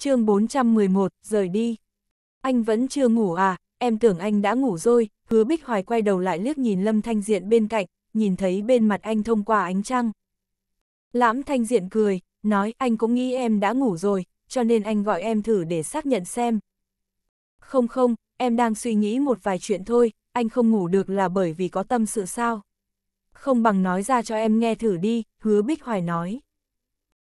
chương 411, rời đi. Anh vẫn chưa ngủ à, em tưởng anh đã ngủ rồi, hứa bích hoài quay đầu lại liếc nhìn Lâm Thanh Diện bên cạnh, nhìn thấy bên mặt anh thông qua ánh trăng. Lãm Thanh Diện cười, nói anh cũng nghĩ em đã ngủ rồi, cho nên anh gọi em thử để xác nhận xem. Không không, em đang suy nghĩ một vài chuyện thôi, anh không ngủ được là bởi vì có tâm sự sao. Không bằng nói ra cho em nghe thử đi, hứa Bích Hoài nói.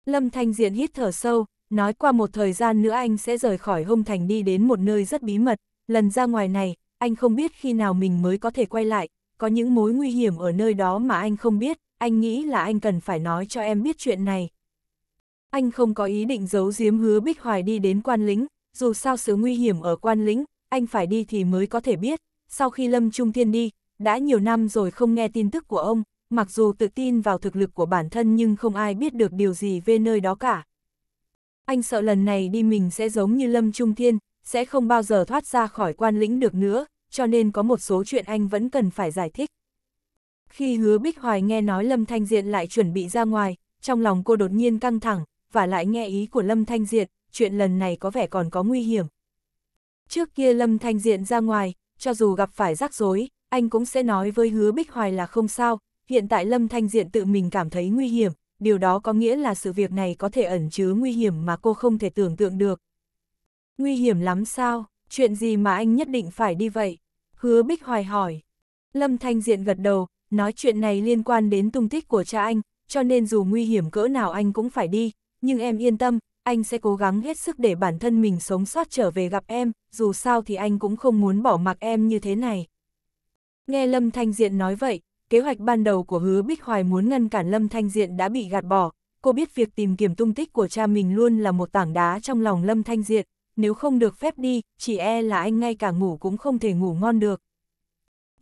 Lâm Thanh Diện hít thở sâu, nói qua một thời gian nữa anh sẽ rời khỏi hông thành đi đến một nơi rất bí mật, lần ra ngoài này, anh không biết khi nào mình mới có thể quay lại, có những mối nguy hiểm ở nơi đó mà anh không biết, anh nghĩ là anh cần phải nói cho em biết chuyện này. Anh không có ý định giấu giếm hứa Bích Hoài đi đến quan lính, dù sao sự nguy hiểm ở quan lính, anh phải đi thì mới có thể biết, sau khi Lâm Trung Thiên đi, đã nhiều năm rồi không nghe tin tức của ông, mặc dù tự tin vào thực lực của bản thân nhưng không ai biết được điều gì về nơi đó cả, anh sợ lần này đi mình sẽ giống như Lâm Trung Thiên, sẽ không bao giờ thoát ra khỏi quan lĩnh được nữa, cho nên có một số chuyện anh vẫn cần phải giải thích. Khi hứa Bích Hoài nghe nói Lâm Thanh Diện lại chuẩn bị ra ngoài, trong lòng cô đột nhiên căng thẳng, và lại nghe ý của Lâm Thanh Diện, chuyện lần này có vẻ còn có nguy hiểm. Trước kia Lâm Thanh Diện ra ngoài, cho dù gặp phải rắc rối, anh cũng sẽ nói với hứa Bích Hoài là không sao, hiện tại Lâm Thanh Diện tự mình cảm thấy nguy hiểm, điều đó có nghĩa là sự việc này có thể ẩn chứa nguy hiểm mà cô không thể tưởng tượng được. Nguy hiểm lắm sao, chuyện gì mà anh nhất định phải đi vậy? Hứa Bích Hoài hỏi. Lâm Thanh Diện gật đầu, nói chuyện này liên quan đến tung tích của cha anh, cho nên dù nguy hiểm cỡ nào anh cũng phải đi, nhưng em yên tâm, anh sẽ cố gắng hết sức để bản thân mình sống sót trở về gặp em, dù sao thì anh cũng không muốn bỏ mặc em như thế này. Nghe Lâm Thanh Diện nói vậy, kế hoạch ban đầu của hứa Bích Hoài muốn ngăn cản Lâm Thanh Diện đã bị gạt bỏ. Cô biết việc tìm kiếm tung tích của cha mình luôn là một tảng đá trong lòng Lâm Thanh Diện, nếu không được phép đi, chỉ e là anh ngay cả ngủ cũng không thể ngủ ngon được.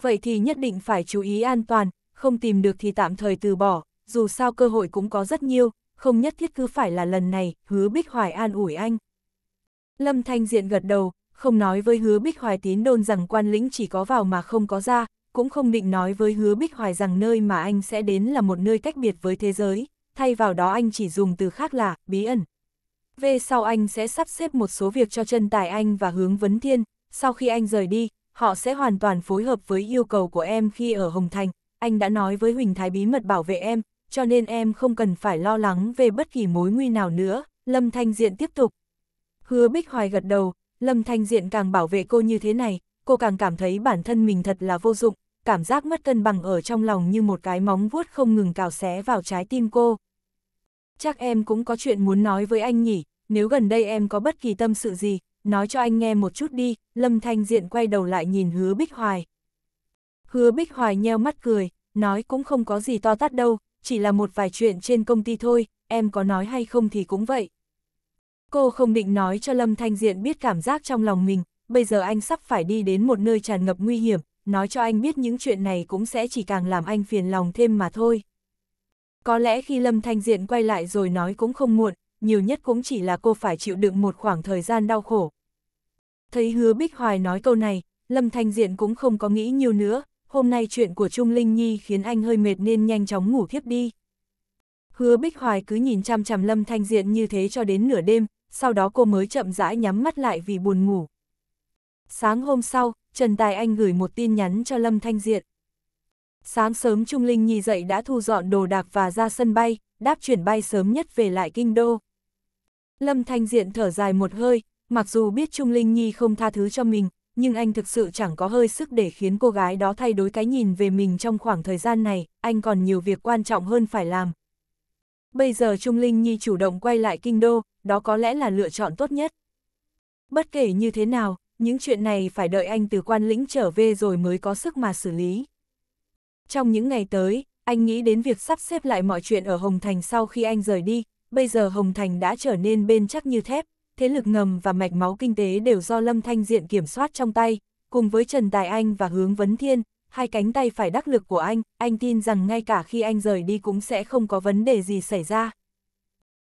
Vậy thì nhất định phải chú ý an toàn, không tìm được thì tạm thời từ bỏ, dù sao cơ hội cũng có rất nhiều, không nhất thiết cứ phải là lần này, hứa Bích Hoài an ủi anh. Lâm Thanh Diện gật đầu, không nói với hứa Bích Hoài tín đồn rằng quan lĩnh chỉ có vào mà không có ra, cũng không định nói với hứa Bích Hoài rằng nơi mà anh sẽ đến là một nơi cách biệt với thế giới, thay vào đó anh chỉ dùng từ khác là bí ẩn. Về sau anh sẽ sắp xếp một số việc cho chân tài anh và hướng vấn thiên, sau khi anh rời đi, họ sẽ hoàn toàn phối hợp với yêu cầu của em khi ở Hồng Thành, anh đã nói với Huỳnh Thái bí mật bảo vệ em, cho nên em không cần phải lo lắng về bất kỳ mối nguy nào nữa, Lâm Thanh Diện tiếp tục. Hứa Bích Hoài gật đầu, Lâm Thanh Diện càng bảo vệ cô như thế này, cô càng cảm thấy bản thân mình thật là vô dụng, cảm giác mất cân bằng ở trong lòng như một cái móng vuốt không ngừng cào xé vào trái tim cô. Chắc em cũng có chuyện muốn nói với anh nhỉ, nếu gần đây em có bất kỳ tâm sự gì, nói cho anh nghe một chút đi, Lâm Thanh Diện quay đầu lại nhìn Hứa Bích Hoài. Hứa Bích Hoài nheo mắt cười, nói cũng không có gì to tát đâu, chỉ là một vài chuyện trên công ty thôi, em có nói hay không thì cũng vậy. Cô không định nói cho Lâm Thanh Diện biết cảm giác trong lòng mình, bây giờ anh sắp phải đi đến một nơi tràn ngập nguy hiểm, nói cho anh biết những chuyện này cũng sẽ chỉ càng làm anh phiền lòng thêm mà thôi. Có lẽ khi Lâm Thanh Diện quay lại rồi nói cũng không muộn, nhiều nhất cũng chỉ là cô phải chịu đựng một khoảng thời gian đau khổ. Thấy hứa Bích Hoài nói câu này, Lâm Thanh Diện cũng không có nghĩ nhiều nữa, hôm nay chuyện của Trung Linh Nhi khiến anh hơi mệt nên nhanh chóng ngủ thiếp đi. Hứa Bích Hoài cứ nhìn chăm chằm Lâm Thanh Diện như thế cho đến nửa đêm, sau đó cô mới chậm rãi nhắm mắt lại vì buồn ngủ. Sáng hôm sau, Trần Tài Anh gửi một tin nhắn cho Lâm Thanh Diện. Sáng sớm Trung Linh Nhi dậy đã thu dọn đồ đạc và ra sân bay, đáp chuyển bay sớm nhất về lại Kinh Đô. Lâm Thanh Diện thở dài một hơi, mặc dù biết Trung Linh Nhi không tha thứ cho mình, nhưng anh thực sự chẳng có hơi sức để khiến cô gái đó thay đổi cái nhìn về mình trong khoảng thời gian này, anh còn nhiều việc quan trọng hơn phải làm. Bây giờ Trung Linh Nhi chủ động quay lại Kinh Đô, đó có lẽ là lựa chọn tốt nhất. Bất kể như thế nào, những chuyện này phải đợi anh từ quan lĩnh trở về rồi mới có sức mà xử lý. Trong những ngày tới, anh nghĩ đến việc sắp xếp lại mọi chuyện ở Hồng Thành sau khi anh rời đi, bây giờ Hồng Thành đã trở nên bên chắc như thép, thế lực ngầm và mạch máu kinh tế đều do Lâm Thanh Diện kiểm soát trong tay, cùng với Trần Tài Anh và Hướng Vấn Thiên, hai cánh tay phải đắc lực của anh, anh tin rằng ngay cả khi anh rời đi cũng sẽ không có vấn đề gì xảy ra.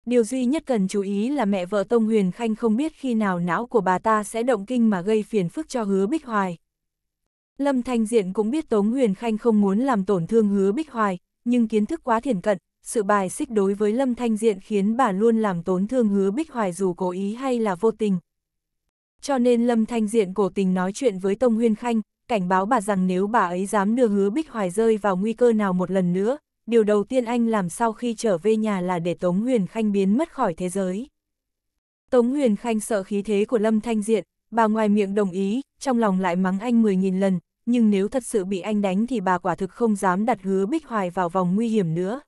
Điều duy nhất cần chú ý là mẹ vợ Tông Huyền Khanh không biết khi nào não của bà ta sẽ động kinh mà gây phiền phức cho hứa Bích Hoài. Lâm Thanh Diện cũng biết Tống Huyền Khanh không muốn làm tổn thương hứa Bích Hoài, nhưng kiến thức quá thiển cận, sự bài xích đối với Lâm Thanh Diện khiến bà luôn làm tổn thương hứa Bích Hoài dù cố ý hay là vô tình. Cho nên Lâm Thanh Diện cổ tình nói chuyện với Tông Huyền Khanh, cảnh báo bà rằng nếu bà ấy dám đưa hứa Bích Hoài rơi vào nguy cơ nào một lần nữa, điều đầu tiên anh làm sau khi trở về nhà là để Tống Huyền Khanh biến mất khỏi thế giới. Tống Huyền Khanh sợ khí thế của Lâm Thanh Diện, bà ngoài miệng đồng ý, trong lòng lại mắng anh 10.000 lần, nhưng nếu thật sự bị anh đánh thì bà quả thực không dám đặt hứa Bích Hoài vào vòng nguy hiểm nữa.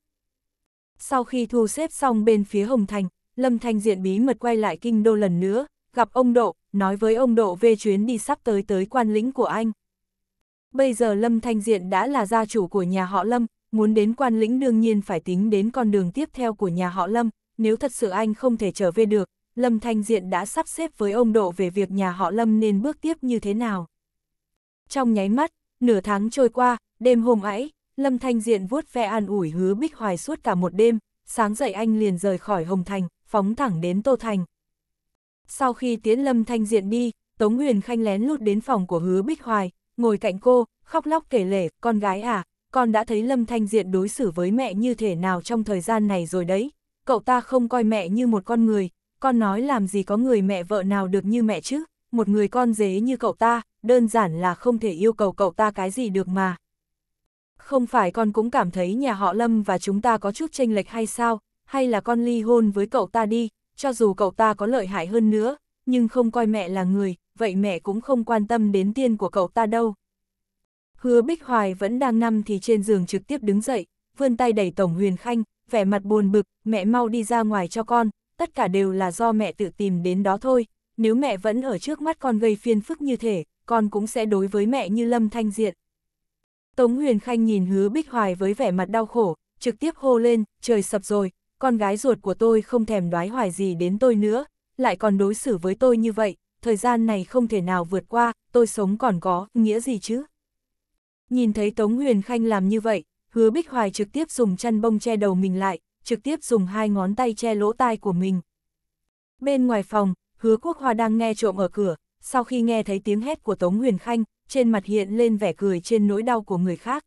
Sau khi thu xếp xong bên phía Hồng Thành, Lâm Thanh Diện bí mật quay lại kinh đô lần nữa, gặp ông Độ, nói với ông Độ về chuyến đi sắp tới tới quan lĩnh của anh. Bây giờ Lâm Thanh Diện đã là gia chủ của nhà họ Lâm, muốn đến quan lĩnh đương nhiên phải tính đến con đường tiếp theo của nhà họ Lâm, nếu thật sự anh không thể trở về được, Lâm Thanh Diện đã sắp xếp với ông Độ về việc nhà họ Lâm nên bước tiếp như thế nào. Trong nháy mắt, nửa tháng trôi qua, đêm hôm ấy, Lâm Thanh Diện vuốt ve an ủi hứa Bích Hoài suốt cả một đêm, sáng dậy anh liền rời khỏi Hồng Thành, phóng thẳng đến Tô Thành. Sau khi tiến Lâm Thanh Diện đi, Tống Huyền Khanh lén lút đến phòng của hứa Bích Hoài, ngồi cạnh cô, khóc lóc kể lể, con gái à, con đã thấy Lâm Thanh Diện đối xử với mẹ như thể nào trong thời gian này rồi đấy, cậu ta không coi mẹ như một con người, con nói làm gì có người mẹ vợ nào được như mẹ chứ, một người con dế như cậu ta, đơn giản là không thể yêu cầu cậu ta cái gì được mà. Không phải con cũng cảm thấy nhà họ Lâm và chúng ta có chút tranh lệch hay sao, hay là con ly hôn với cậu ta đi, cho dù cậu ta có lợi hại hơn nữa, nhưng không coi mẹ là người, vậy mẹ cũng không quan tâm đến tiền của cậu ta đâu. Hứa Bích Hoài vẫn đang nằm thì trên giường trực tiếp đứng dậy, vươn tay đẩy Tổng Huyền Khanh, vẻ mặt buồn bực, mẹ mau đi ra ngoài cho con, tất cả đều là do mẹ tự tìm đến đó thôi, nếu mẹ vẫn ở trước mắt con gây phiền phức như thế con cũng sẽ đối với mẹ như lâm thanh diện. Tống Huyền Khanh nhìn hứa Bích Hoài với vẻ mặt đau khổ, trực tiếp hô lên, trời sập rồi, con gái ruột của tôi không thèm đoái hoài gì đến tôi nữa, lại còn đối xử với tôi như vậy, thời gian này không thể nào vượt qua, tôi sống còn có, nghĩa gì chứ? Nhìn thấy Tống Huyền Khanh làm như vậy, hứa Bích Hoài trực tiếp dùng chăn bông che đầu mình lại, trực tiếp dùng hai ngón tay che lỗ tai của mình. Bên ngoài phòng, hứa Quốc Hoa đang nghe trộm ở cửa, sau khi nghe thấy tiếng hét của Tống Huyền Khanh, trên mặt hiện lên vẻ cười trên nỗi đau của người khác.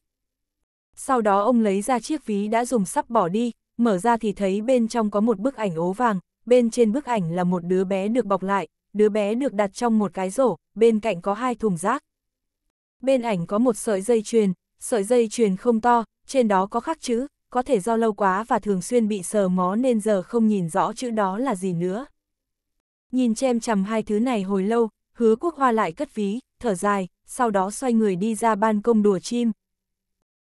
Sau đó ông lấy ra chiếc ví đã dùng sắp bỏ đi, mở ra thì thấy bên trong có một bức ảnh ố vàng, bên trên bức ảnh là một đứa bé được bọc lại, đứa bé được đặt trong một cái rổ, bên cạnh có hai thùng rác, Bên ảnh có một sợi dây chuyền, sợi dây chuyền không to, trên đó có khắc chữ, có thể do lâu quá và thường xuyên bị sờ mó nên giờ không nhìn rõ chữ đó là gì nữa. Nhìn chem chằm hai thứ này hồi lâu, hứa quốc hoa lại cất ví, thở dài, sau đó xoay người đi ra ban công đùa chim.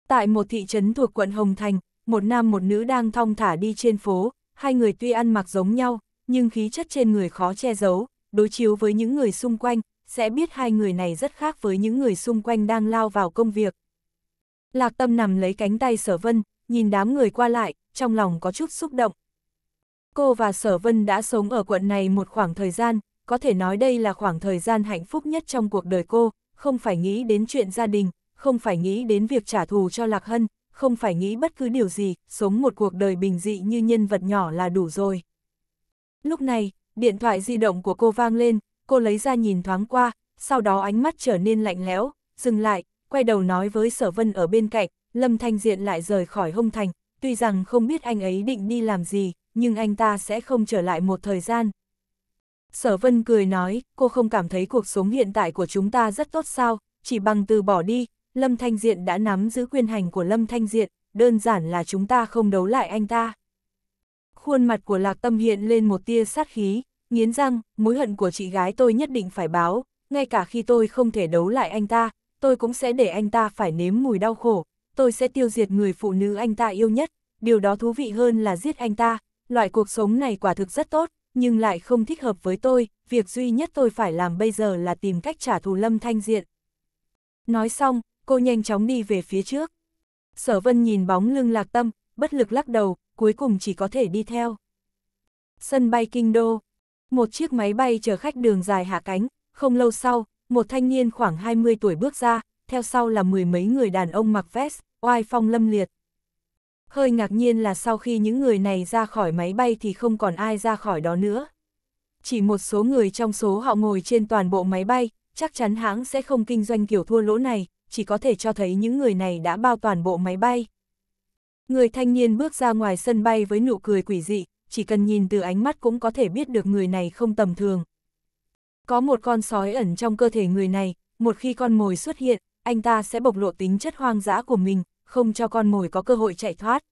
Tại một thị trấn thuộc quận Hồng Thành, một nam một nữ đang thong thả đi trên phố, hai người tuy ăn mặc giống nhau, nhưng khí chất trên người khó che giấu, đối chiếu với những người xung quanh, sẽ biết hai người này rất khác với những người xung quanh đang lao vào công việc. Lạc Tâm nằm lấy cánh tay Sở Vân, nhìn đám người qua lại, trong lòng có chút xúc động. Cô và Sở Vân đã sống ở quận này một khoảng thời gian, có thể nói đây là khoảng thời gian hạnh phúc nhất trong cuộc đời cô, không phải nghĩ đến chuyện gia đình, không phải nghĩ đến việc trả thù cho Lạc Hân, không phải nghĩ bất cứ điều gì, sống một cuộc đời bình dị như nhân vật nhỏ là đủ rồi. Lúc này, điện thoại di động của cô vang lên, cô lấy ra nhìn thoáng qua, sau đó ánh mắt trở nên lạnh lẽo, dừng lại, quay đầu nói với Sở Vân ở bên cạnh, Lâm Thanh Diện lại rời khỏi hông thành, tuy rằng không biết anh ấy định đi làm gì, nhưng anh ta sẽ không trở lại một thời gian. Sở Vân cười nói, cô không cảm thấy cuộc sống hiện tại của chúng ta rất tốt sao, chỉ bằng từ bỏ đi, Lâm Thanh Diện đã nắm giữ quyền hành của Lâm Thanh Diện, đơn giản là chúng ta không đấu lại anh ta. Khuôn mặt của Lạc Tâm hiện lên một tia sát khí, nghiến răng, mối hận của chị gái tôi nhất định phải báo, ngay cả khi tôi không thể đấu lại anh ta, tôi cũng sẽ để anh ta phải nếm mùi đau khổ, tôi sẽ tiêu diệt người phụ nữ anh ta yêu nhất, điều đó thú vị hơn là giết anh ta, loại cuộc sống này quả thực rất tốt, nhưng lại không thích hợp với tôi, việc duy nhất tôi phải làm bây giờ là tìm cách trả thù Lâm Thanh Diện. Nói xong, cô nhanh chóng đi về phía trước. Sở Vân nhìn bóng lưng lạc tâm, bất lực lắc đầu, cuối cùng chỉ có thể đi theo. Sân bay Kinh Đô một chiếc máy bay chờ khách đường dài hạ cánh, không lâu sau, một thanh niên khoảng 20 tuổi bước ra, theo sau là mười mấy người đàn ông mặc vest, oai phong lâm liệt. Hơi ngạc nhiên là sau khi những người này ra khỏi máy bay thì không còn ai ra khỏi đó nữa. Chỉ một số người trong số họ ngồi trên toàn bộ máy bay, chắc chắn hãng sẽ không kinh doanh kiểu thua lỗ này, chỉ có thể cho thấy những người này đã bao toàn bộ máy bay. Người thanh niên bước ra ngoài sân bay với nụ cười quỷ dị, chỉ cần nhìn từ ánh mắt cũng có thể biết được người này không tầm thường. Có một con sói ẩn trong cơ thể người này, một khi con mồi xuất hiện, anh ta sẽ bộc lộ tính chất hoang dã của mình, không cho con mồi có cơ hội chạy thoát.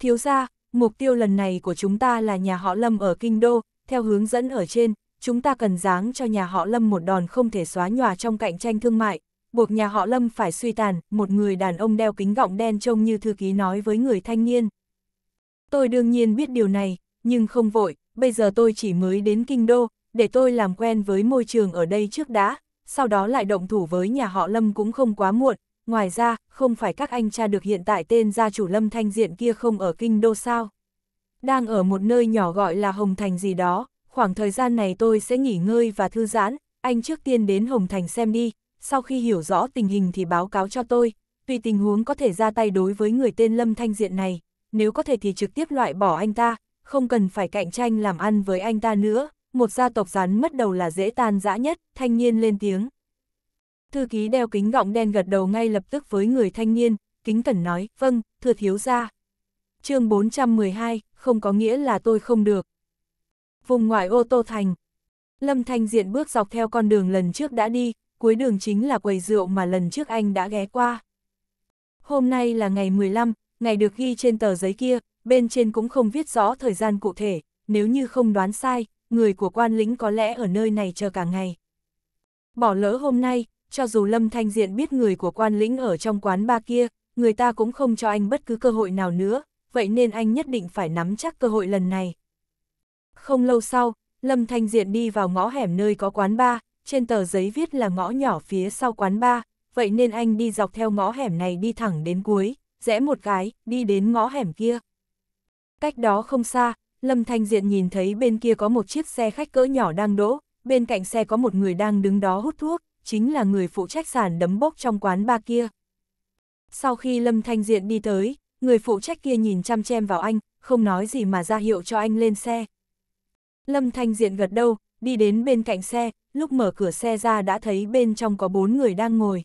Thiếu ra, mục tiêu lần này của chúng ta là nhà họ Lâm ở Kinh Đô, theo hướng dẫn ở trên, chúng ta cần giáng cho nhà họ Lâm một đòn không thể xóa nhòa trong cạnh tranh thương mại, buộc nhà họ Lâm phải suy tàn, một người đàn ông đeo kính gọng đen trông như thư ký nói với người thanh niên. Tôi đương nhiên biết điều này, nhưng không vội, bây giờ tôi chỉ mới đến Kinh Đô, để tôi làm quen với môi trường ở đây trước đã, sau đó lại động thủ với nhà họ Lâm cũng không quá muộn. Ngoài ra, không phải các anh cha được hiện tại tên gia chủ Lâm Thanh Diện kia không ở Kinh Đô sao? Đang ở một nơi nhỏ gọi là Hồng Thành gì đó, khoảng thời gian này tôi sẽ nghỉ ngơi và thư giãn, anh trước tiên đến Hồng Thành xem đi, sau khi hiểu rõ tình hình thì báo cáo cho tôi, tùy tình huống có thể ra tay đối với người tên Lâm Thanh Diện này nếu có thể thì trực tiếp loại bỏ anh ta, không cần phải cạnh tranh làm ăn với anh ta nữa, một gia tộc rắn mất đầu là dễ tan dã nhất, thanh niên lên tiếng. Thư ký đeo kính gọng đen gật đầu ngay lập tức với người thanh niên, kính cẩn nói, vâng, thưa thiếu gia. chương 412, không có nghĩa là tôi không được. Vùng ngoại ô tô thành. Lâm Thanh Diện bước dọc theo con đường lần trước đã đi, cuối đường chính là quầy rượu mà lần trước anh đã ghé qua. Hôm nay là ngày 15, ngày được ghi trên tờ giấy kia, bên trên cũng không viết rõ thời gian cụ thể, nếu như không đoán sai, người của quan lính có lẽ ở nơi này chờ cả ngày. Bỏ lỡ hôm nay, cho dù Lâm Thanh Diện biết người của quan lĩnh ở trong quán ba kia, người ta cũng không cho anh bất cứ cơ hội nào nữa, vậy nên anh nhất định phải nắm chắc cơ hội lần này. Không lâu sau, Lâm Thanh Diện đi vào ngõ hẻm nơi có quán ba, trên tờ giấy viết là ngõ nhỏ phía sau quán ba, vậy nên anh đi dọc theo ngõ hẻm này đi thẳng đến cuối, rẽ một cái, đi đến ngõ hẻm kia. Cách đó không xa, Lâm Thanh Diện nhìn thấy bên kia có một chiếc xe khách cỡ nhỏ đang đỗ, bên cạnh xe có một người đang đứng đó hút thuốc, chính là người phụ trách sàn đấm bốc trong quán ba kia. Sau khi Lâm Thanh Diện đi tới, người phụ trách kia nhìn chăm chem vào anh, không nói gì mà ra hiệu cho anh lên xe. Lâm Thanh Diện gật đầu, đi đến bên cạnh xe, lúc mở cửa xe ra đã thấy bên trong có bốn người đang ngồi.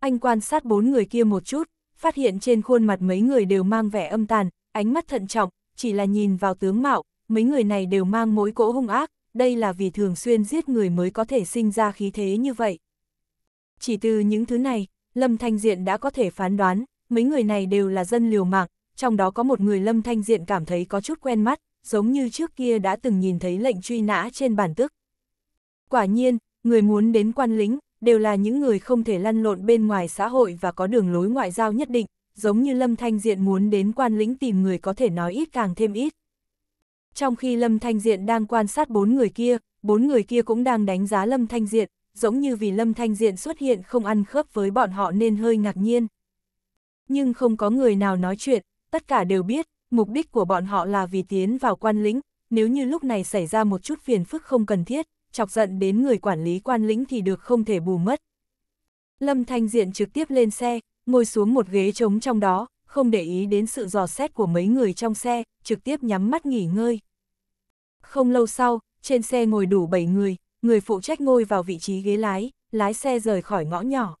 Anh quan sát bốn người kia một chút, phát hiện trên khuôn mặt mấy người đều mang vẻ âm tàn, ánh mắt thận trọng, chỉ là nhìn vào tướng mạo, mấy người này đều mang mối cỗ hung ác, đây là vì thường xuyên giết người mới có thể sinh ra khí thế như vậy. Chỉ từ những thứ này, Lâm Thanh Diện đã có thể phán đoán, mấy người này đều là dân liều mạng, trong đó có một người Lâm Thanh Diện cảm thấy có chút quen mắt, giống như trước kia đã từng nhìn thấy lệnh truy nã trên bản tức. Quả nhiên, người muốn đến quan lính, đều là những người không thể lăn lộn bên ngoài xã hội và có đường lối ngoại giao nhất định, giống như Lâm Thanh Diện muốn đến quan lĩnh tìm người có thể nói ít càng thêm ít. Trong khi Lâm Thanh Diện đang quan sát bốn người kia, bốn người kia cũng đang đánh giá Lâm Thanh Diện, giống như vì Lâm Thanh Diện xuất hiện không ăn khớp với bọn họ nên hơi ngạc nhiên. Nhưng không có người nào nói chuyện, tất cả đều biết, mục đích của bọn họ là vì tiến vào quan lĩnh, nếu như lúc này xảy ra một chút phiền phức không cần thiết, chọc giận đến người quản lý quan lĩnh thì được không thể bù mất. Lâm Thanh Diện trực tiếp lên xe, ngồi xuống một ghế trống trong đó, không để ý đến sự dò xét của mấy người trong xe, trực tiếp nhắm mắt nghỉ ngơi. Không lâu sau, trên xe ngồi đủ 7 người, người phụ trách ngồi vào vị trí ghế lái, lái xe rời khỏi ngõ nhỏ.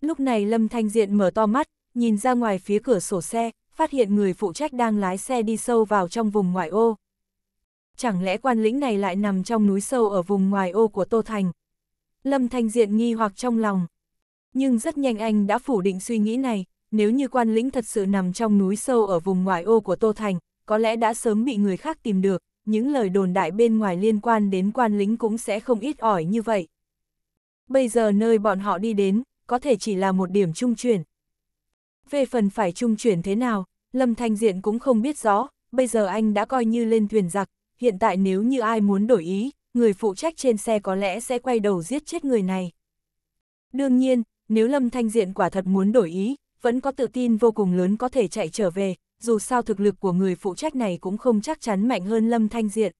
Lúc này Lâm Thanh Diện mở to mắt, nhìn ra ngoài phía cửa sổ xe, phát hiện người phụ trách đang lái xe đi sâu vào trong vùng ngoại ô, chẳng lẽ quan lĩnh này lại nằm trong núi sâu ở vùng ngoài ô của Tô Thành? Lâm Thanh Diện nghi hoặc trong lòng. Nhưng rất nhanh anh đã phủ định suy nghĩ này, nếu như quan lĩnh thật sự nằm trong núi sâu ở vùng ngoài ô của Tô Thành, có lẽ đã sớm bị người khác tìm được, những lời đồn đại bên ngoài liên quan đến quan lĩnh cũng sẽ không ít ỏi như vậy. Bây giờ nơi bọn họ đi đến, có thể chỉ là một điểm trung chuyển. Về phần phải trung chuyển thế nào, Lâm Thanh Diện cũng không biết rõ, bây giờ anh đã coi như lên thuyền giặc, hiện tại nếu như ai muốn đổi ý, người phụ trách trên xe có lẽ sẽ quay đầu giết chết người này. Đương nhiên, nếu Lâm Thanh Diện quả thật muốn đổi ý, vẫn có tự tin vô cùng lớn có thể chạy trở về, dù sao thực lực của người phụ trách này cũng không chắc chắn mạnh hơn Lâm Thanh Diện.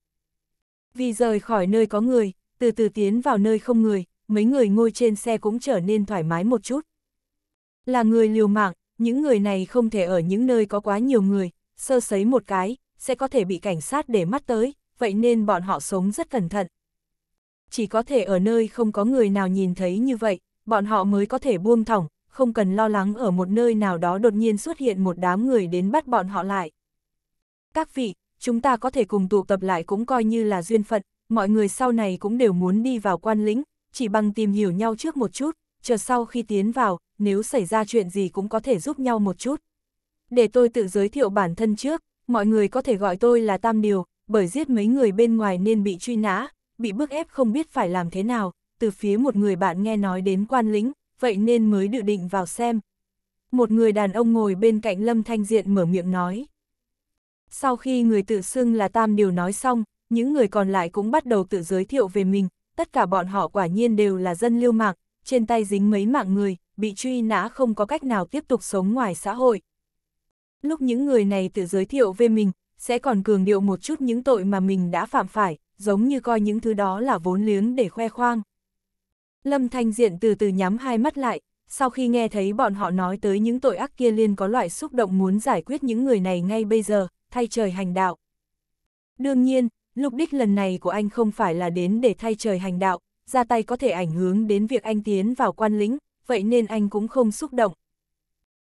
Vì rời khỏi nơi có người, từ từ tiến vào nơi không người, mấy người ngồi trên xe cũng trở nên thoải mái một chút. Là người liều mạng, những người này không thể ở những nơi có quá nhiều người, sơ sấy một cái, sẽ có thể bị cảnh sát để mắt tới, vậy nên bọn họ sống rất cẩn thận. Chỉ có thể ở nơi không có người nào nhìn thấy như vậy, bọn họ mới có thể buông thỏng, không cần lo lắng ở một nơi nào đó đột nhiên xuất hiện một đám người đến bắt bọn họ lại. Các vị, chúng ta có thể cùng tụ tập lại cũng coi như là duyên phận, mọi người sau này cũng đều muốn đi vào quan lĩnh, chỉ bằng tìm hiểu nhau trước một chút, chờ sau khi tiến vào, nếu xảy ra chuyện gì cũng có thể giúp nhau một chút. Để tôi tự giới thiệu bản thân trước, mọi người có thể gọi tôi là Tam Điều, bởi giết mấy người bên ngoài nên bị truy nã, bị bức ép không biết phải làm thế nào, từ phía một người bạn nghe nói đến quan lính, vậy nên mới dự định vào xem. Một người đàn ông ngồi bên cạnh Lâm Thanh Diện mở miệng nói. Sau khi người tự xưng là Tam Điều nói xong, những người còn lại cũng bắt đầu tự giới thiệu về mình, tất cả bọn họ quả nhiên đều là dân lưu mạng, trên tay dính mấy mạng người, bị truy nã không có cách nào tiếp tục sống ngoài xã hội, Lúc những người này tự giới thiệu về mình, sẽ còn cường điệu một chút những tội mà mình đã phạm phải, giống như coi những thứ đó là vốn liếng để khoe khoang. Lâm Thanh Diện từ từ nhắm hai mắt lại, sau khi nghe thấy bọn họ nói tới những tội ác kia liên có loại xúc động muốn giải quyết những người này ngay bây giờ, thay trời hành đạo. Đương nhiên, Mục đích lần này của anh không phải là đến để thay trời hành đạo, ra tay có thể ảnh hưởng đến việc anh tiến vào quan lĩnh, vậy nên anh cũng không xúc động,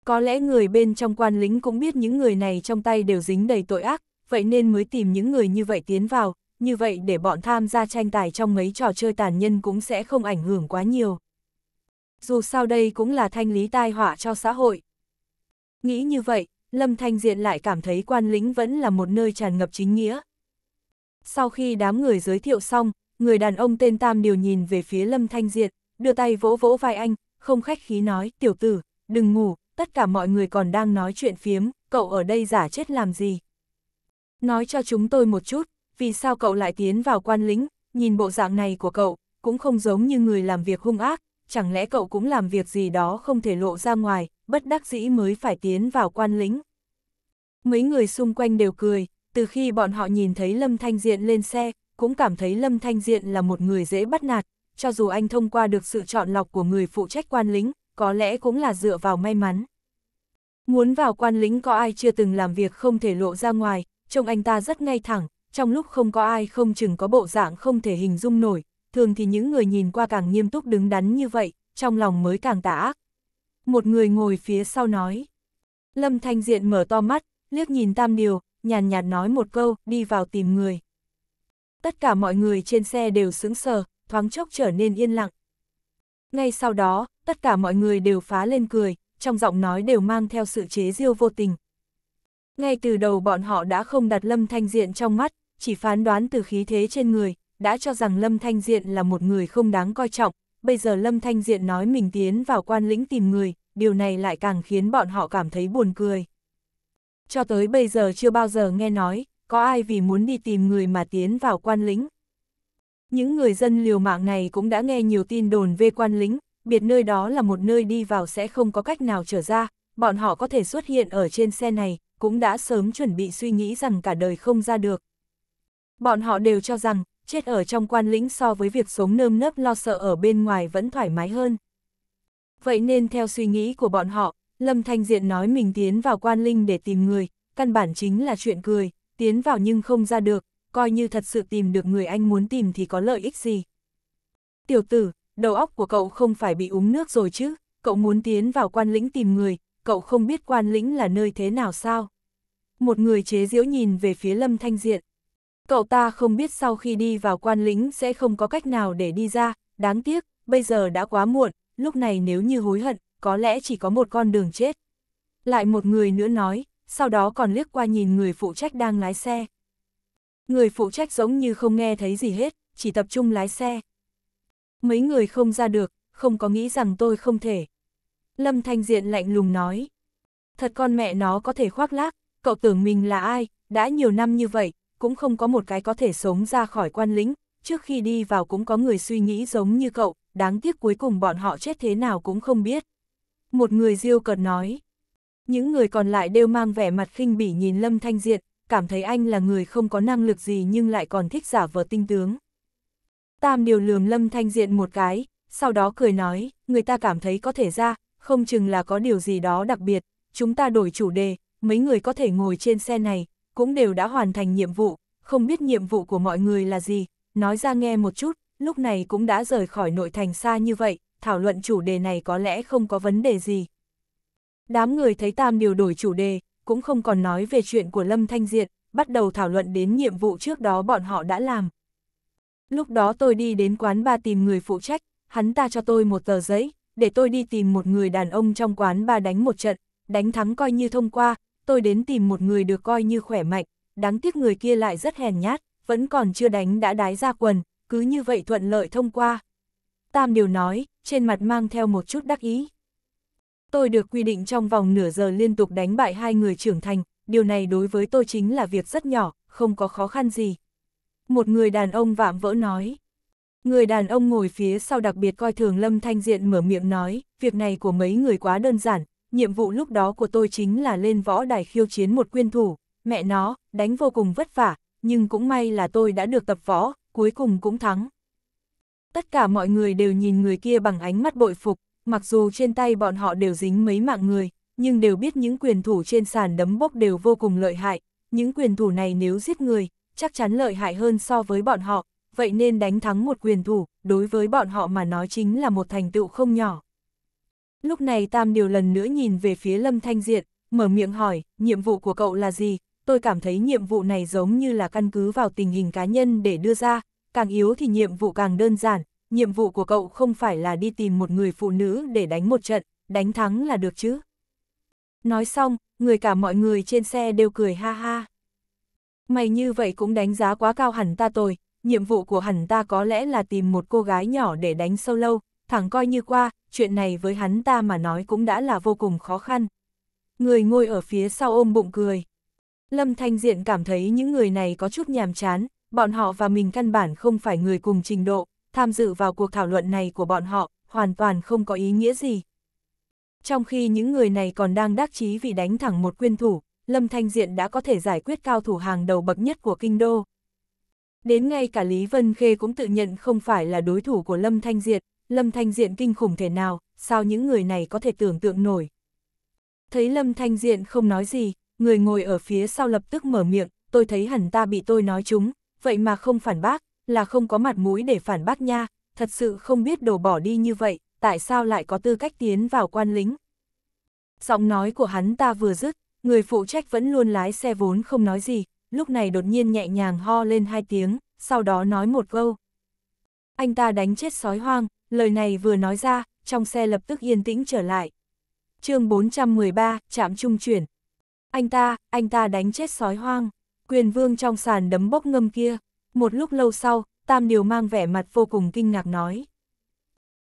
có lẽ người bên trong quan lính cũng biết những người này trong tay đều dính đầy tội ác, vậy nên mới tìm những người như vậy tiến vào, như vậy để bọn tham gia tranh tài trong mấy trò chơi tàn nhân cũng sẽ không ảnh hưởng quá nhiều. Dù sao đây cũng là thanh lý tai họa cho xã hội. Nghĩ như vậy, Lâm Thanh Diện lại cảm thấy quan lính vẫn là một nơi tràn ngập chính nghĩa. Sau khi đám người giới thiệu xong, người đàn ông tên Tam đều nhìn về phía Lâm Thanh Diện, đưa tay vỗ vỗ vai anh, không khách khí nói, tiểu tử, đừng ngủ, tất cả mọi người còn đang nói chuyện phiếm, cậu ở đây giả chết làm gì? Nói cho chúng tôi một chút, vì sao cậu lại tiến vào quan lính, nhìn bộ dạng này của cậu, cũng không giống như người làm việc hung ác, chẳng lẽ cậu cũng làm việc gì đó không thể lộ ra ngoài, bất đắc dĩ mới phải tiến vào quan lính. Mấy người xung quanh đều cười, từ khi bọn họ nhìn thấy Lâm Thanh Diện lên xe, cũng cảm thấy Lâm Thanh Diện là một người dễ bắt nạt, cho dù anh thông qua được sự chọn lọc của người phụ trách quan lính, có lẽ cũng là dựa vào may mắn. Muốn vào quan lính có ai chưa từng làm việc không thể lộ ra ngoài, trông anh ta rất ngay thẳng, trong lúc không có ai không chừng có bộ dạng không thể hình dung nổi, thường thì những người nhìn qua càng nghiêm túc đứng đắn như vậy, trong lòng mới càng tả ác. Một người ngồi phía sau nói. Lâm Thanh Diện mở to mắt, liếc nhìn Tam Điều, nhàn nhạt nói một câu, đi vào tìm người. Tất cả mọi người trên xe đều sững sờ, thoáng chốc trở nên yên lặng. Ngay sau đó, tất cả mọi người đều phá lên cười, trong giọng nói đều mang theo sự chế diêu vô tình. Ngay từ đầu bọn họ đã không đặt Lâm Thanh Diện trong mắt, chỉ phán đoán từ khí thế trên người, đã cho rằng Lâm Thanh Diện là một người không đáng coi trọng, bây giờ Lâm Thanh Diện nói mình tiến vào quan lĩnh tìm người, điều này lại càng khiến bọn họ cảm thấy buồn cười. Cho tới bây giờ chưa bao giờ nghe nói, có ai vì muốn đi tìm người mà tiến vào quan lĩnh. Những người dân liều mạng này cũng đã nghe nhiều tin đồn về quan lĩnh, biệt nơi đó là một nơi đi vào sẽ không có cách nào trở ra, bọn họ có thể xuất hiện ở trên xe này, cũng đã sớm chuẩn bị suy nghĩ rằng cả đời không ra được. Bọn họ đều cho rằng, chết ở trong quan lĩnh so với việc sống nơm nớp lo sợ ở bên ngoài vẫn thoải mái hơn. Vậy nên theo suy nghĩ của bọn họ, Lâm Thanh Diện nói mình tiến vào quan linh để tìm người, căn bản chính là chuyện cười, tiến vào nhưng không ra được, coi như thật sự tìm được người anh muốn tìm thì có lợi ích gì. Tiểu tử, đầu óc của cậu không phải bị úng nước rồi chứ, cậu muốn tiến vào quan lĩnh tìm người, cậu không biết quan lĩnh là nơi thế nào sao? Một người chế diễu nhìn về phía Lâm Thanh Diện. Cậu ta không biết sau khi đi vào quan lĩnh sẽ không có cách nào để đi ra, đáng tiếc, bây giờ đã quá muộn, lúc này nếu như hối hận, có lẽ chỉ có một con đường chết. Lại một người nữa nói, sau đó còn liếc qua nhìn người phụ trách đang lái xe. Người phụ trách giống như không nghe thấy gì hết, chỉ tập trung lái xe. Mấy người không ra được, không có nghĩ rằng tôi không thể. Lâm Thanh Diện lạnh lùng nói. Thật con mẹ nó có thể khoác lác, cậu tưởng mình là ai, đã nhiều năm như vậy, cũng không có một cái có thể sống ra khỏi quan lính, trước khi đi vào cũng có người suy nghĩ giống như cậu, đáng tiếc cuối cùng bọn họ chết thế nào cũng không biết. Một người diêu cợt nói. Những người còn lại đều mang vẻ mặt khinh bỉ nhìn Lâm Thanh Diện, cảm thấy anh là người không có năng lực gì nhưng lại còn thích giả vờ tinh tướng. Tam điều lườm Lâm Thanh Diện một cái, sau đó cười nói, người ta cảm thấy có thể ra, không chừng là có điều gì đó đặc biệt, chúng ta đổi chủ đề, mấy người có thể ngồi trên xe này, cũng đều đã hoàn thành nhiệm vụ, không biết nhiệm vụ của mọi người là gì, nói ra nghe một chút, lúc này cũng đã rời khỏi nội thành xa như vậy, thảo luận chủ đề này có lẽ không có vấn đề gì. Đám người thấy Tam điều đổi chủ đề, cũng không còn nói về chuyện của Lâm Thanh Diện, bắt đầu thảo luận đến nhiệm vụ trước đó bọn họ đã làm. Lúc đó tôi đi đến quán ba tìm người phụ trách, hắn ta cho tôi một tờ giấy, để tôi đi tìm một người đàn ông trong quán ba đánh một trận, đánh thắng coi như thông qua, tôi đến tìm một người được coi như khỏe mạnh, đáng tiếc người kia lại rất hèn nhát, vẫn còn chưa đánh đã đái ra quần, cứ như vậy thuận lợi thông qua. Tam điều nói, trên mặt mang theo một chút đắc ý. Tôi được quy định trong vòng nửa giờ liên tục đánh bại hai người trưởng thành, điều này đối với tôi chính là việc rất nhỏ, không có khó khăn gì, một người đàn ông vạm vỡ nói. Người đàn ông ngồi phía sau đặc biệt coi thường Lâm Thanh Diện mở miệng nói, việc này của mấy người quá đơn giản, nhiệm vụ lúc đó của tôi chính là lên võ đài khiêu chiến một quyên thủ, mẹ nó, đánh vô cùng vất vả, nhưng cũng may là tôi đã được tập võ, cuối cùng cũng thắng. Tất cả mọi người đều nhìn người kia bằng ánh mắt bội phục, mặc dù trên tay bọn họ đều dính mấy mạng người, nhưng đều biết những quyền thủ trên sàn đấm bốc đều vô cùng lợi hại, những quyền thủ này nếu giết người, chắc chắn lợi hại hơn so với bọn họ, vậy nên đánh thắng một quyền thủ, đối với bọn họ mà nói chính là một thành tựu không nhỏ. Lúc này Tam Điều lần nữa nhìn về phía Lâm Thanh Diện, mở miệng hỏi, nhiệm vụ của cậu là gì? Tôi cảm thấy nhiệm vụ này giống như là căn cứ vào tình hình cá nhân để đưa ra, càng yếu thì nhiệm vụ càng đơn giản, nhiệm vụ của cậu không phải là đi tìm một người phụ nữ để đánh một trận, đánh thắng là được chứ. Nói xong, người cả mọi người trên xe đều cười ha ha. Mày như vậy cũng đánh giá quá cao hẳn ta tôi, nhiệm vụ của hẳn ta có lẽ là tìm một cô gái nhỏ để đánh sâu lâu, thẳng coi như qua, chuyện này với hắn ta mà nói cũng đã là vô cùng khó khăn. Người ngồi ở phía sau ôm bụng cười. Lâm Thanh Diện cảm thấy những người này có chút nhàm chán, bọn họ và mình căn bản không phải người cùng trình độ, tham dự vào cuộc thảo luận này của bọn họ, hoàn toàn không có ý nghĩa gì. Trong khi những người này còn đang đắc chí vì đánh thẳng một quyên thủ, Lâm Thanh Diện đã có thể giải quyết cao thủ hàng đầu bậc nhất của kinh đô. Đến ngay cả Lý Vân Khê cũng tự nhận không phải là đối thủ của Lâm Thanh Diện, Lâm Thanh Diện kinh khủng thể nào, sao những người này có thể tưởng tượng nổi. Thấy Lâm Thanh Diện không nói gì, người ngồi ở phía sau lập tức mở miệng, tôi thấy hẳn ta bị tôi nói chúng, vậy mà không phản bác, là không có mặt mũi để phản bác nha, thật sự không biết đồ bỏ đi như vậy, tại sao lại có tư cách tiến vào quan lính. Giọng nói của hắn ta vừa dứt, Người phụ trách vẫn luôn lái xe vốn không nói gì, lúc này đột nhiên nhẹ nhàng ho lên hai tiếng, sau đó nói một câu. Anh ta đánh chết sói hoang, lời này vừa nói ra, trong xe lập tức yên tĩnh trở lại. chương 413, chạm trung chuyển. Anh ta, anh ta đánh chết sói hoang, quyền vương trong sàn đấm bốc ngâm kia. Một lúc lâu sau, Tam Điều mang vẻ mặt vô cùng kinh ngạc nói.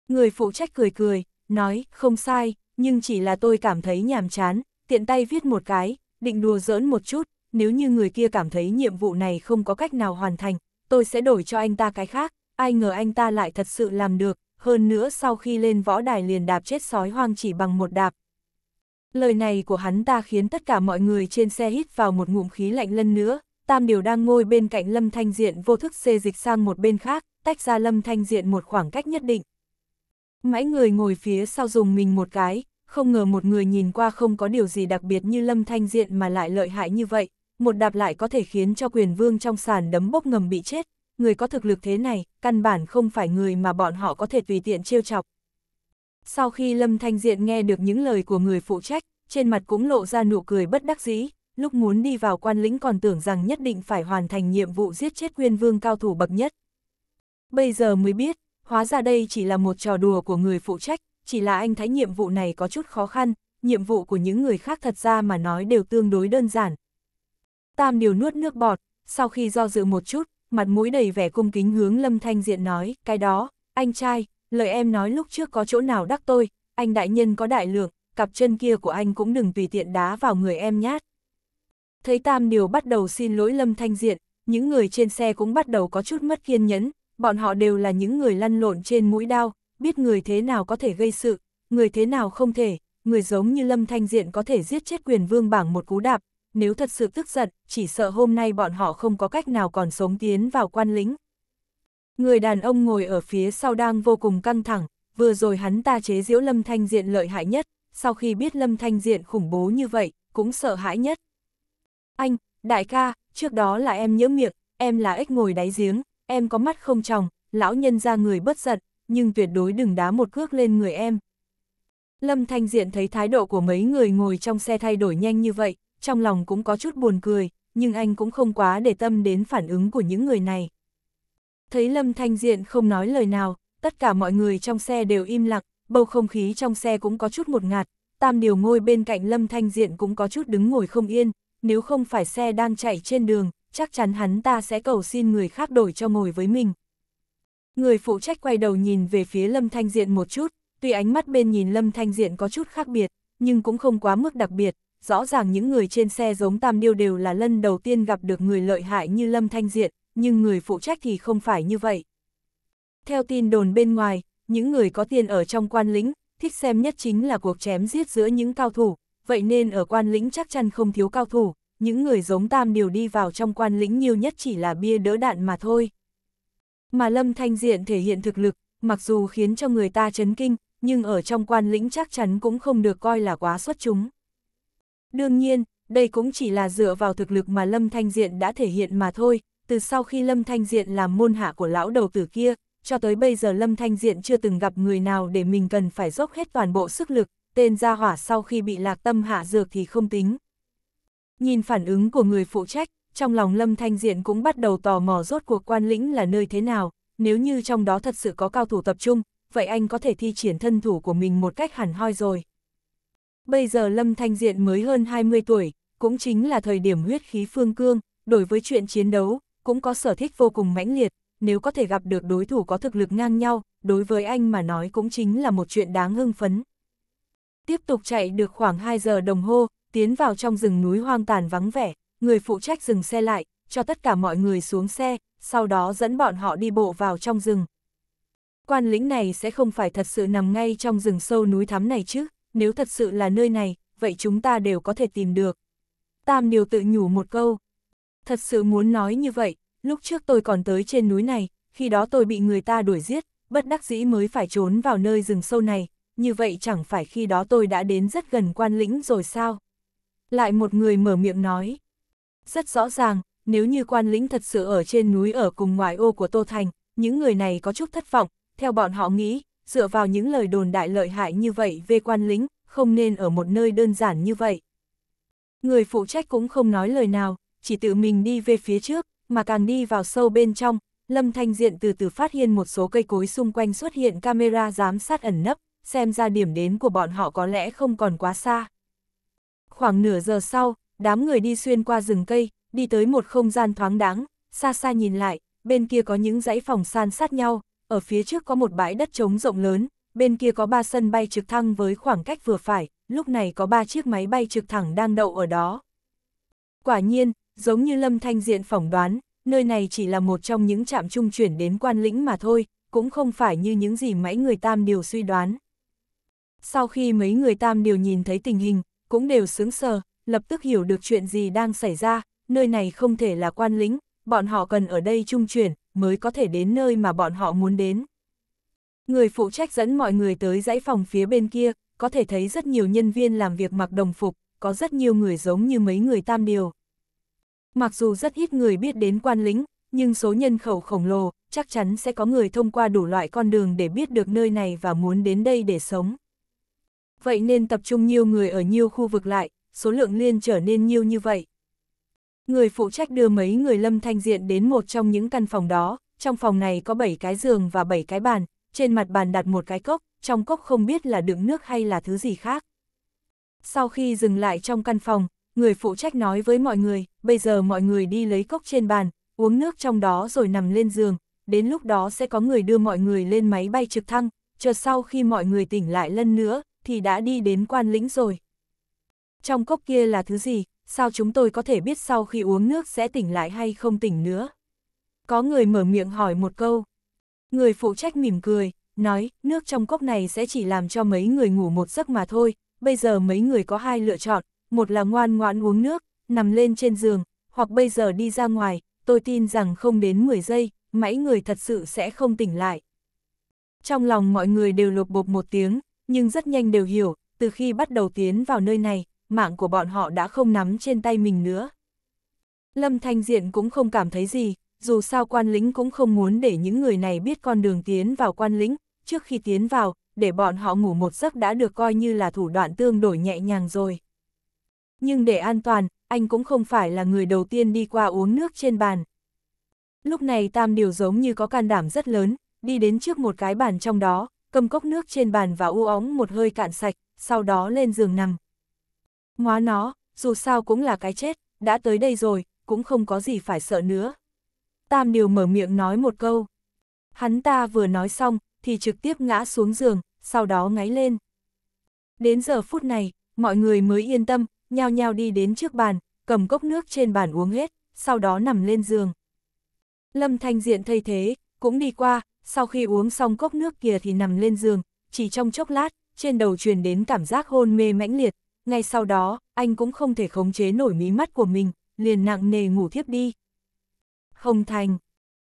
Người phụ trách cười cười, nói, không sai, nhưng chỉ là tôi cảm thấy nhàm chán, tiện tay viết một cái, định đùa giỡn một chút, nếu như người kia cảm thấy nhiệm vụ này không có cách nào hoàn thành, tôi sẽ đổi cho anh ta cái khác, ai ngờ anh ta lại thật sự làm được, hơn nữa sau khi lên võ đài liền đạp chết sói hoang chỉ bằng một đạp. Lời này của hắn ta khiến tất cả mọi người trên xe hít vào một ngụm khí lạnh lần nữa, Tam Điều đang ngồi bên cạnh Lâm Thanh Diện vô thức xê dịch sang một bên khác, tách ra Lâm Thanh Diện một khoảng cách nhất định. Mãi người ngồi phía sau dùng mình một cái, không ngờ một người nhìn qua không có điều gì đặc biệt như Lâm Thanh Diện mà lại lợi hại như vậy, một đạp lại có thể khiến cho quyền vương trong sàn đấm bốc ngầm bị chết, người có thực lực thế này, căn bản không phải người mà bọn họ có thể tùy tiện trêu chọc. Sau khi Lâm Thanh Diện nghe được những lời của người phụ trách, trên mặt cũng lộ ra nụ cười bất đắc dĩ, lúc muốn đi vào quan lĩnh còn tưởng rằng nhất định phải hoàn thành nhiệm vụ giết chết quyền vương cao thủ bậc nhất. Bây giờ mới biết, hóa ra đây chỉ là một trò đùa của người phụ trách, chỉ là anh thấy nhiệm vụ này có chút khó khăn, nhiệm vụ của những người khác thật ra mà nói đều tương đối đơn giản. Tam điều nuốt nước bọt, sau khi do dự một chút, mặt mũi đầy vẻ cung kính hướng Lâm Thanh Diện nói, cái đó, anh trai, lời em nói lúc trước có chỗ nào đắc tôi, anh đại nhân có đại lượng, cặp chân kia của anh cũng đừng tùy tiện đá vào người em nhát. Thấy Tam Điều bắt đầu xin lỗi Lâm Thanh Diện, những người trên xe cũng bắt đầu có chút mất kiên nhẫn, bọn họ đều là những người lăn lộn trên mũi đao, biết người thế nào có thể gây sự, người thế nào không thể, người giống như Lâm Thanh Diện có thể giết chết quyền vương bảng một cú đạp, nếu thật sự tức giận, chỉ sợ hôm nay bọn họ không có cách nào còn sống tiến vào quan lính. Người đàn ông ngồi ở phía sau đang vô cùng căng thẳng, vừa rồi hắn ta chế giễu Lâm Thanh Diện lợi hại nhất, sau khi biết Lâm Thanh Diện khủng bố như vậy, cũng sợ hãi nhất. Anh, đại ca, trước đó là em nhớ miệng, em là ếch ngồi đáy giếng, em có mắt không tròng, lão nhân ra người bất giận, nhưng tuyệt đối đừng đá một cước lên người em. Lâm Thanh Diện thấy thái độ của mấy người ngồi trong xe thay đổi nhanh như vậy, trong lòng cũng có chút buồn cười, nhưng anh cũng không quá để tâm đến phản ứng của những người này. Thấy Lâm Thanh Diện không nói lời nào, tất cả mọi người trong xe đều im lặng, bầu không khí trong xe cũng có chút một ngạt, tam điều ngôi bên cạnh Lâm Thanh Diện cũng có chút đứng ngồi không yên, nếu không phải xe đang chạy trên đường, chắc chắn hắn ta sẽ cầu xin người khác đổi cho ngồi với mình, Người phụ trách quay đầu nhìn về phía Lâm Thanh Diện một chút, tuy ánh mắt bên nhìn Lâm Thanh Diện có chút khác biệt, nhưng cũng không quá mức đặc biệt, rõ ràng những người trên xe giống Tam Điêu đều là lần đầu tiên gặp được người lợi hại như Lâm Thanh Diện, nhưng người phụ trách thì không phải như vậy. Theo tin đồn bên ngoài, những người có tiền ở trong quan lĩnh, thích xem nhất chính là cuộc chém giết giữa những cao thủ, vậy nên ở quan lĩnh chắc chắn không thiếu cao thủ, những người giống Tam Điều đi vào trong quan lĩnh nhiều nhất chỉ là bia đỡ đạn mà thôi. Mà Lâm Thanh Diện thể hiện thực lực, mặc dù khiến cho người ta chấn kinh, nhưng ở trong quan lĩnh chắc chắn cũng không được coi là quá xuất chúng. Đương nhiên, đây cũng chỉ là dựa vào thực lực mà Lâm Thanh Diện đã thể hiện mà thôi, từ sau khi Lâm Thanh Diện làm môn hạ của lão đầu tử kia, cho tới bây giờ Lâm Thanh Diện chưa từng gặp người nào để mình cần phải dốc hết toàn bộ sức lực, tên gia hỏa sau khi bị lạc tâm hạ dược thì không tính. Nhìn phản ứng của người phụ trách, trong lòng Lâm Thanh Diện cũng bắt đầu tò mò rốt cuộc quan lĩnh là nơi thế nào, nếu như trong đó thật sự có cao thủ tập trung, vậy anh có thể thi triển thân thủ của mình một cách hẳn hoi rồi. Bây giờ Lâm Thanh Diện mới hơn 20 tuổi, cũng chính là thời điểm huyết khí phương cương, đối với chuyện chiến đấu, cũng có sở thích vô cùng mãnh liệt, nếu có thể gặp được đối thủ có thực lực ngang nhau, đối với anh mà nói cũng chính là một chuyện đáng hưng phấn. Tiếp tục chạy được khoảng 2 giờ đồng hồ, tiến vào trong rừng núi hoang tàn vắng vẻ, người phụ trách dừng xe lại, cho tất cả mọi người xuống xe, sau đó dẫn bọn họ đi bộ vào trong rừng. Quan lĩnh này sẽ không phải thật sự nằm ngay trong rừng sâu núi thắm này chứ, nếu thật sự là nơi này, vậy chúng ta đều có thể tìm được. Tam Điều tự nhủ một câu. Thật sự muốn nói như vậy, lúc trước tôi còn tới trên núi này, khi đó tôi bị người ta đuổi giết, bất đắc dĩ mới phải trốn vào nơi rừng sâu này, như vậy chẳng phải khi đó tôi đã đến rất gần quan lĩnh rồi sao? Lại một người mở miệng nói. Rất rõ ràng, nếu như quan lĩnh thật sự ở trên núi ở cùng ngoại ô của Tô Thành, những người này có chút thất vọng, theo bọn họ nghĩ, dựa vào những lời đồn đại lợi hại như vậy về quan lĩnh, không nên ở một nơi đơn giản như vậy. Người phụ trách cũng không nói lời nào, chỉ tự mình đi về phía trước, mà càng đi vào sâu bên trong, Lâm Thanh Diện từ từ phát hiện một số cây cối xung quanh xuất hiện camera giám sát ẩn nấp, xem ra điểm đến của bọn họ có lẽ không còn quá xa. Khoảng nửa giờ sau, đám người đi xuyên qua rừng cây, đi tới một không gian thoáng đáng, xa xa nhìn lại, bên kia có những dãy phòng san sát nhau, ở phía trước có một bãi đất trống rộng lớn, bên kia có ba sân bay trực thăng với khoảng cách vừa phải, lúc này có ba chiếc máy bay trực thẳng đang đậu ở đó. Quả nhiên, giống như Lâm Thanh Diện phỏng đoán, nơi này chỉ là một trong những trạm trung chuyển đến quan lĩnh mà thôi, cũng không phải như những gì mấy người tam điều suy đoán. Sau khi mấy người tam điều nhìn thấy tình hình, cũng đều sướng sờ, lập tức hiểu được chuyện gì đang xảy ra, nơi này không thể là quan lính, bọn họ cần ở đây trung chuyển, mới có thể đến nơi mà bọn họ muốn đến. Người phụ trách dẫn mọi người tới dãy phòng phía bên kia, có thể thấy rất nhiều nhân viên làm việc mặc đồng phục, có rất nhiều người giống như mấy người tam điều. Mặc dù rất ít người biết đến quan lính, nhưng số nhân khẩu khổng lồ, chắc chắn sẽ có người thông qua đủ loại con đường để biết được nơi này và muốn đến đây để sống. Vậy nên tập trung nhiều người ở nhiều khu vực lại, số lượng liên trở nên nhiêu như vậy. Người phụ trách đưa mấy người lâm thanh diện đến một trong những căn phòng đó, trong phòng này có 7 cái giường và 7 cái bàn, trên mặt bàn đặt một cái cốc, trong cốc không biết là đựng nước hay là thứ gì khác. Sau khi dừng lại trong căn phòng, người phụ trách nói với mọi người, bây giờ mọi người đi lấy cốc trên bàn, uống nước trong đó rồi nằm lên giường, đến lúc đó sẽ có người đưa mọi người lên máy bay trực thăng, chờ sau khi mọi người tỉnh lại lần nữa, thì đã đi đến quan lĩnh rồi. Trong cốc kia là thứ gì, sao chúng tôi có thể biết sau khi uống nước sẽ tỉnh lại hay không tỉnh nữa? Có người mở miệng hỏi một câu. Người phụ trách mỉm cười, nói, nước trong cốc này sẽ chỉ làm cho mấy người ngủ một giấc mà thôi, bây giờ mấy người có hai lựa chọn, một là ngoan ngoãn uống nước, nằm lên trên giường, hoặc bây giờ đi ra ngoài, tôi tin rằng không đến 10 giây, mấy người thật sự sẽ không tỉnh lại. Trong lòng mọi người đều lột bột một tiếng, nhưng rất nhanh đều hiểu, từ khi bắt đầu tiến vào nơi này, mạng của bọn họ đã không nắm trên tay mình nữa. Lâm Thanh Diện cũng không cảm thấy gì, dù sao quan lính cũng không muốn để những người này biết con đường tiến vào quan lính, trước khi tiến vào, để bọn họ ngủ một giấc đã được coi như là thủ đoạn tương đổi nhẹ nhàng rồi. Nhưng để an toàn, anh cũng không phải là người đầu tiên đi qua uống nước trên bàn. Lúc này Tam Điều giống như có can đảm rất lớn, đi đến trước một cái bàn trong đó, cầm cốc nước trên bàn và u óng một hơi cạn sạch, sau đó lên giường nằm. Ngoá nó, dù sao cũng là cái chết, đã tới đây rồi, cũng không có gì phải sợ nữa. Tam Điều mở miệng nói một câu. Hắn ta vừa nói xong, thì trực tiếp ngã xuống giường, sau đó ngáy lên. Đến giờ phút này, mọi người mới yên tâm, nhao nhao đi đến trước bàn, cầm cốc nước trên bàn uống hết, sau đó nằm lên giường. Lâm Thanh Diện thay thế, cũng đi qua, sau khi uống xong cốc nước kia thì nằm lên giường, chỉ trong chốc lát, trên đầu truyền đến cảm giác hôn mê mãnh liệt, ngay sau đó, anh cũng không thể khống chế nổi mí mắt của mình, liền nặng nề ngủ thiếp đi. Không thành.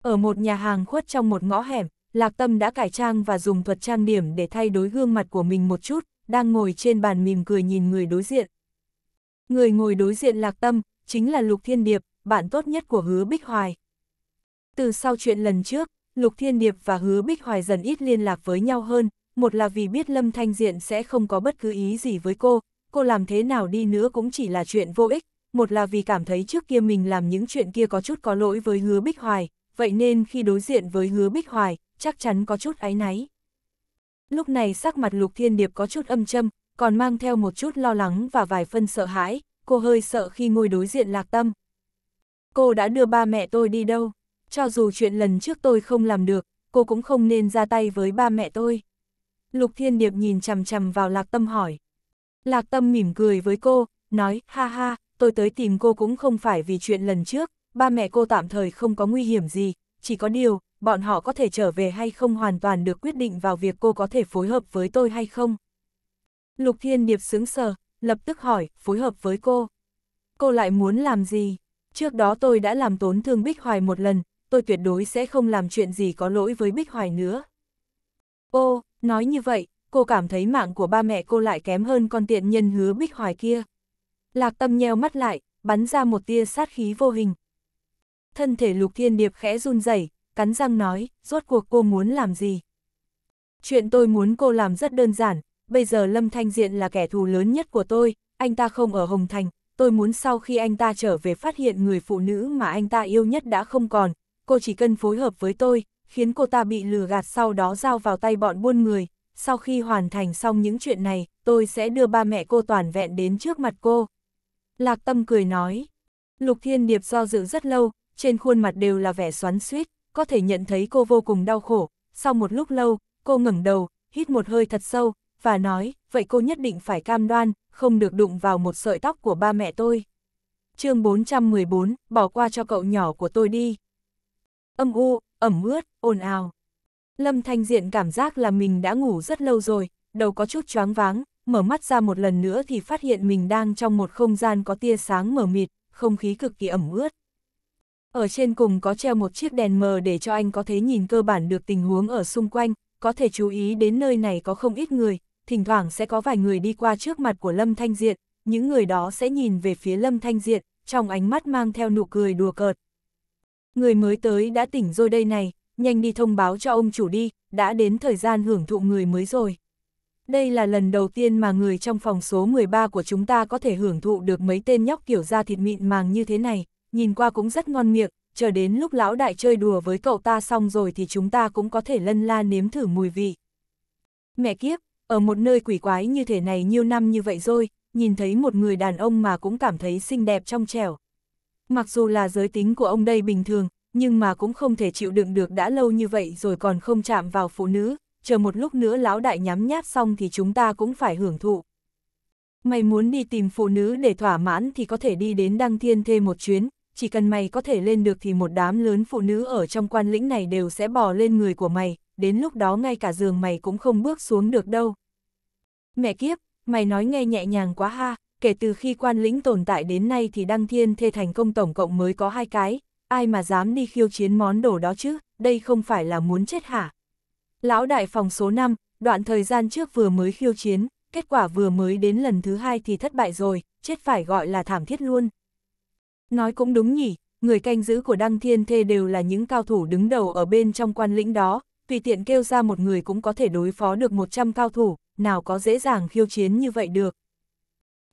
Ở một nhà hàng khuất trong một ngõ hẻm, Lạc Tâm đã cải trang và dùng thuật trang điểm để thay đổi gương mặt của mình một chút, đang ngồi trên bàn mỉm cười nhìn người đối diện. Người ngồi đối diện Lạc Tâm, chính là Lục Thiên Điệp, bạn tốt nhất của Hứa Bích Hoài. Từ sau chuyện lần trước, Lục Thiên Điệp và Hứa Bích Hoài dần ít liên lạc với nhau hơn, một là vì biết Lâm Thanh Diện sẽ không có bất cứ ý gì với cô, cô làm thế nào đi nữa cũng chỉ là chuyện vô ích, một là vì cảm thấy trước kia mình làm những chuyện kia có chút có lỗi với hứa Bích Hoài, vậy nên khi đối diện với hứa Bích Hoài, chắc chắn có chút áy náy. Lúc này sắc mặt Lục Thiên Điệp có chút âm châm, còn mang theo một chút lo lắng và vài phân sợ hãi, cô hơi sợ khi ngồi đối diện lạc tâm. Cô đã đưa ba mẹ tôi đi đâu, cho dù chuyện lần trước tôi không làm được, cô cũng không nên ra tay với ba mẹ tôi. Lục Thiên Điệp nhìn chằm chằm vào lạc tâm hỏi. Lạc Tâm mỉm cười với cô, nói, ha ha, tôi tới tìm cô cũng không phải vì chuyện lần trước, ba mẹ cô tạm thời không có nguy hiểm gì, chỉ có điều, bọn họ có thể trở về hay không hoàn toàn được quyết định vào việc cô có thể phối hợp với tôi hay không. Lục Thiên Điệp sướng sờ, lập tức hỏi, phối hợp với cô. Cô lại muốn làm gì? Trước đó tôi đã làm tốn thương Bích Hoài một lần, tôi tuyệt đối sẽ không làm chuyện gì có lỗi với Bích Hoài nữa. Ô, nói như vậy, cô cảm thấy mạng của ba mẹ cô lại kém hơn con tiện nhân hứa bích hoài kia. Lạc tâm nheo mắt lại, bắn ra một tia sát khí vô hình. Thân thể lục thiên điệp khẽ run rẩy, cắn răng nói, rốt cuộc cô muốn làm gì? Chuyện tôi muốn cô làm rất đơn giản, bây giờ Lâm Thanh Diện là kẻ thù lớn nhất của tôi, anh ta không ở Hồng Thành, tôi muốn sau khi anh ta trở về phát hiện người phụ nữ mà anh ta yêu nhất đã không còn, cô chỉ cần phối hợp với tôi, khiến cô ta bị lừa gạt sau đó giao vào tay bọn buôn người, sau khi hoàn thành xong những chuyện này, tôi sẽ đưa ba mẹ cô toàn vẹn đến trước mặt cô. Lạc Tâm cười nói. Lục Thiên Điệp do dự rất lâu, trên khuôn mặt đều là vẻ xoắn suýt, có thể nhận thấy cô vô cùng đau khổ. Sau một lúc lâu, cô ngẩng đầu, hít một hơi thật sâu, và nói, vậy cô nhất định phải cam đoan, không được đụng vào một sợi tóc của ba mẹ tôi. chương 414, bỏ qua cho cậu nhỏ của tôi đi. Âm u, ẩm ướt, ồn ào. Lâm Thanh Diện cảm giác là mình đã ngủ rất lâu rồi, đầu có chút choáng váng, mở mắt ra một lần nữa thì phát hiện mình đang trong một không gian có tia sáng mờ mịt, không khí cực kỳ ẩm ướt. Ở trên cùng có treo một chiếc đèn mờ để cho anh có thể nhìn cơ bản được tình huống ở xung quanh, có thể chú ý đến nơi này có không ít người, thỉnh thoảng sẽ có vài người đi qua trước mặt của Lâm Thanh Diện, những người đó sẽ nhìn về phía Lâm Thanh Diện, trong ánh mắt mang theo nụ cười đùa cợt. Người mới tới đã tỉnh rồi đây này, nhanh đi thông báo cho ông chủ đi, đã đến thời gian hưởng thụ người mới rồi. Đây là lần đầu tiên mà người trong phòng số 13 của chúng ta có thể hưởng thụ được mấy tên nhóc kiểu da thịt mịn màng như thế này, nhìn qua cũng rất ngon miệng, chờ đến lúc lão đại chơi đùa với cậu ta xong rồi thì chúng ta cũng có thể lân la nếm thử mùi vị. Mẹ kiếp, ở một nơi quỷ quái như thế này nhiều năm như vậy rồi, nhìn thấy một người đàn ông mà cũng cảm thấy xinh đẹp trong trẻo. Mặc dù là giới tính của ông đây bình thường, nhưng mà cũng không thể chịu đựng được đã lâu như vậy rồi còn không chạm vào phụ nữ, chờ một lúc nữa lão đại nhắm nháp xong thì chúng ta cũng phải hưởng thụ. Mày muốn đi tìm phụ nữ để thỏa mãn thì có thể đi đến Đăng Thiên Thê một chuyến, chỉ cần mày có thể lên được thì một đám lớn phụ nữ ở trong quan lĩnh này đều sẽ bò lên người của mày, đến lúc đó ngay cả giường mày cũng không bước xuống được đâu. Mẹ kiếp, mày nói nghe nhẹ nhàng quá ha, kể từ khi quan lĩnh tồn tại đến nay thì Đăng Thiên Thê thành công tổng cộng mới có hai cái, ai mà dám đi khiêu chiến món đồ đó chứ, đây không phải là muốn chết hả? Lão đại phòng số 5, đoạn thời gian trước vừa mới khiêu chiến, kết quả vừa mới đến lần thứ hai thì thất bại rồi, chết phải gọi là thảm thiết luôn. Nói cũng đúng nhỉ, người canh giữ của Đăng Thiên Thê đều là những cao thủ đứng đầu ở bên trong quan lĩnh đó, tùy tiện kêu ra một người cũng có thể đối phó được 100 cao thủ, nào có dễ dàng khiêu chiến như vậy được.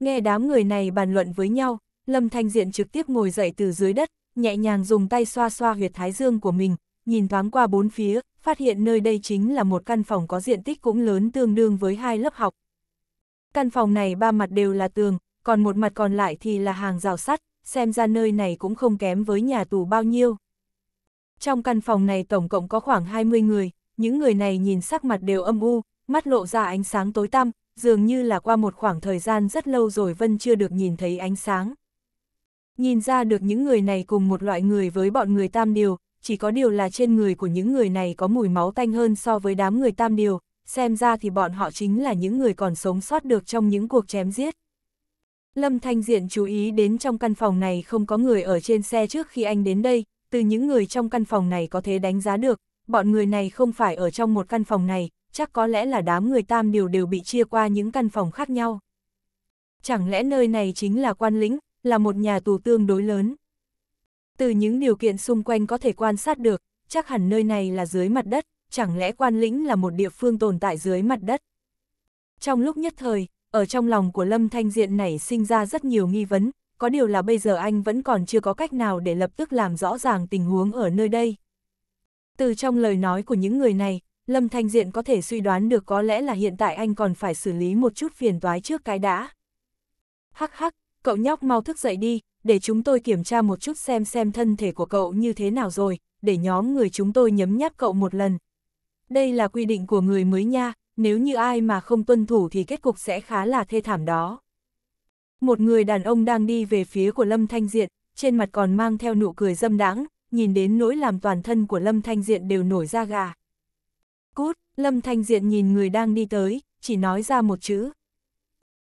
Nghe đám người này bàn luận với nhau, Lâm Thanh Diện trực tiếp ngồi dậy từ dưới đất, nhẹ nhàng dùng tay xoa xoa huyệt thái dương của mình, nhìn thoáng qua bốn phía, phát hiện nơi đây chính là một căn phòng có diện tích cũng lớn tương đương với hai lớp học. Căn phòng này ba mặt đều là tường, còn một mặt còn lại thì là hàng rào sắt, xem ra nơi này cũng không kém với nhà tù bao nhiêu. Trong căn phòng này tổng cộng có khoảng 20 người, những người này nhìn sắc mặt đều âm u, mắt lộ ra ánh sáng tối tăm, dường như là qua một khoảng thời gian rất lâu rồi Vân chưa được nhìn thấy ánh sáng. Nhìn ra được những người này cùng một loại người với bọn người tam điều, chỉ có điều là trên người của những người này có mùi máu tanh hơn so với đám người tam điều, xem ra thì bọn họ chính là những người còn sống sót được trong những cuộc chém giết. Lâm Thanh Diện chú ý đến trong căn phòng này không có người ở trên xe trước khi anh đến đây, từ những người trong căn phòng này có thể đánh giá được, bọn người này không phải ở trong một căn phòng này, chắc có lẽ là đám người tam điều đều bị chia qua những căn phòng khác nhau. Chẳng lẽ nơi này chính là quan lĩnh, là một nhà tù tương đối lớn. Từ những điều kiện xung quanh có thể quan sát được, chắc hẳn nơi này là dưới mặt đất, chẳng lẽ quan lĩnh là một địa phương tồn tại dưới mặt đất. Trong lúc nhất thời, ở trong lòng của Lâm Thanh Diện này sinh ra rất nhiều nghi vấn, có điều là bây giờ anh vẫn còn chưa có cách nào để lập tức làm rõ ràng tình huống ở nơi đây. Từ trong lời nói của những người này, Lâm Thanh Diện có thể suy đoán được có lẽ là hiện tại anh còn phải xử lý một chút phiền toái trước cái đã. Hắc hắc, cậu nhóc mau thức dậy đi, để chúng tôi kiểm tra một chút xem xem thân thể của cậu như thế nào rồi, để nhóm người chúng tôi nhấm nháp cậu một lần. Đây là quy định của người mới nha, nếu như ai mà không tuân thủ thì kết cục sẽ khá là thê thảm đó. Một người đàn ông đang đi về phía của Lâm Thanh Diện, trên mặt còn mang theo nụ cười dâm đáng, nhìn đến nỗi làm toàn thân của Lâm Thanh Diện đều nổi da gà. Cút, Lâm Thanh Diện nhìn người đang đi tới, chỉ nói ra một chữ,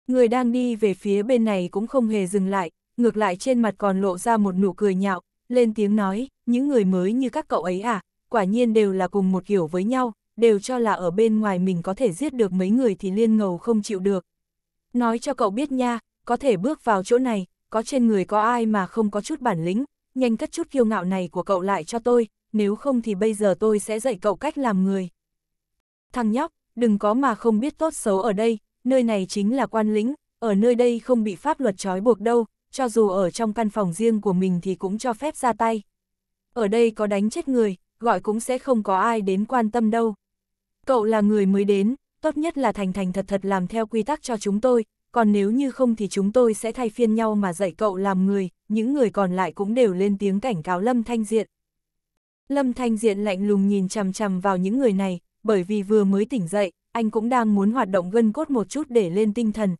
Người đang đi về phía bên này cũng không hề dừng lại, ngược lại trên mặt còn lộ ra một nụ cười nhạo, lên tiếng nói, những người mới như các cậu ấy à, quả nhiên đều là cùng một kiểu với nhau, đều cho là ở bên ngoài mình có thể giết được mấy người thì liên ngầu không chịu được. Nói cho cậu biết nha, có thể bước vào chỗ này, có trên người có ai mà không có chút bản lĩnh, nhanh cất chút kiêu ngạo này của cậu lại cho tôi, nếu không thì bây giờ tôi sẽ dạy cậu cách làm người. Thằng nhóc, đừng có mà không biết tốt xấu ở đây, nơi này chính là quan lĩnh, ở nơi đây không bị pháp luật trói buộc đâu, cho dù ở trong căn phòng riêng của mình thì cũng cho phép ra tay. Ở đây có đánh chết người, gọi cũng sẽ không có ai đến quan tâm đâu. Cậu là người mới đến, tốt nhất là thành thành thật thật làm theo quy tắc cho chúng tôi, còn nếu như không thì chúng tôi sẽ thay phiên nhau mà dạy cậu làm người, những người còn lại cũng đều lên tiếng cảnh cáo Lâm Thanh Diện. Lâm Thanh Diện lạnh lùng nhìn chằm chằm vào những người này, bởi vì vừa mới tỉnh dậy, anh cũng đang muốn hoạt động gân cốt một chút để lên tinh thần.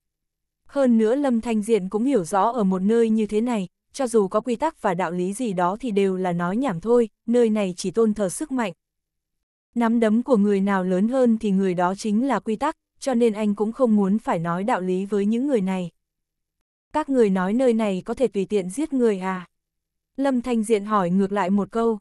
Hơn nữa Lâm Thanh Diện cũng hiểu rõ ở một nơi như thế này, cho dù có quy tắc và đạo lý gì đó thì đều là nói nhảm thôi, nơi này chỉ tôn thờ sức mạnh. Nắm đấm của người nào lớn hơn thì người đó chính là quy tắc, cho nên anh cũng không muốn phải nói đạo lý với những người này. Các người nói nơi này có thể tùy tiện giết người à? Lâm Thanh Diện hỏi ngược lại một câu.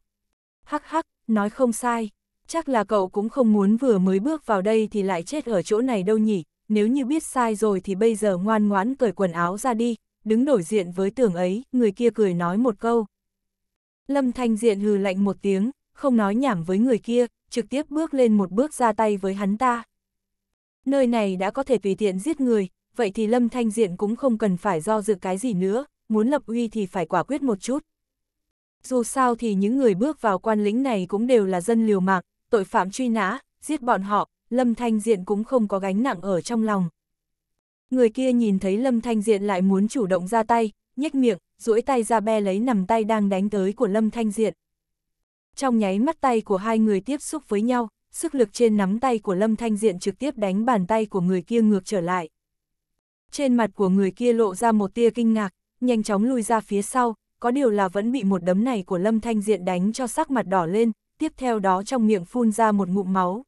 Hắc hắc, nói không sai, chắc là cậu cũng không muốn vừa mới bước vào đây thì lại chết ở chỗ này đâu nhỉ, nếu như biết sai rồi thì bây giờ ngoan ngoãn cởi quần áo ra đi, đứng đổi diện với tưởng ấy, người kia cười nói một câu. Lâm Thanh Diện hừ lạnh một tiếng, không nói nhảm với người kia, trực tiếp bước lên một bước ra tay với hắn ta. Nơi này đã có thể tùy tiện giết người, vậy thì Lâm Thanh Diện cũng không cần phải do dự cái gì nữa, muốn lập uy thì phải quả quyết một chút. Dù sao thì những người bước vào quan lĩnh này cũng đều là dân liều mạng, tội phạm truy nã, giết bọn họ, Lâm Thanh Diện cũng không có gánh nặng ở trong lòng. Người kia nhìn thấy Lâm Thanh Diện lại muốn chủ động ra tay, nhếch miệng, duỗi tay ra be lấy nằm tay đang đánh tới của Lâm Thanh Diện. Trong nháy mắt tay của hai người tiếp xúc với nhau, sức lực trên nắm tay của Lâm Thanh Diện trực tiếp đánh bàn tay của người kia ngược trở lại. Trên mặt của người kia lộ ra một tia kinh ngạc, nhanh chóng lui ra phía sau, có điều là vẫn bị một đấm này của Lâm Thanh Diện đánh cho sắc mặt đỏ lên, tiếp theo đó trong miệng phun ra một ngụm máu.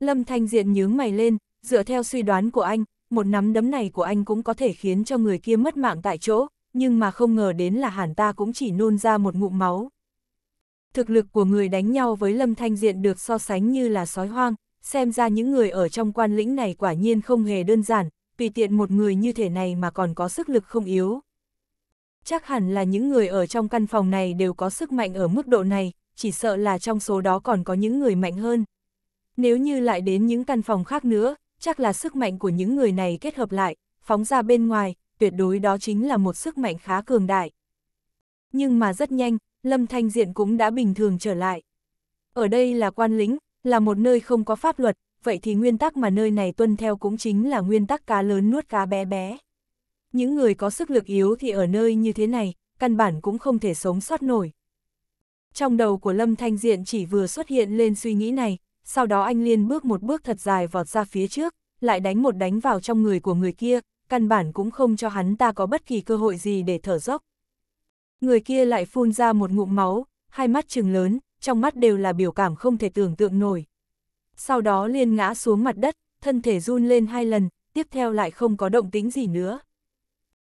Lâm Thanh Diện nhướng mày lên, dựa theo suy đoán của anh, một nắm đấm này của anh cũng có thể khiến cho người kia mất mạng tại chỗ, nhưng mà không ngờ đến là hẳn ta cũng chỉ nôn ra một ngụm máu. Thực lực của người đánh nhau với Lâm Thanh Diện được so sánh như là sói hoang, xem ra những người ở trong quan lĩnh này quả nhiên không hề đơn giản, tùy tiện một người như thế này mà còn có sức lực không yếu. Chắc hẳn là những người ở trong căn phòng này đều có sức mạnh ở mức độ này, chỉ sợ là trong số đó còn có những người mạnh hơn. Nếu như lại đến những căn phòng khác nữa, chắc là sức mạnh của những người này kết hợp lại, phóng ra bên ngoài, tuyệt đối đó chính là một sức mạnh khá cường đại. Nhưng mà rất nhanh, Lâm Thanh Diện cũng đã bình thường trở lại. Ở đây là quan lính, là một nơi không có pháp luật, vậy thì nguyên tắc mà nơi này tuân theo cũng chính là nguyên tắc cá lớn nuốt cá bé bé. Những người có sức lực yếu thì ở nơi như thế này, căn bản cũng không thể sống sót nổi. Trong đầu của Lâm Thanh Diện chỉ vừa xuất hiện lên suy nghĩ này, sau đó anh liên bước một bước thật dài vọt ra phía trước, lại đánh một đánh vào trong người của người kia, căn bản cũng không cho hắn ta có bất kỳ cơ hội gì để thở dốc. Người kia lại phun ra một ngụm máu, hai mắt trừng lớn, trong mắt đều là biểu cảm không thể tưởng tượng nổi. Sau đó liên ngã xuống mặt đất, thân thể run lên hai lần, tiếp theo lại không có động tính gì nữa.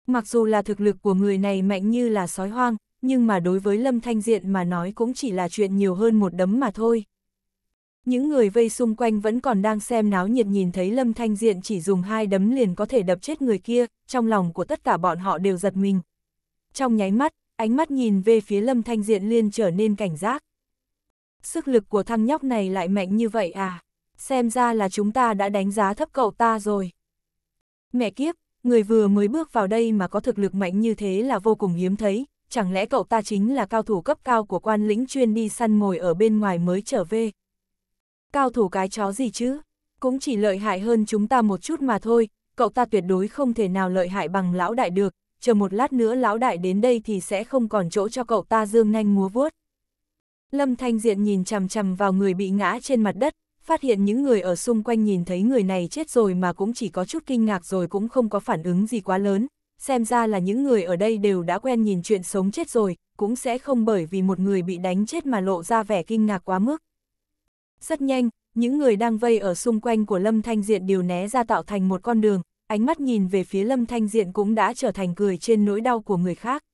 Mặc dù là thực lực của người này mạnh như là sói hoang, nhưng mà đối với Lâm Thanh Diện mà nói cũng chỉ là chuyện nhiều hơn một đấm mà thôi. Những người vây xung quanh vẫn còn đang xem náo nhiệt nhìn thấy Lâm Thanh Diện chỉ dùng hai đấm liền có thể đập chết người kia, trong lòng của tất cả bọn họ đều giật mình. Trong nháy mắt, ánh mắt nhìn về phía Lâm Thanh Diện liền trở nên cảnh giác. Sức lực của thằng nhóc này lại mạnh như vậy à? Xem ra là chúng ta đã đánh giá thấp cậu ta rồi. Mẹ kiếp, người vừa mới bước vào đây mà có thực lực mạnh như thế là vô cùng hiếm thấy, chẳng lẽ cậu ta chính là cao thủ cấp cao của quan lĩnh chuyên đi săn ngồi ở bên ngoài mới trở về? Cao thủ cái chó gì chứ? Cũng chỉ lợi hại hơn chúng ta một chút mà thôi, cậu ta tuyệt đối không thể nào lợi hại bằng lão đại được, chờ một lát nữa lão đại đến đây thì sẽ không còn chỗ cho cậu ta dương nanh múa vuốt. Lâm Thanh Diện nhìn chằm chằm vào người bị ngã trên mặt đất, phát hiện những người ở xung quanh nhìn thấy người này chết rồi mà cũng chỉ có chút kinh ngạc rồi cũng không có phản ứng gì quá lớn, xem ra là những người ở đây đều đã quen nhìn chuyện sống chết rồi, cũng sẽ không bởi vì một người bị đánh chết mà lộ ra vẻ kinh ngạc quá mức. Rất nhanh, những người đang vây ở xung quanh của Lâm Thanh Diện đều né ra tạo thành một con đường, ánh mắt nhìn về phía Lâm Thanh Diện cũng đã trở thành cười trên nỗi đau của người khác.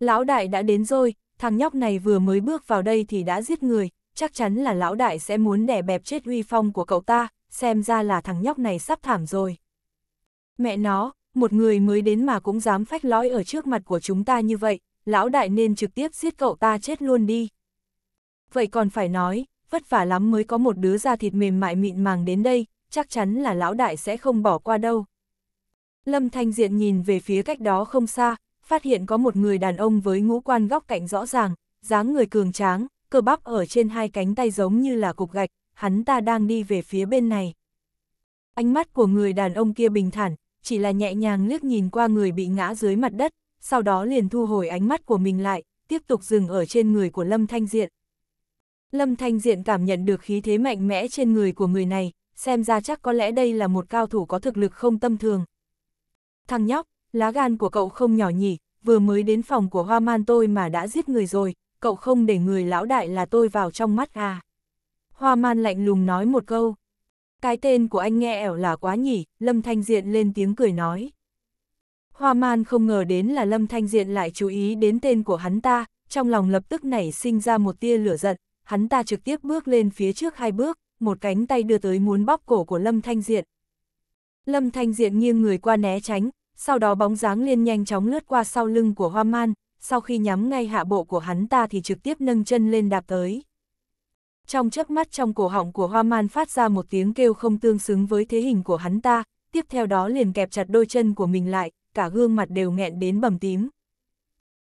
Lão đại đã đến rồi, thằng nhóc này vừa mới bước vào đây thì đã giết người, chắc chắn là lão đại sẽ muốn đẻ bẹp chết uy phong của cậu ta, xem ra là thằng nhóc này sắp thảm rồi. Mẹ nó, một người mới đến mà cũng dám phách lõi ở trước mặt của chúng ta như vậy, lão đại nên trực tiếp giết cậu ta chết luôn đi. Vậy còn phải nói, vất vả lắm mới có một đứa da thịt mềm mại mịn màng đến đây, chắc chắn là lão đại sẽ không bỏ qua đâu. Lâm Thanh Diện nhìn về phía cách đó không xa, phát hiện có một người đàn ông với ngũ quan góc cạnh rõ ràng, dáng người cường tráng, cơ bắp ở trên hai cánh tay giống như là cục gạch, hắn ta đang đi về phía bên này. Ánh mắt của người đàn ông kia bình thản, chỉ là nhẹ nhàng liếc nhìn qua người bị ngã dưới mặt đất, sau đó liền thu hồi ánh mắt của mình lại, tiếp tục dừng ở trên người của Lâm Thanh Diện. Lâm Thanh Diện cảm nhận được khí thế mạnh mẽ trên người của người này, xem ra chắc có lẽ đây là một cao thủ có thực lực không tâm thường. Thằng nhóc, lá gan của cậu không nhỏ nhỉ, vừa mới đến phòng của hoa man tôi mà đã giết người rồi, cậu không để người lão đại là tôi vào trong mắt à. Hoa man lạnh lùng nói một câu. Cái tên của anh nghe ẻo là quá nhỉ, Lâm Thanh Diện lên tiếng cười nói. Hoa man không ngờ đến là Lâm Thanh Diện lại chú ý đến tên của hắn ta, trong lòng lập tức nảy sinh ra một tia lửa giận, hắn ta trực tiếp bước lên phía trước hai bước, một cánh tay đưa tới muốn bóp cổ của Lâm Thanh Diện. Lâm Thanh Diện nghiêng người qua né tránh, sau đó bóng dáng liên nhanh chóng lướt qua sau lưng của Hoa Man, sau khi nhắm ngay hạ bộ của hắn ta thì trực tiếp nâng chân lên đạp tới trong chớp mắt trong cổ họng của Hoa Man phát ra một tiếng kêu không tương xứng với thế hình của hắn ta, tiếp theo đó liền kẹp chặt đôi chân của mình lại, cả gương mặt đều nghẹn đến bầm tím.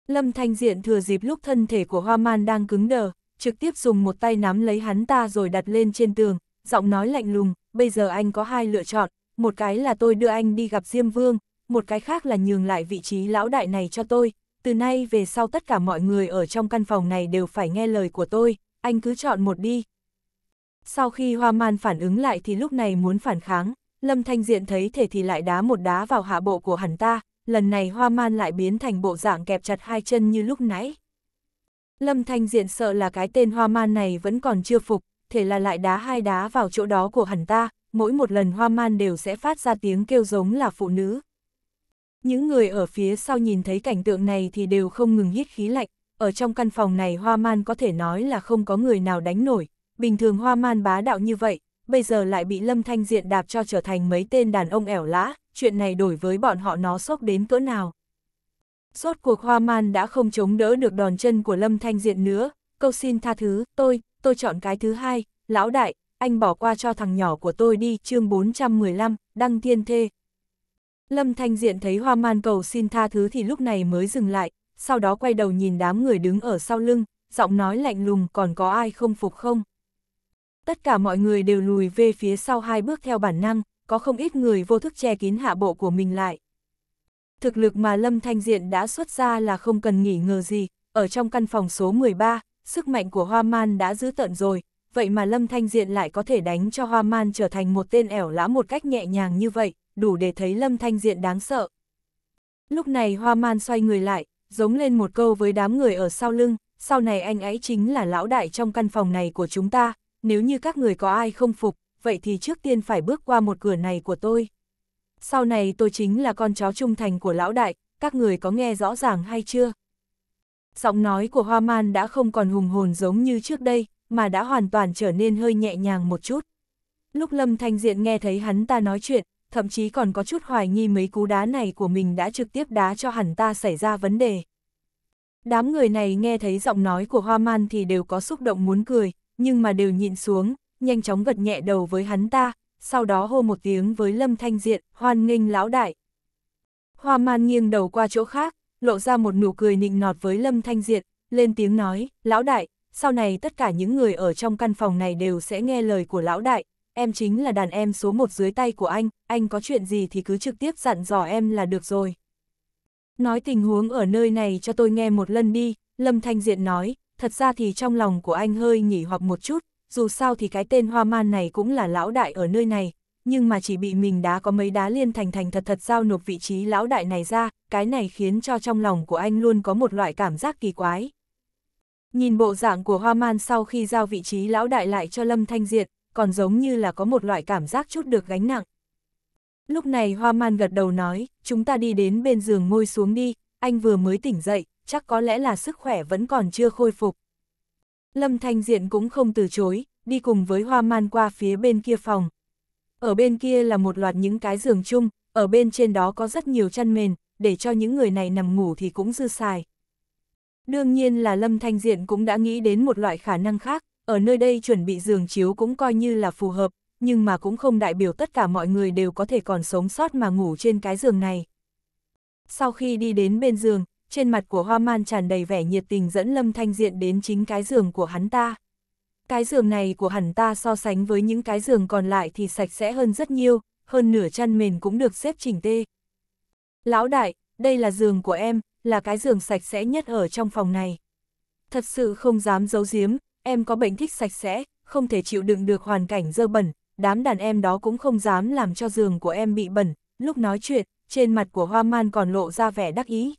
Lâm Thanh Diện thừa dịp lúc thân thể của Hoa Man đang cứng đờ, trực tiếp dùng một tay nắm lấy hắn ta rồi đặt lên trên tường, giọng nói lạnh lùng, bây giờ anh có hai lựa chọn, một cái là tôi đưa anh đi gặp Diêm Vương, một cái khác là nhường lại vị trí lão đại này cho tôi, từ nay về sau tất cả mọi người ở trong căn phòng này đều phải nghe lời của tôi, anh cứ chọn một đi. Sau khi Hoa Man phản ứng lại thì lúc này muốn phản kháng, Lâm Thanh Diện thấy thể thì lại đá một đá vào hạ bộ của hắn ta, lần này Hoa Man lại biến thành bộ dạng kẹp chặt hai chân như lúc nãy. Lâm Thanh Diện sợ là cái tên Hoa Man này vẫn còn chưa phục, thể là lại đá hai đá vào chỗ đó của hắn ta, mỗi một lần Hoa Man đều sẽ phát ra tiếng kêu giống là phụ nữ. Những người ở phía sau nhìn thấy cảnh tượng này thì đều không ngừng hít khí lạnh, ở trong căn phòng này Hoa Man có thể nói là không có người nào đánh nổi, bình thường Hoa Man bá đạo như vậy, bây giờ lại bị Lâm Thanh Diện đạp cho trở thành mấy tên đàn ông ẻo lã, chuyện này đổi với bọn họ nó sốc đến cỡ nào. sốt cuộc Hoa Man đã không chống đỡ được đòn chân của Lâm Thanh Diện nữa, câu xin tha thứ, tôi, tôi chọn cái thứ hai, lão đại, anh bỏ qua cho thằng nhỏ của tôi đi, chương 415, đăng thiên thê. Lâm Thanh Diện thấy Hoa Man cầu xin tha thứ thì lúc này mới dừng lại, sau đó quay đầu nhìn đám người đứng ở sau lưng, giọng nói lạnh lùng còn có ai không phục không. Tất cả mọi người đều lùi về phía sau hai bước theo bản năng, có không ít người vô thức che kín hạ bộ của mình lại. Thực lực mà Lâm Thanh Diện đã xuất ra là không cần nghỉ ngờ gì, ở trong căn phòng số 13, sức mạnh của Hoa Man đã giữ tận rồi, vậy mà Lâm Thanh Diện lại có thể đánh cho Hoa Man trở thành một tên ẻo lã một cách nhẹ nhàng như vậy, đủ để thấy Lâm Thanh Diện đáng sợ. Lúc này Hoa Man xoay người lại, giống lên một câu với đám người ở sau lưng, sau này anh ấy chính là lão đại trong căn phòng này của chúng ta, nếu như các người có ai không phục, vậy thì trước tiên phải bước qua một cửa này của tôi. Sau này tôi chính là con chó trung thành của lão đại, các người có nghe rõ ràng hay chưa? Giọng nói của Hoa Man đã không còn hùng hồn giống như trước đây, mà đã hoàn toàn trở nên hơi nhẹ nhàng một chút. Lúc Lâm Thanh Diện nghe thấy hắn ta nói chuyện, thậm chí còn có chút hoài nghi mấy cú đá này của mình đã trực tiếp đá cho hẳn ta xảy ra vấn đề. Đám người này nghe thấy giọng nói của Hoa Man thì đều có xúc động muốn cười, nhưng mà đều nhịn xuống, nhanh chóng gật nhẹ đầu với hắn ta, sau đó hô một tiếng với Lâm Thanh Diện, hoan nghênh lão đại. Hoa Man nghiêng đầu qua chỗ khác, lộ ra một nụ cười nịnh nọt với Lâm Thanh Diện, lên tiếng nói, lão đại, sau này tất cả những người ở trong căn phòng này đều sẽ nghe lời của lão đại, em chính là đàn em số một dưới tay của anh, anh có chuyện gì thì cứ trực tiếp dặn dò em là được rồi. Nói tình huống ở nơi này cho tôi nghe một lần đi, Lâm Thanh Diện nói, thật ra thì trong lòng của anh hơi nhỉ hoặc một chút, dù sao thì cái tên hoa man này cũng là lão đại ở nơi này, nhưng mà chỉ bị mình đá có mấy đá liên thành thành thật thật giao nộp vị trí lão đại này ra, cái này khiến cho trong lòng của anh luôn có một loại cảm giác kỳ quái. Nhìn bộ dạng của Hoa Man sau khi giao vị trí lão đại lại cho Lâm Thanh Diệt, còn giống như là có một loại cảm giác chút được gánh nặng. Lúc này Hoa Man gật đầu nói, chúng ta đi đến bên giường ngồi xuống đi, anh vừa mới tỉnh dậy, chắc có lẽ là sức khỏe vẫn còn chưa khôi phục. Lâm Thanh Diện cũng không từ chối, đi cùng với Hoa Man qua phía bên kia phòng. Ở bên kia là một loạt những cái giường chung, ở bên trên đó có rất nhiều chăn mền, để cho những người này nằm ngủ thì cũng dư xài. Đương nhiên là Lâm Thanh Diện cũng đã nghĩ đến một loại khả năng khác, ở nơi đây chuẩn bị giường chiếu cũng coi như là phù hợp, nhưng mà cũng không đại biểu tất cả mọi người đều có thể còn sống sót mà ngủ trên cái giường này. Sau khi đi đến bên giường, trên mặt của Hoa Man tràn đầy vẻ nhiệt tình dẫn Lâm Thanh Diện đến chính cái giường của hắn ta. Cái giường này của hắn ta so sánh với những cái giường còn lại thì sạch sẽ hơn rất nhiều, hơn nửa chăn mền cũng được xếp chỉnh tê. Lão đại, đây là giường của em, là cái giường sạch sẽ nhất ở trong phòng này. Thật sự không dám giấu giếm, em có bệnh thích sạch sẽ, không thể chịu đựng được hoàn cảnh dơ bẩn, đám đàn em đó cũng không dám làm cho giường của em bị bẩn, lúc nói chuyện, trên mặt của Hoa Man còn lộ ra vẻ đắc ý.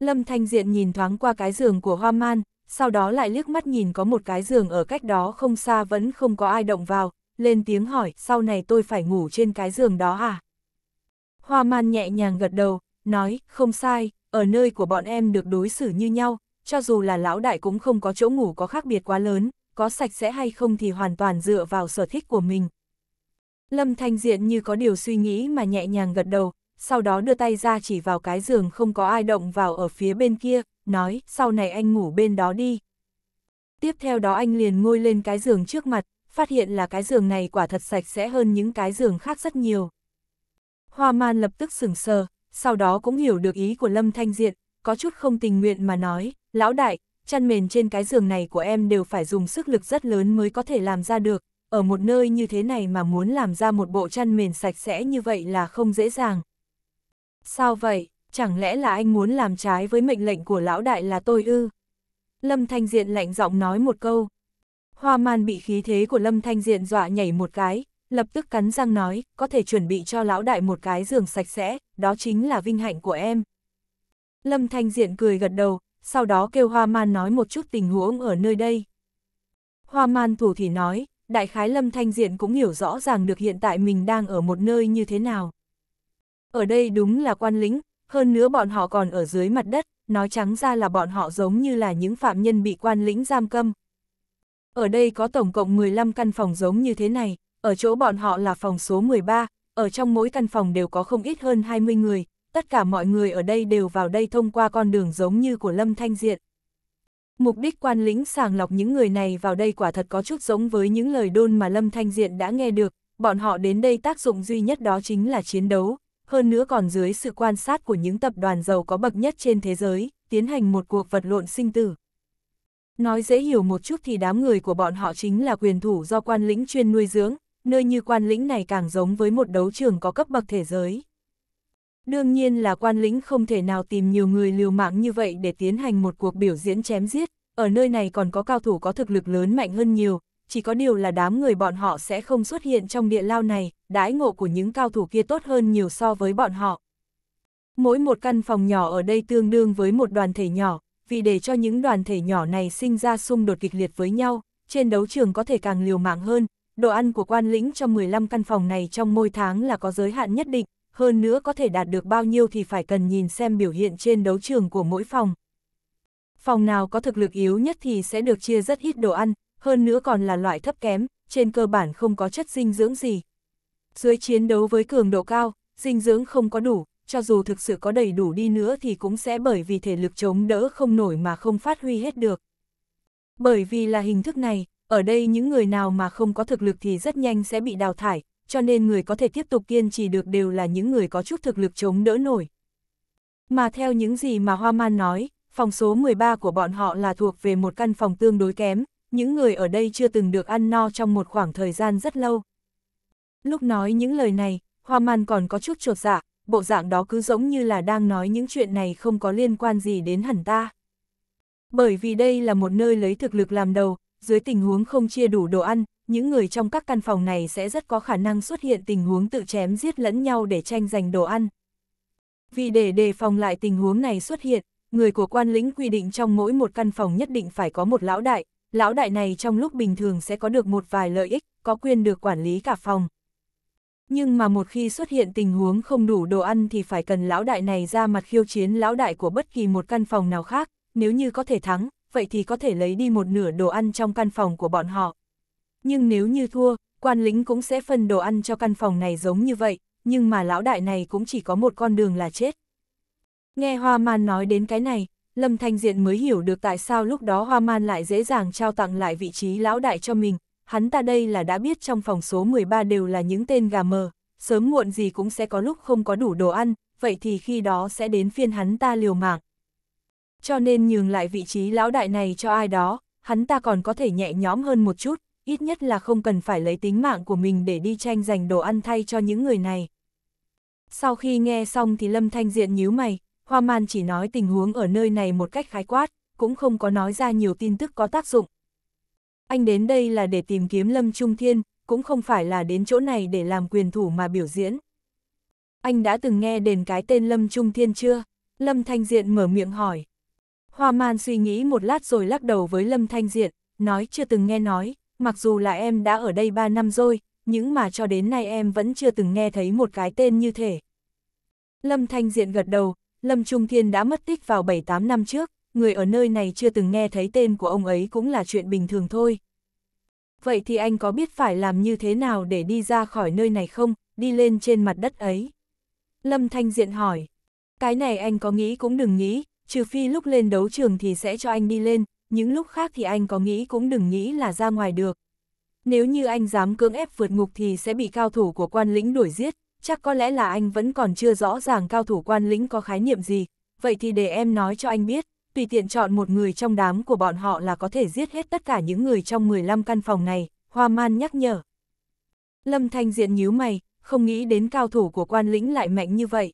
Lâm Thanh Diện nhìn thoáng qua cái giường của Hoa Man, sau đó lại liếc mắt nhìn có một cái giường ở cách đó không xa vẫn không có ai động vào, lên tiếng hỏi sau này tôi phải ngủ trên cái giường đó à? Hoa Man nhẹ nhàng gật đầu, nói không sai, ở nơi của bọn em được đối xử như nhau, cho dù là lão đại cũng không có chỗ ngủ có khác biệt quá lớn, có sạch sẽ hay không thì hoàn toàn dựa vào sở thích của mình. Lâm Thanh Diện như có điều suy nghĩ mà nhẹ nhàng gật đầu, sau đó đưa tay ra chỉ vào cái giường không có ai động vào ở phía bên kia, nói, sau này anh ngủ bên đó đi. Tiếp theo đó anh liền ngồi lên cái giường trước mặt, phát hiện là cái giường này quả thật sạch sẽ hơn những cái giường khác rất nhiều. Hoa man lập tức sửng sờ, sau đó cũng hiểu được ý của Lâm Thanh Diện, có chút không tình nguyện mà nói, Lão đại, chăn mền trên cái giường này của em đều phải dùng sức lực rất lớn mới có thể làm ra được, ở một nơi như thế này mà muốn làm ra một bộ chăn mền sạch sẽ như vậy là không dễ dàng. Sao vậy, chẳng lẽ là anh muốn làm trái với mệnh lệnh của lão đại là tôi ư? Lâm Thanh Diện lạnh giọng nói một câu. Hoa man bị khí thế của Lâm Thanh Diện dọa nhảy một cái, lập tức cắn răng nói, có thể chuẩn bị cho lão đại một cái giường sạch sẽ, đó chính là vinh hạnh của em. Lâm Thanh Diện cười gật đầu, sau đó kêu Hoa Man nói một chút tình huống ở nơi đây. Hoa Man thủ thì nói, đại khái Lâm Thanh Diện cũng hiểu rõ ràng được hiện tại mình đang ở một nơi như thế nào. Ở đây đúng là quan lính, hơn nữa bọn họ còn ở dưới mặt đất, nói trắng ra là bọn họ giống như là những phạm nhân bị quan lính giam câm. Ở đây có tổng cộng 15 căn phòng giống như thế này, ở chỗ bọn họ là phòng số 13, ở trong mỗi căn phòng đều có không ít hơn 20 người, tất cả mọi người ở đây đều vào đây thông qua con đường giống như của Lâm Thanh Diện. Mục đích quan lĩnh sàng lọc những người này vào đây quả thật có chút giống với những lời đôn mà Lâm Thanh Diện đã nghe được, bọn họ đến đây tác dụng duy nhất đó chính là chiến đấu, hơn nữa còn dưới sự quan sát của những tập đoàn giàu có bậc nhất trên thế giới, tiến hành một cuộc vật lộn sinh tử. Nói dễ hiểu một chút thì đám người của bọn họ chính là quyền thủ do quan lĩnh chuyên nuôi dưỡng, nơi như quan lĩnh này càng giống với một đấu trường có cấp bậc thế giới. Đương nhiên là quan lính không thể nào tìm nhiều người liều mạng như vậy để tiến hành một cuộc biểu diễn chém giết, ở nơi này còn có cao thủ có thực lực lớn mạnh hơn nhiều, chỉ có điều là đám người bọn họ sẽ không xuất hiện trong địa lao này, đãi ngộ của những cao thủ kia tốt hơn nhiều so với bọn họ. Mỗi một căn phòng nhỏ ở đây tương đương với một đoàn thể nhỏ, vì để cho những đoàn thể nhỏ này sinh ra xung đột kịch liệt với nhau, trên đấu trường có thể càng liều mạng hơn, đồ ăn của quan lĩnh trong 15 căn phòng này trong mỗi tháng là có giới hạn nhất định, hơn nữa có thể đạt được bao nhiêu thì phải cần nhìn xem biểu hiện trên đấu trường của mỗi phòng. Phòng nào có thực lực yếu nhất thì sẽ được chia rất ít đồ ăn, hơn nữa còn là loại thấp kém, trên cơ bản không có chất dinh dưỡng gì. Dưới chiến đấu với cường độ cao, dinh dưỡng không có đủ, cho dù thực sự có đầy đủ đi nữa thì cũng sẽ bởi vì thể lực chống đỡ không nổi mà không phát huy hết được. Bởi vì là hình thức này, ở đây những người nào mà không có thực lực thì rất nhanh sẽ bị đào thải, cho nên người có thể tiếp tục kiên trì được đều là những người có chút thực lực chống đỡ nổi. Mà theo những gì mà Hoa Man nói, phòng số 13 của bọn họ là thuộc về một căn phòng tương đối kém, những người ở đây chưa từng được ăn no trong một khoảng thời gian rất lâu. Lúc nói những lời này, Hoa Man còn có chút trột dạ, bộ dạng đó cứ giống như là đang nói những chuyện này không có liên quan gì đến hẳn ta. Bởi vì đây là một nơi lấy thực lực làm đầu, dưới tình huống không chia đủ đồ ăn, những người trong các căn phòng này sẽ rất có khả năng xuất hiện tình huống tự chém giết lẫn nhau để tranh giành đồ ăn. Vì để đề phòng lại tình huống này xuất hiện, người của quan lĩnh quy định trong mỗi một căn phòng nhất định phải có một lão đại, lão đại này trong lúc bình thường sẽ có được một vài lợi ích, có quyền được quản lý cả phòng. Nhưng mà một khi xuất hiện tình huống không đủ đồ ăn thì phải cần lão đại này ra mặt khiêu chiến lão đại của bất kỳ một căn phòng nào khác, nếu như có thể thắng, vậy thì có thể lấy đi một nửa đồ ăn trong căn phòng của bọn họ, nhưng nếu như thua, quan lính cũng sẽ phân đồ ăn cho căn phòng này giống như vậy, nhưng mà lão đại này cũng chỉ có một con đường là chết. Nghe Hoa Man nói đến cái này, Lâm Thanh Diện mới hiểu được tại sao lúc đó Hoa Man lại dễ dàng trao tặng lại vị trí lão đại cho mình, hắn ta đây là đã biết trong phòng số 13 đều là những tên gà mờ, sớm muộn gì cũng sẽ có lúc không có đủ đồ ăn, vậy thì khi đó sẽ đến phiên hắn ta liều mạng. Cho nên nhường lại vị trí lão đại này cho ai đó, hắn ta còn có thể nhẹ nhõm hơn một chút, ít nhất là không cần phải lấy tính mạng của mình để đi tranh giành đồ ăn thay cho những người này. Sau khi nghe xong thì Lâm Thanh Diện nhíu mày, Hoa Man chỉ nói tình huống ở nơi này một cách khái quát, cũng không có nói ra nhiều tin tức có tác dụng. Anh đến đây là để tìm kiếm Lâm Trung Thiên, cũng không phải là đến chỗ này để làm quyền thủ mà biểu diễn. Anh đã từng nghe đền cái tên Lâm Trung Thiên chưa? Lâm Thanh Diện mở miệng hỏi. Hoa Man suy nghĩ một lát rồi lắc đầu với Lâm Thanh Diện, nói chưa từng nghe nói, mặc dù là em đã ở đây 3 năm rồi, nhưng mà cho đến nay em vẫn chưa từng nghe thấy một cái tên như thế. Lâm Thanh Diện gật đầu, Lâm Trung Thiên đã mất tích vào 7-8 năm trước, người ở nơi này chưa từng nghe thấy tên của ông ấy cũng là chuyện bình thường thôi. Vậy thì anh có biết phải làm như thế nào để đi ra khỏi nơi này không, đi lên trên mặt đất ấy? Lâm Thanh Diện hỏi. Cái này anh có nghĩ cũng đừng nghĩ, trừ phi lúc lên đấu trường thì sẽ cho anh đi lên, những lúc khác thì anh có nghĩ cũng đừng nghĩ là ra ngoài được. Nếu như anh dám cưỡng ép vượt ngục thì sẽ bị cao thủ của quan lĩnh đuổi giết, chắc có lẽ là anh vẫn còn chưa rõ ràng cao thủ quan lĩnh có khái niệm gì, vậy thì để em nói cho anh biết, tùy tiện chọn một người trong đám của bọn họ là có thể giết hết tất cả những người trong 15 căn phòng này, Hoa Man nhắc nhở. Lâm Thanh Diện nhíu mày, không nghĩ đến cao thủ của quan lĩnh lại mạnh như vậy.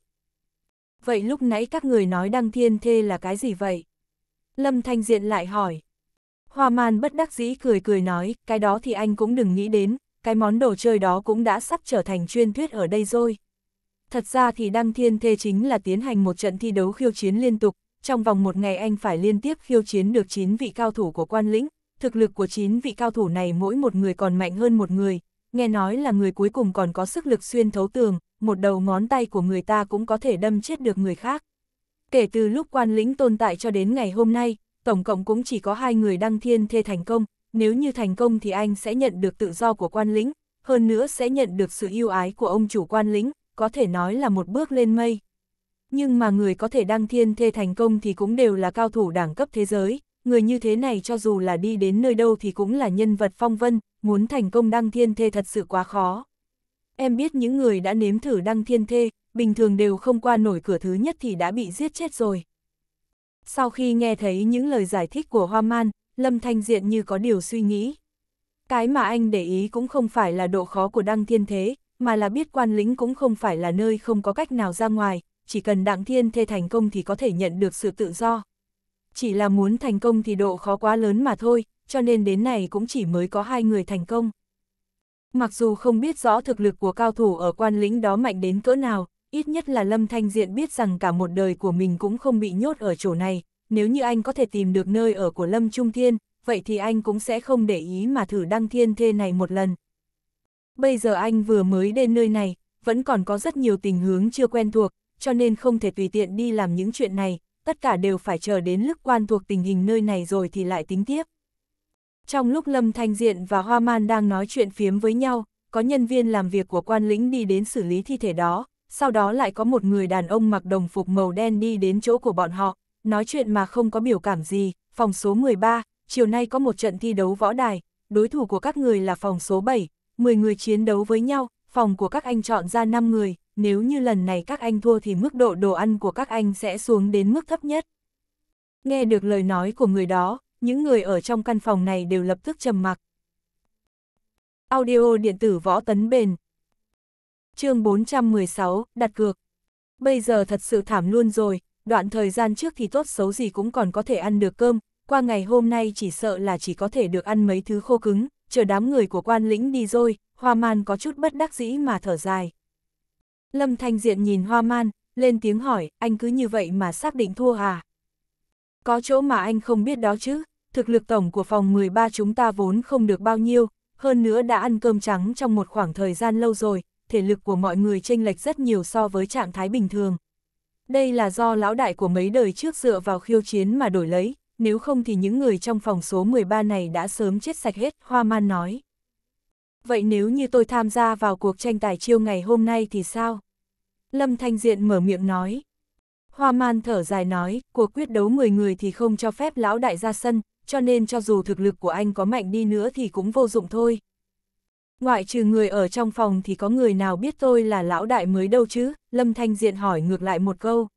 Vậy lúc nãy các người nói đăng thiên thê là cái gì vậy? Lâm Thanh Diện lại hỏi. Hoa man bất đắc dĩ cười cười nói, cái đó thì anh cũng đừng nghĩ đến, cái món đồ chơi đó cũng đã sắp trở thành chuyên thuyết ở đây rồi. Thật ra thì Đăng Thiên Thê chính là tiến hành một trận thi đấu khiêu chiến liên tục, trong vòng một ngày anh phải liên tiếp khiêu chiến được 9 vị cao thủ của quan lĩnh, thực lực của 9 vị cao thủ này mỗi một người còn mạnh hơn một người, nghe nói là người cuối cùng còn có sức lực xuyên thấu tường, một đầu ngón tay của người ta cũng có thể đâm chết được người khác. Kể từ lúc quan lĩnh tồn tại cho đến ngày hôm nay, tổng cộng cũng chỉ có hai người đăng thiên thê thành công, nếu như thành công thì anh sẽ nhận được tự do của quan lĩnh, hơn nữa sẽ nhận được sự yêu ái của ông chủ quan lĩnh, có thể nói là một bước lên mây. Nhưng mà người có thể đăng thiên thê thành công thì cũng đều là cao thủ đẳng cấp thế giới, người như thế này cho dù là đi đến nơi đâu thì cũng là nhân vật phong vân, muốn thành công đăng thiên thê thật sự quá khó. Em biết những người đã nếm thử đăng thiên thê, bình thường đều không qua nổi cửa thứ nhất thì đã bị giết chết rồi. Sau khi nghe thấy những lời giải thích của Hoa Man, Lâm Thanh Diện như có điều suy nghĩ. Cái mà anh để ý cũng không phải là độ khó của Đăng Thiên Thế, mà là biết quan lĩnh cũng không phải là nơi không có cách nào ra ngoài, chỉ cần Đặng Thiên Thê thành công thì có thể nhận được sự tự do. Chỉ là muốn thành công thì độ khó quá lớn mà thôi, cho nên đến này cũng chỉ mới có hai người thành công. Mặc dù không biết rõ thực lực của cao thủ ở quan lĩnh đó mạnh đến cỡ nào, ít nhất là Lâm Thanh Diện biết rằng cả một đời của mình cũng không bị nhốt ở chỗ này, nếu như anh có thể tìm được nơi ở của Lâm Trung Thiên, vậy thì anh cũng sẽ không để ý mà thử đăng thiên thê này một lần. Bây giờ anh vừa mới đến nơi này, vẫn còn có rất nhiều tình hướng chưa quen thuộc, cho nên không thể tùy tiện đi làm những chuyện này, tất cả đều phải chờ đến lúc quan thuộc tình hình nơi này rồi thì lại tính tiếp. Trong lúc Lâm Thanh Diện và Hoa Man đang nói chuyện phiếm với nhau, có nhân viên làm việc của quan lĩnh đi đến xử lý thi thể đó, sau đó lại có một người đàn ông mặc đồng phục màu đen đi đến chỗ của bọn họ, nói chuyện mà không có biểu cảm gì, phòng số 13, chiều nay có một trận thi đấu võ đài, đối thủ của các người là phòng số 7, 10 người chiến đấu với nhau, phòng của các anh chọn ra 5 người, nếu như lần này các anh thua thì mức độ đồ ăn của các anh sẽ xuống đến mức thấp nhất. Nghe được lời nói của người đó, những người ở trong căn phòng này đều lập tức trầm mặc. Audio điện tử võ tấn bền, chương 416, đặt cược. Bây giờ thật sự thảm luôn rồi, đoạn thời gian trước thì tốt xấu gì cũng còn có thể ăn được cơm, qua ngày hôm nay chỉ sợ là chỉ có thể được ăn mấy thứ khô cứng, chờ đám người của quan lĩnh đi rồi, hoa man có chút bất đắc dĩ mà thở dài. Lâm Thanh Diện nhìn hoa man, lên tiếng hỏi, anh cứ như vậy mà xác định thua à? Có chỗ mà anh không biết đó chứ, thực lực tổng của phòng 13 chúng ta vốn không được bao nhiêu, hơn nữa đã ăn cơm trắng trong một khoảng thời gian lâu rồi, thể lực của mọi người chênh lệch rất nhiều so với trạng thái bình thường. Đây là do lão đại của mấy đời trước dựa vào khiêu chiến mà đổi lấy, nếu không thì những người trong phòng số 13 này đã sớm chết sạch hết, Hoa Man nói. Vậy nếu như tôi tham gia vào cuộc tranh tài chiêu ngày hôm nay thì sao? Lâm Thanh Diện mở miệng nói. Hoa Man thở dài nói, cuộc quyết đấu 10 người thì không cho phép lão đại ra sân, cho nên cho dù thực lực của anh có mạnh đi nữa thì cũng vô dụng thôi, ngoại trừ người ở trong phòng thì có người nào biết tôi là lão đại mới đâu chứ, Lâm Thanh Diện hỏi ngược lại một câu.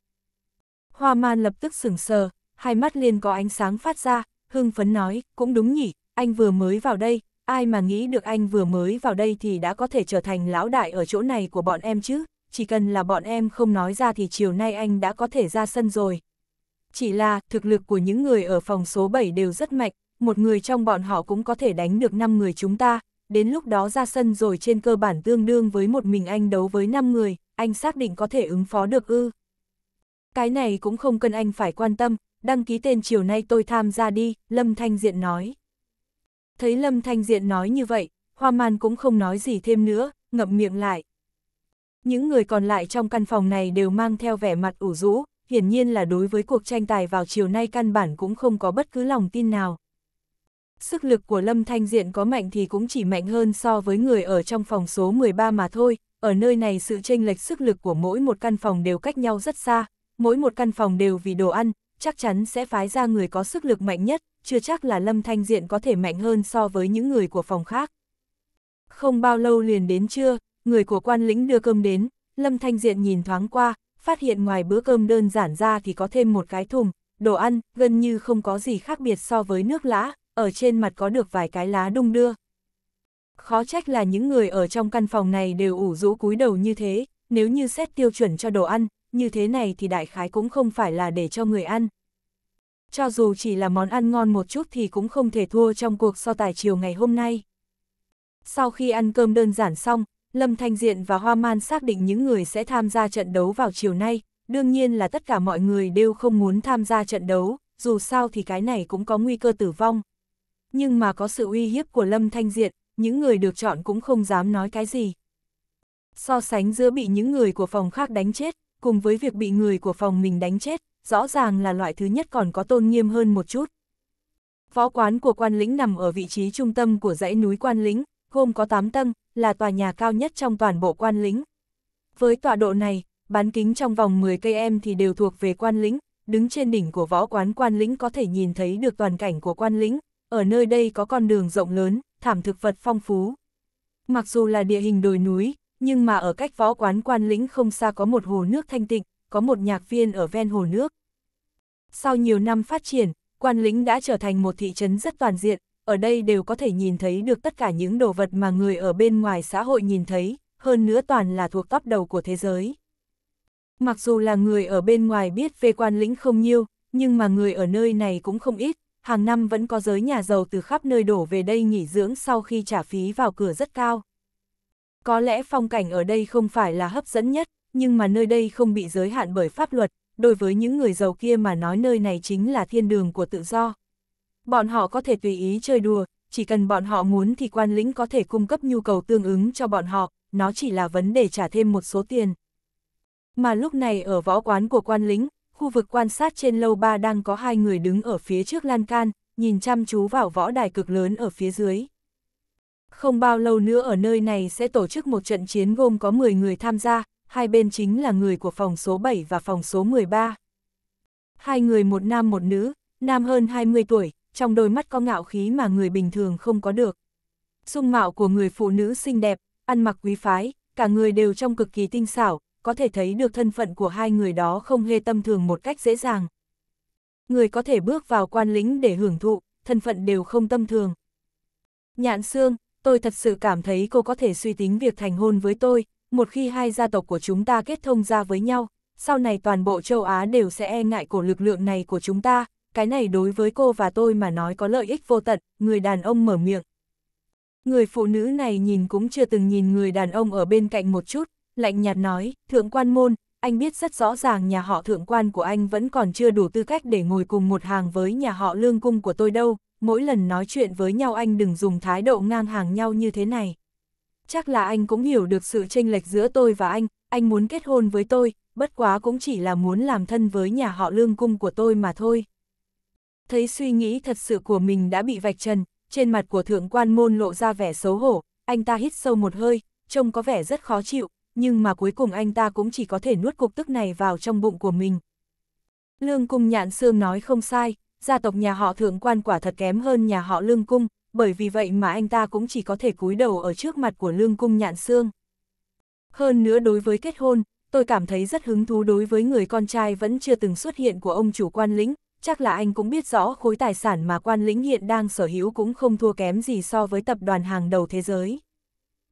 Hoa man lập tức sửng sờ, hai mắt liền có ánh sáng phát ra, hưng phấn nói, cũng đúng nhỉ, anh vừa mới vào đây, ai mà nghĩ được anh vừa mới vào đây thì đã có thể trở thành lão đại ở chỗ này của bọn em chứ, chỉ cần là bọn em không nói ra thì chiều nay anh đã có thể ra sân rồi. Chỉ là, thực lực của những người ở phòng số 7 đều rất mạnh, một người trong bọn họ cũng có thể đánh được 5 người chúng ta, đến lúc đó ra sân rồi trên cơ bản tương đương với một mình anh đấu với 5 người, anh xác định có thể ứng phó được ư. Cái này cũng không cần anh phải quan tâm, đăng ký tên chiều nay tôi tham gia đi, Lâm Thanh Diện nói. Thấy Lâm Thanh Diện nói như vậy, Hoa Man cũng không nói gì thêm nữa, ngậm miệng lại. Những người còn lại trong căn phòng này đều mang theo vẻ mặt ủ rũ, hiển nhiên là đối với cuộc tranh tài vào chiều nay căn bản cũng không có bất cứ lòng tin nào sức lực của Lâm Thanh Diện có mạnh thì cũng chỉ mạnh hơn so với người ở trong phòng số 13 mà thôi, ở nơi này sự chênh lệch sức lực của mỗi một căn phòng đều cách nhau rất xa, mỗi một căn phòng đều vì đồ ăn, chắc chắn sẽ phái ra người có sức lực mạnh nhất, chưa chắc là Lâm Thanh Diện có thể mạnh hơn so với những người của phòng khác. Không bao lâu liền đến trưa, người của quan lĩnh đưa cơm đến, Lâm Thanh Diện nhìn thoáng qua, phát hiện ngoài bữa cơm đơn giản ra thì có thêm một cái thùng, đồ ăn, gần như không có gì khác biệt so với nước lã, ở trên mặt có được vài cái lá đung đưa. Khó trách là những người ở trong căn phòng này đều ủ rũ cúi đầu như thế, nếu như xét tiêu chuẩn cho đồ ăn, như thế này thì đại khái cũng không phải là để cho người ăn. Cho dù chỉ là món ăn ngon một chút thì cũng không thể thua trong cuộc so tài chiều ngày hôm nay. Sau khi ăn cơm đơn giản xong, Lâm Thanh Diện và Hoa Man xác định những người sẽ tham gia trận đấu vào chiều nay, đương nhiên là tất cả mọi người đều không muốn tham gia trận đấu, dù sao thì cái này cũng có nguy cơ tử vong nhưng mà có sự uy hiếp của Lâm Thanh Diện, những người được chọn cũng không dám nói cái gì. So sánh giữa bị những người của phòng khác đánh chết, cùng với việc bị người của phòng mình đánh chết, rõ ràng là loại thứ nhất còn có tôn nghiêm hơn một chút. Võ quán của quan lĩnh nằm ở vị trí trung tâm của dãy núi quan lĩnh, gồm có 8 tầng, là tòa nhà cao nhất trong toàn bộ quan lĩnh. Với tọa độ này, bán kính trong vòng 10 cây em thì đều thuộc về quan lĩnh, đứng trên đỉnh của võ quán quan lĩnh có thể nhìn thấy được toàn cảnh của quan lĩnh, ở nơi đây có con đường rộng lớn, thảm thực vật phong phú. Mặc dù là địa hình đồi núi, nhưng mà ở cách võ quán quan lĩnh không xa có một hồ nước thanh tịnh, có một nhạc viên ở ven hồ nước. Sau nhiều năm phát triển, quan lĩnh đã trở thành một thị trấn rất toàn diện, ở đây đều có thể nhìn thấy được tất cả những đồ vật mà người ở bên ngoài xã hội nhìn thấy, hơn nữa toàn là thuộc top đầu của thế giới. Mặc dù là người ở bên ngoài biết về quan lĩnh không nhiều, nhưng mà người ở nơi này cũng không ít, hàng năm vẫn có giới nhà giàu từ khắp nơi đổ về đây nghỉ dưỡng sau khi trả phí vào cửa rất cao. Có lẽ phong cảnh ở đây không phải là hấp dẫn nhất, nhưng mà nơi đây không bị giới hạn bởi pháp luật, đối với những người giàu kia mà nói nơi này chính là thiên đường của tự do. Bọn họ có thể tùy ý chơi đùa, chỉ cần bọn họ muốn thì quan lĩnh có thể cung cấp nhu cầu tương ứng cho bọn họ, nó chỉ là vấn đề trả thêm một số tiền. Mà lúc này ở võ quán của quan lĩnh, khu vực quan sát trên lâu ba đang có hai người đứng ở phía trước lan can, nhìn chăm chú vào võ đài cực lớn ở phía dưới. Không bao lâu nữa ở nơi này sẽ tổ chức một trận chiến gồm có 10 người tham gia, hai bên chính là người của phòng số 7 và phòng số 13. Hai người một nam một nữ, nam hơn 20 tuổi, trong đôi mắt có ngạo khí mà người bình thường không có được. Dung mạo của người phụ nữ xinh đẹp, ăn mặc quý phái, cả người đều trong cực kỳ tinh xảo, có thể thấy được thân phận của hai người đó không hề tâm thường một cách dễ dàng. Người có thể bước vào quan lĩnh để hưởng thụ, thân phận đều không tâm thường. Nhạn xương tôi thật sự cảm thấy cô có thể suy tính việc thành hôn với tôi, một khi hai gia tộc của chúng ta kết thông ra với nhau, sau này toàn bộ châu Á đều sẽ e ngại cổ lực lượng này của chúng ta, cái này đối với cô và tôi mà nói có lợi ích vô tận, người đàn ông mở miệng. Người phụ nữ này nhìn cũng chưa từng nhìn người đàn ông ở bên cạnh một chút, lạnh nhạt nói, thượng quan môn, anh biết rất rõ ràng nhà họ thượng quan của anh vẫn còn chưa đủ tư cách để ngồi cùng một hàng với nhà họ lương cung của tôi đâu, mỗi lần nói chuyện với nhau anh đừng dùng thái độ ngang hàng nhau như thế này. Chắc là anh cũng hiểu được sự chênh lệch giữa tôi và anh, anh muốn kết hôn với tôi, bất quá cũng chỉ là muốn làm thân với nhà họ lương cung của tôi mà thôi. Thấy suy nghĩ thật sự của mình đã bị vạch trần, trên mặt của thượng quan môn lộ ra vẻ xấu hổ, anh ta hít sâu một hơi, trông có vẻ rất khó chịu, nhưng mà cuối cùng anh ta cũng chỉ có thể nuốt cục tức này vào trong bụng của mình. Lương cung nhạn Sương nói không sai, gia tộc nhà họ thượng quan quả thật kém hơn nhà họ lương cung, bởi vì vậy mà anh ta cũng chỉ có thể cúi đầu ở trước mặt của lương cung nhạn Sương. Hơn nữa đối với kết hôn, tôi cảm thấy rất hứng thú đối với người con trai vẫn chưa từng xuất hiện của ông chủ quan lĩnh, chắc là anh cũng biết rõ khối tài sản mà quan lĩnh hiện đang sở hữu cũng không thua kém gì so với tập đoàn hàng đầu thế giới.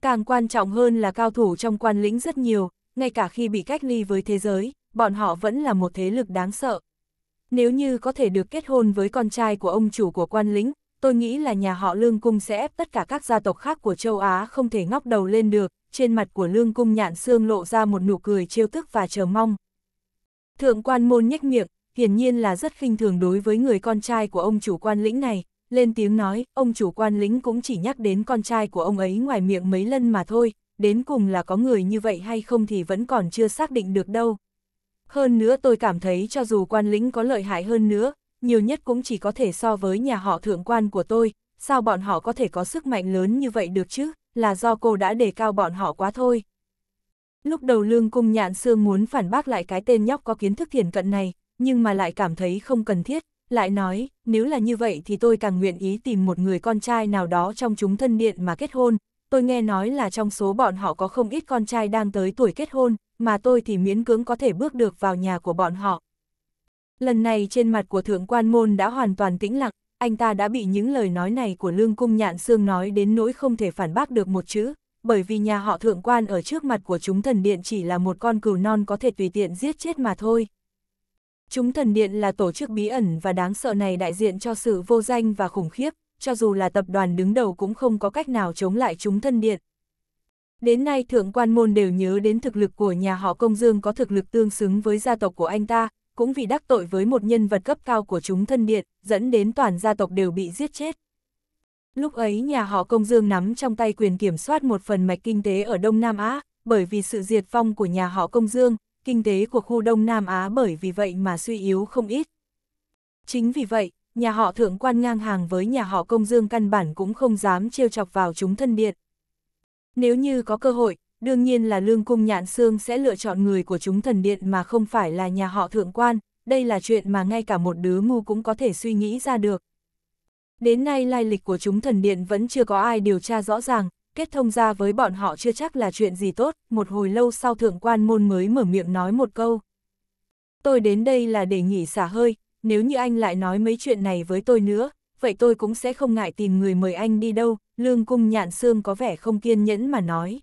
Càng quan trọng hơn là cao thủ trong quan lĩnh rất nhiều, ngay cả khi bị cách ly với thế giới, bọn họ vẫn là một thế lực đáng sợ. Nếu như có thể được kết hôn với con trai của ông chủ của quan lĩnh, tôi nghĩ là nhà họ Lương Cung sẽ ép tất cả các gia tộc khác của châu Á không thể ngóc đầu lên được, trên mặt của Lương Cung nhạn xương lộ ra một nụ cười trêu thức và chờ mong. Thượng quan môn nhếch miệng, hiển nhiên là rất khinh thường đối với người con trai của ông chủ quan lĩnh này, lên tiếng nói, ông chủ quan lính cũng chỉ nhắc đến con trai của ông ấy ngoài miệng mấy lần mà thôi, đến cùng là có người như vậy hay không thì vẫn còn chưa xác định được đâu. Hơn nữa tôi cảm thấy cho dù quan lính có lợi hại hơn nữa, nhiều nhất cũng chỉ có thể so với nhà họ thượng quan của tôi, sao bọn họ có thể có sức mạnh lớn như vậy được chứ, là do cô đã đề cao bọn họ quá thôi. Lúc đầu lương cung nhạn sương muốn phản bác lại cái tên nhóc có kiến thức thiền cận này, nhưng mà lại cảm thấy không cần thiết, lại nói, nếu là như vậy thì tôi càng nguyện ý tìm một người con trai nào đó trong chúng thân điện mà kết hôn, tôi nghe nói là trong số bọn họ có không ít con trai đang tới tuổi kết hôn, mà tôi thì miễn cưỡng có thể bước được vào nhà của bọn họ. Lần này trên mặt của thượng quan môn đã hoàn toàn tĩnh lặng, anh ta đã bị những lời nói này của Lương Cung Nhạn xương nói đến nỗi không thể phản bác được một chữ, bởi vì nhà họ thượng quan ở trước mặt của chúng thần điện chỉ là một con cừu non có thể tùy tiện giết chết mà thôi. Chúng thần điện là tổ chức bí ẩn và đáng sợ này đại diện cho sự vô danh và khủng khiếp, cho dù là tập đoàn đứng đầu cũng không có cách nào chống lại chúng thần điện. Đến nay thượng quan môn đều nhớ đến thực lực của nhà họ công dương có thực lực tương xứng với gia tộc của anh ta, cũng vì đắc tội với một nhân vật cấp cao của chúng thân điện, dẫn đến toàn gia tộc đều bị giết chết. Lúc ấy nhà họ công dương nắm trong tay quyền kiểm soát một phần mạch kinh tế ở Đông Nam Á, bởi vì sự diệt vong của nhà họ công dương, kinh tế của khu Đông Nam Á bởi vì vậy mà suy yếu không ít. Chính vì vậy, nhà họ thượng quan ngang hàng với nhà họ công dương căn bản cũng không dám trêu chọc vào chúng thân điện. Nếu như có cơ hội, đương nhiên là lương cung nhạn xương sẽ lựa chọn người của chúng thần điện mà không phải là nhà họ thượng quan, đây là chuyện mà ngay cả một đứa ngu cũng có thể suy nghĩ ra được. Đến nay lai lịch của chúng thần điện vẫn chưa có ai điều tra rõ ràng, kết thông ra với bọn họ chưa chắc là chuyện gì tốt, một hồi lâu sau thượng quan môn mới mở miệng nói một câu. Tôi đến đây là để nghỉ xả hơi, nếu như anh lại nói mấy chuyện này với tôi nữa, vậy tôi cũng sẽ không ngại tìm người mời anh đi đâu, lương cung nhạn xương có vẻ không kiên nhẫn mà nói.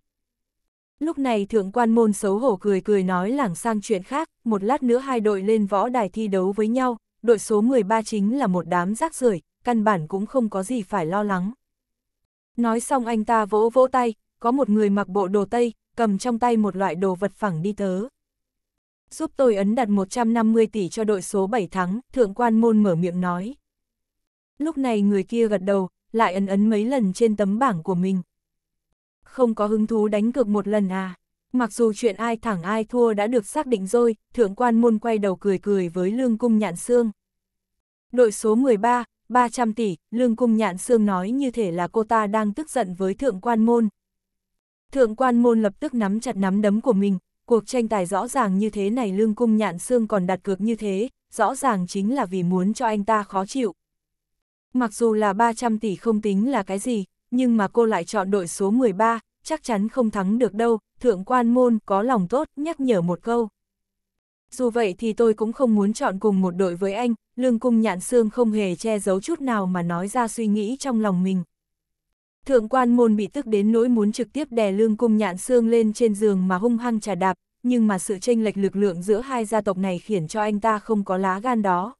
Lúc này thượng quan môn xấu hổ cười cười nói lảng sang chuyện khác, một lát nữa hai đội lên võ đài thi đấu với nhau, đội số 13 chính là một đám rác rưởi căn bản cũng không có gì phải lo lắng. Nói xong anh ta vỗ vỗ tay, có một người mặc bộ đồ Tây, cầm trong tay một loại đồ vật phẳng đi tớ. Giúp tôi ấn đặt 150 tỷ cho đội số 7 thắng, thượng quan môn mở miệng nói. Lúc này người kia gật đầu, lại ấn ấn mấy lần trên tấm bảng của mình. Không có hứng thú đánh cược một lần à? Mặc dù chuyện ai thẳng ai thua đã được xác định rồi, thượng quan môn quay đầu cười cười với lương cung nhạn xương. Đội số 13, 300 tỷ, lương cung nhạn xương nói như thể là cô ta đang tức giận với thượng quan môn. Thượng quan môn lập tức nắm chặt nắm đấm của mình, cuộc tranh tài rõ ràng như thế này lương cung nhạn xương còn đặt cược như thế, rõ ràng chính là vì muốn cho anh ta khó chịu. Mặc dù là 300 tỷ không tính là cái gì, nhưng mà cô lại chọn đội số 13, chắc chắn không thắng được đâu, thượng quan môn có lòng tốt nhắc nhở một câu dù vậy thì tôi cũng không muốn chọn cùng một đội với anh, lương cung nhạn xương không hề che giấu chút nào mà nói ra suy nghĩ trong lòng mình. Thượng quan môn bị tức đến nỗi muốn trực tiếp đè lương cung nhạn xương lên trên giường mà hung hăng trà đạp, nhưng mà sự tranh lệch lực lượng giữa hai gia tộc này khiến cho anh ta không có lá gan đó.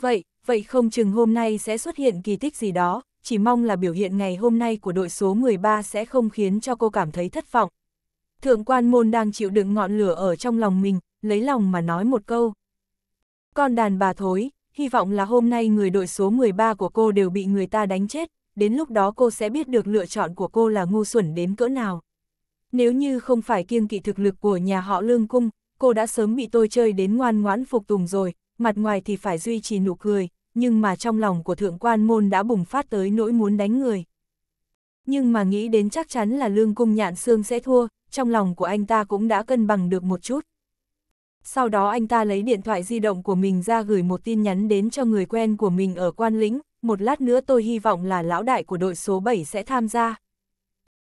Vậy, vậy không chừng hôm nay sẽ xuất hiện kỳ tích gì đó, chỉ mong là biểu hiện ngày hôm nay của đội số 13 sẽ không khiến cho cô cảm thấy thất vọng. Thượng quan môn đang chịu đựng ngọn lửa ở trong lòng mình, lấy lòng mà nói một câu. Con đàn bà thối, hy vọng là hôm nay người đội số 13 của cô đều bị người ta đánh chết, đến lúc đó cô sẽ biết được lựa chọn của cô là ngu xuẩn đến cỡ nào. Nếu như không phải kiêng kỵ thực lực của nhà họ lương cung, cô đã sớm bị tôi chơi đến ngoan ngoãn phục tùng rồi, mặt ngoài thì phải duy trì nụ cười, nhưng mà trong lòng của thượng quan môn đã bùng phát tới nỗi muốn đánh người. Nhưng mà nghĩ đến chắc chắn là lương cung nhạn xương sẽ thua, trong lòng của anh ta cũng đã cân bằng được một chút, sau đó anh ta lấy điện thoại di động của mình ra gửi một tin nhắn đến cho người quen của mình ở quan lĩnh, một lát nữa tôi hy vọng là lão đại của đội số 7 sẽ tham gia.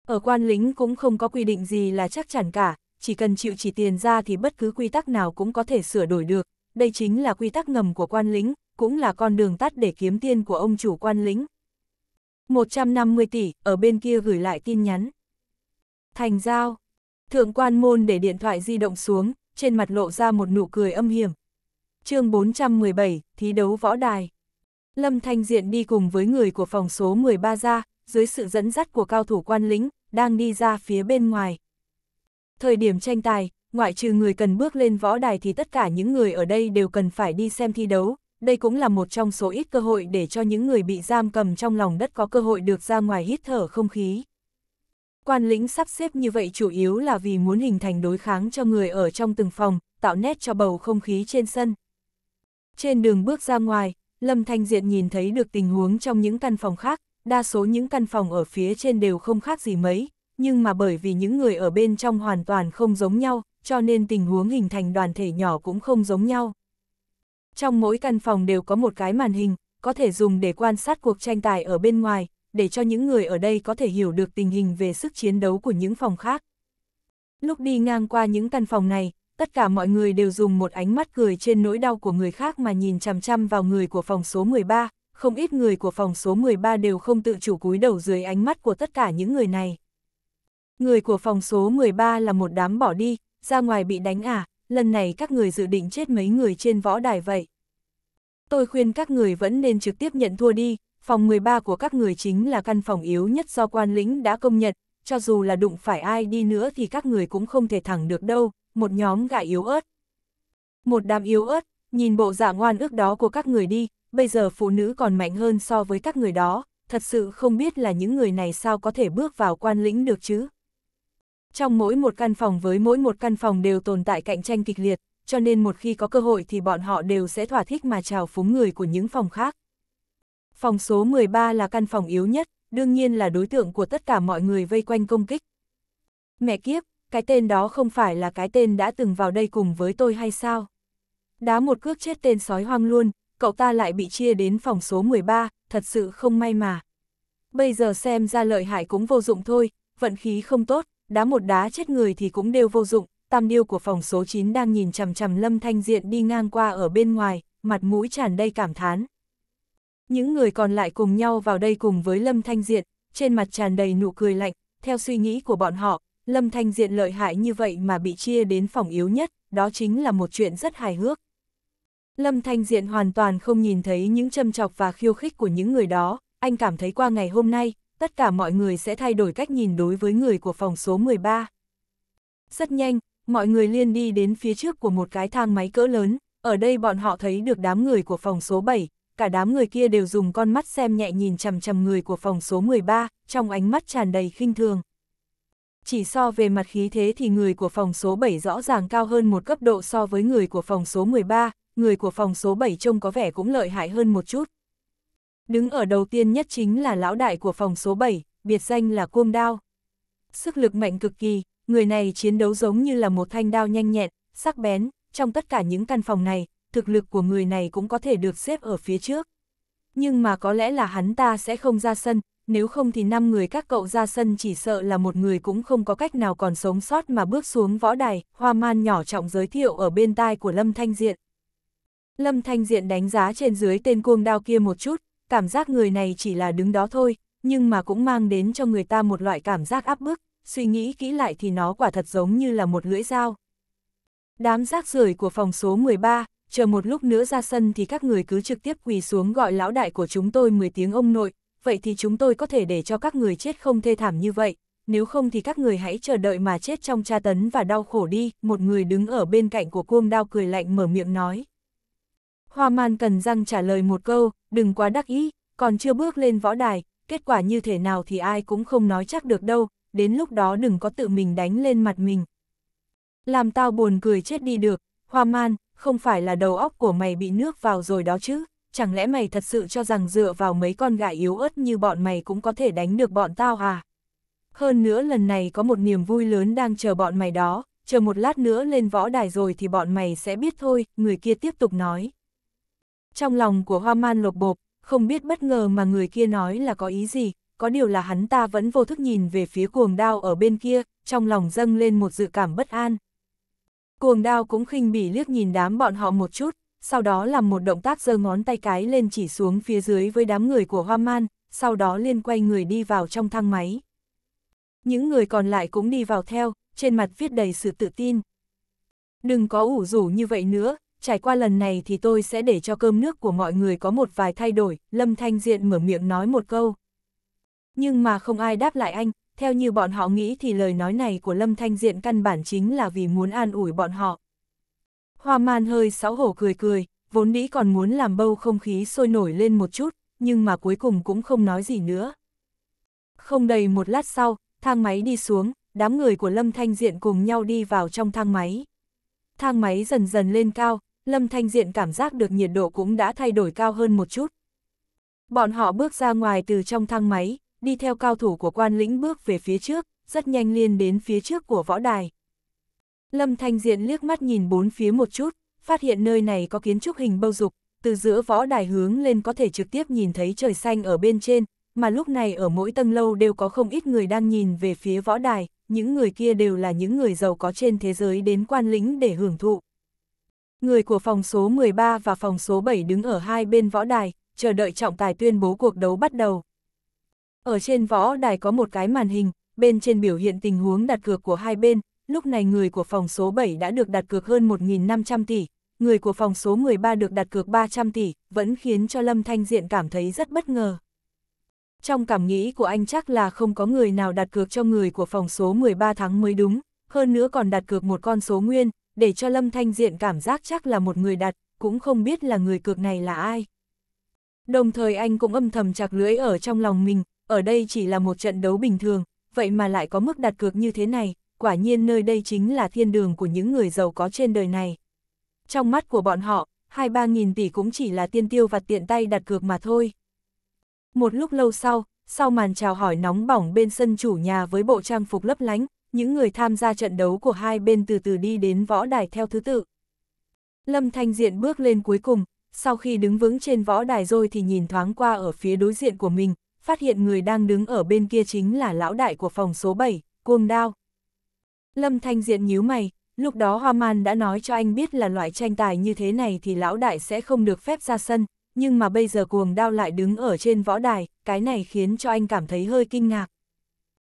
Ở quan lính cũng không có quy định gì là chắc chắn cả, chỉ cần chịu chỉ tiền ra thì bất cứ quy tắc nào cũng có thể sửa đổi được, đây chính là quy tắc ngầm của quan lính, cũng là con đường tắt để kiếm tiền của ông chủ quan lính. 150 tỷ, ở bên kia gửi lại tin nhắn. Thành giao, thượng quan môn để điện thoại di động xuống, trên mặt lộ ra một nụ cười âm hiểm. chương 417, Thí đấu võ đài. Lâm Thanh Diện đi cùng với người của phòng số 13 ra, dưới sự dẫn dắt của cao thủ quan lính, đang đi ra phía bên ngoài. Thời điểm tranh tài, ngoại trừ người cần bước lên võ đài thì tất cả những người ở đây đều cần phải đi xem thi đấu. Đây cũng là một trong số ít cơ hội để cho những người bị giam cầm trong lòng đất có cơ hội được ra ngoài hít thở không khí. Quan lĩnh sắp xếp như vậy chủ yếu là vì muốn hình thành đối kháng cho người ở trong từng phòng, tạo nét cho bầu không khí trên sân. Trên đường bước ra ngoài, Lâm Thanh Diện nhìn thấy được tình huống trong những căn phòng khác, đa số những căn phòng ở phía trên đều không khác gì mấy, nhưng mà bởi vì những người ở bên trong hoàn toàn không giống nhau, cho nên tình huống hình thành đoàn thể nhỏ cũng không giống nhau. Trong mỗi căn phòng đều có một cái màn hình, có thể dùng để quan sát cuộc tranh tài ở bên ngoài, để cho những người ở đây có thể hiểu được tình hình về sức chiến đấu của những phòng khác. Lúc đi ngang qua những căn phòng này, tất cả mọi người đều dùng một ánh mắt cười trên nỗi đau của người khác mà nhìn chằm chằm vào người của phòng số 13, không ít người của phòng số 13 đều không tự chủ cúi đầu dưới ánh mắt của tất cả những người này. Người của phòng số 13 là một đám bỏ đi, ra ngoài bị đánh à, lần này các người dự định chết mấy người trên võ đài vậy. Tôi khuyên các người vẫn nên trực tiếp nhận thua đi, phòng 13 của các người chính là căn phòng yếu nhất do quan lĩnh đã công nhận, cho dù là đụng phải ai đi nữa thì các người cũng không thể thẳng được đâu, một nhóm gã yếu ớt. Một đám yếu ớt, nhìn bộ dạng ngoan ước đó của các người đi, bây giờ phụ nữ còn mạnh hơn so với các người đó, thật sự không biết là những người này sao có thể bước vào quan lĩnh được chứ. Trong mỗi một căn phòng với mỗi một căn phòng đều tồn tại cạnh tranh kịch liệt, cho nên một khi có cơ hội thì bọn họ đều sẽ thỏa thích mà trào phúng người của những phòng khác. Phòng số 13 là căn phòng yếu nhất, đương nhiên là đối tượng của tất cả mọi người vây quanh công kích. Mẹ kiếp, cái tên đó không phải là cái tên đã từng vào đây cùng với tôi hay sao? Đá một cước chết tên sói hoang luôn, cậu ta lại bị chia đến phòng số 13, thật sự không may mà. Bây giờ xem ra lợi hại cũng vô dụng thôi, vận khí không tốt, đá một đá chết người thì cũng đều vô dụng, tam điêu của phòng số 9 đang nhìn chằm chằm Lâm Thanh Diện đi ngang qua ở bên ngoài, mặt mũi tràn đầy cảm thán. Những người còn lại cùng nhau vào đây cùng với Lâm Thanh Diện, trên mặt tràn đầy nụ cười lạnh, theo suy nghĩ của bọn họ, Lâm Thanh Diện lợi hại như vậy mà bị chia đến phòng yếu nhất, đó chính là một chuyện rất hài hước. Lâm Thanh Diện hoàn toàn không nhìn thấy những châm chọc và khiêu khích của những người đó, anh cảm thấy qua ngày hôm nay, tất cả mọi người sẽ thay đổi cách nhìn đối với người của phòng số 13. Rất nhanh, mọi người liên đi đến phía trước của một cái thang máy cỡ lớn, ở đây bọn họ thấy được đám người của phòng số 7, cả đám người kia đều dùng con mắt xem nhẹ nhìn chằm chằm người của phòng số 13, trong ánh mắt tràn đầy khinh thường. Chỉ so về mặt khí thế thì người của phòng số 7 rõ ràng cao hơn một cấp độ so với người của phòng số 13, người của phòng số 7 trông có vẻ cũng lợi hại hơn một chút. Đứng ở đầu tiên nhất chính là lão đại của phòng số 7, biệt danh là Cuông Đao. Sức lực mạnh cực kỳ, người này chiến đấu giống như là một thanh đao nhanh nhẹn, sắc bén, trong tất cả những căn phòng này, thực lực của người này cũng có thể được xếp ở phía trước. Nhưng mà có lẽ là hắn ta sẽ không ra sân, nếu không thì năm người các cậu ra sân chỉ sợ là một người cũng không có cách nào còn sống sót mà bước xuống võ đài, hoa man nhỏ trọng giới thiệu ở bên tai của Lâm Thanh Diện. Lâm Thanh Diện đánh giá trên dưới tên cuồng đao kia một chút, cảm giác người này chỉ là đứng đó thôi, nhưng mà cũng mang đến cho người ta một loại cảm giác áp bức, suy nghĩ kỹ lại thì nó quả thật giống như là một lưỡi dao. Đám rác rưởi của phòng số 13, chờ một lúc nữa ra sân thì các người cứ trực tiếp quỳ xuống gọi lão đại của chúng tôi 10 tiếng ông nội, vậy thì chúng tôi có thể để cho các người chết không thê thảm như vậy, nếu không thì các người hãy chờ đợi mà chết trong tra tấn và đau khổ đi, một người đứng ở bên cạnh của cuông đao cười lạnh mở miệng nói. Hoa man cần răng trả lời một câu, đừng quá đắc ý, còn chưa bước lên võ đài, kết quả như thế nào thì ai cũng không nói chắc được đâu, đến lúc đó đừng có tự mình đánh lên mặt mình. Làm tao buồn cười chết đi được, hoa man, không phải là đầu óc của mày bị nước vào rồi đó chứ, chẳng lẽ mày thật sự cho rằng dựa vào mấy con gà yếu ớt như bọn mày cũng có thể đánh được bọn tao à? Hơn nữa lần này có một niềm vui lớn đang chờ bọn mày đó, chờ một lát nữa lên võ đài rồi thì bọn mày sẽ biết thôi, người kia tiếp tục nói. Trong lòng của hoa man lột bộp, không biết bất ngờ mà người kia nói là có ý gì, có điều là hắn ta vẫn vô thức nhìn về phía cuồng đao ở bên kia, trong lòng dâng lên một dự cảm bất an, Cuồng đao cũng khinh bỉ liếc nhìn đám bọn họ một chút, sau đó làm một động tác giơ ngón tay cái lên chỉ xuống phía dưới với đám người của Hoa Man, sau đó liên quay người đi vào trong thang máy. Những người còn lại cũng đi vào theo, trên mặt viết đầy sự tự tin. Đừng có ủ rủ như vậy nữa, trải qua lần này thì tôi sẽ để cho cơm nước của mọi người có một vài thay đổi, Lâm Thanh Diện mở miệng nói một câu. Nhưng mà không ai đáp lại anh, theo như bọn họ nghĩ thì lời nói này của Lâm Thanh Diện căn bản chính là vì muốn an ủi bọn họ. Hoa man hơi xấu hổ cười cười, vốn nghĩ còn muốn làm bầu không khí sôi nổi lên một chút, nhưng mà cuối cùng cũng không nói gì nữa. Không đầy một lát sau, thang máy đi xuống, đám người của Lâm Thanh Diện cùng nhau đi vào trong thang máy. Thang máy dần dần lên cao, Lâm Thanh Diện cảm giác được nhiệt độ cũng đã thay đổi cao hơn một chút. Bọn họ bước ra ngoài từ trong thang máy, đi theo cao thủ của quan lĩnh bước về phía trước, rất nhanh liên đến phía trước của võ đài. Lâm Thanh Diện liếc mắt nhìn bốn phía một chút, phát hiện nơi này có kiến trúc hình bâu dục, từ giữa võ đài hướng lên có thể trực tiếp nhìn thấy trời xanh ở bên trên, mà lúc này ở mỗi tầng lâu đều có không ít người đang nhìn về phía võ đài, những người kia đều là những người giàu có trên thế giới đến quan lĩnh để hưởng thụ. Người của phòng số 13 và phòng số 7 đứng ở hai bên võ đài, chờ đợi trọng tài tuyên bố cuộc đấu bắt đầu. Ở trên võ đài có một cái màn hình, bên trên biểu hiện tình huống đặt cược của hai bên, lúc này người của phòng số 7 đã được đặt cược hơn 1.500 tỷ, người của phòng số 13 được đặt cược 300 tỷ, vẫn khiến cho Lâm Thanh Diện cảm thấy rất bất ngờ. Trong cảm nghĩ của anh chắc là không có người nào đặt cược cho người của phòng số 13 tháng mới đúng, hơn nữa còn đặt cược một con số nguyên, để cho Lâm Thanh Diện cảm giác chắc là một người đặt, cũng không biết là người cược này là ai. Đồng thời anh cũng âm thầm chặt lưỡi ở trong lòng mình, ở đây chỉ là một trận đấu bình thường, vậy mà lại có mức đặt cược như thế này, quả nhiên nơi đây chính là thiên đường của những người giàu có trên đời này. Trong mắt của bọn họ, hai ba nghìn tỷ cũng chỉ là tiên tiêu và tiện tay đặt cược mà thôi. Một lúc lâu sau, sau màn chào hỏi nóng bỏng bên sân chủ nhà với bộ trang phục lấp lánh, những người tham gia trận đấu của hai bên từ từ đi đến võ đài theo thứ tự. Lâm Thanh Diện bước lên cuối cùng, sau khi đứng vững trên võ đài rồi thì nhìn thoáng qua ở phía đối diện của mình, phát hiện người đang đứng ở bên kia chính là lão đại của phòng số 7, cuồng đao. Lâm Thanh Diện nhíu mày, lúc đó Hoa Man đã nói cho anh biết là loại tranh tài như thế này thì lão đại sẽ không được phép ra sân, nhưng mà bây giờ cuồng đao lại đứng ở trên võ đài, cái này khiến cho anh cảm thấy hơi kinh ngạc.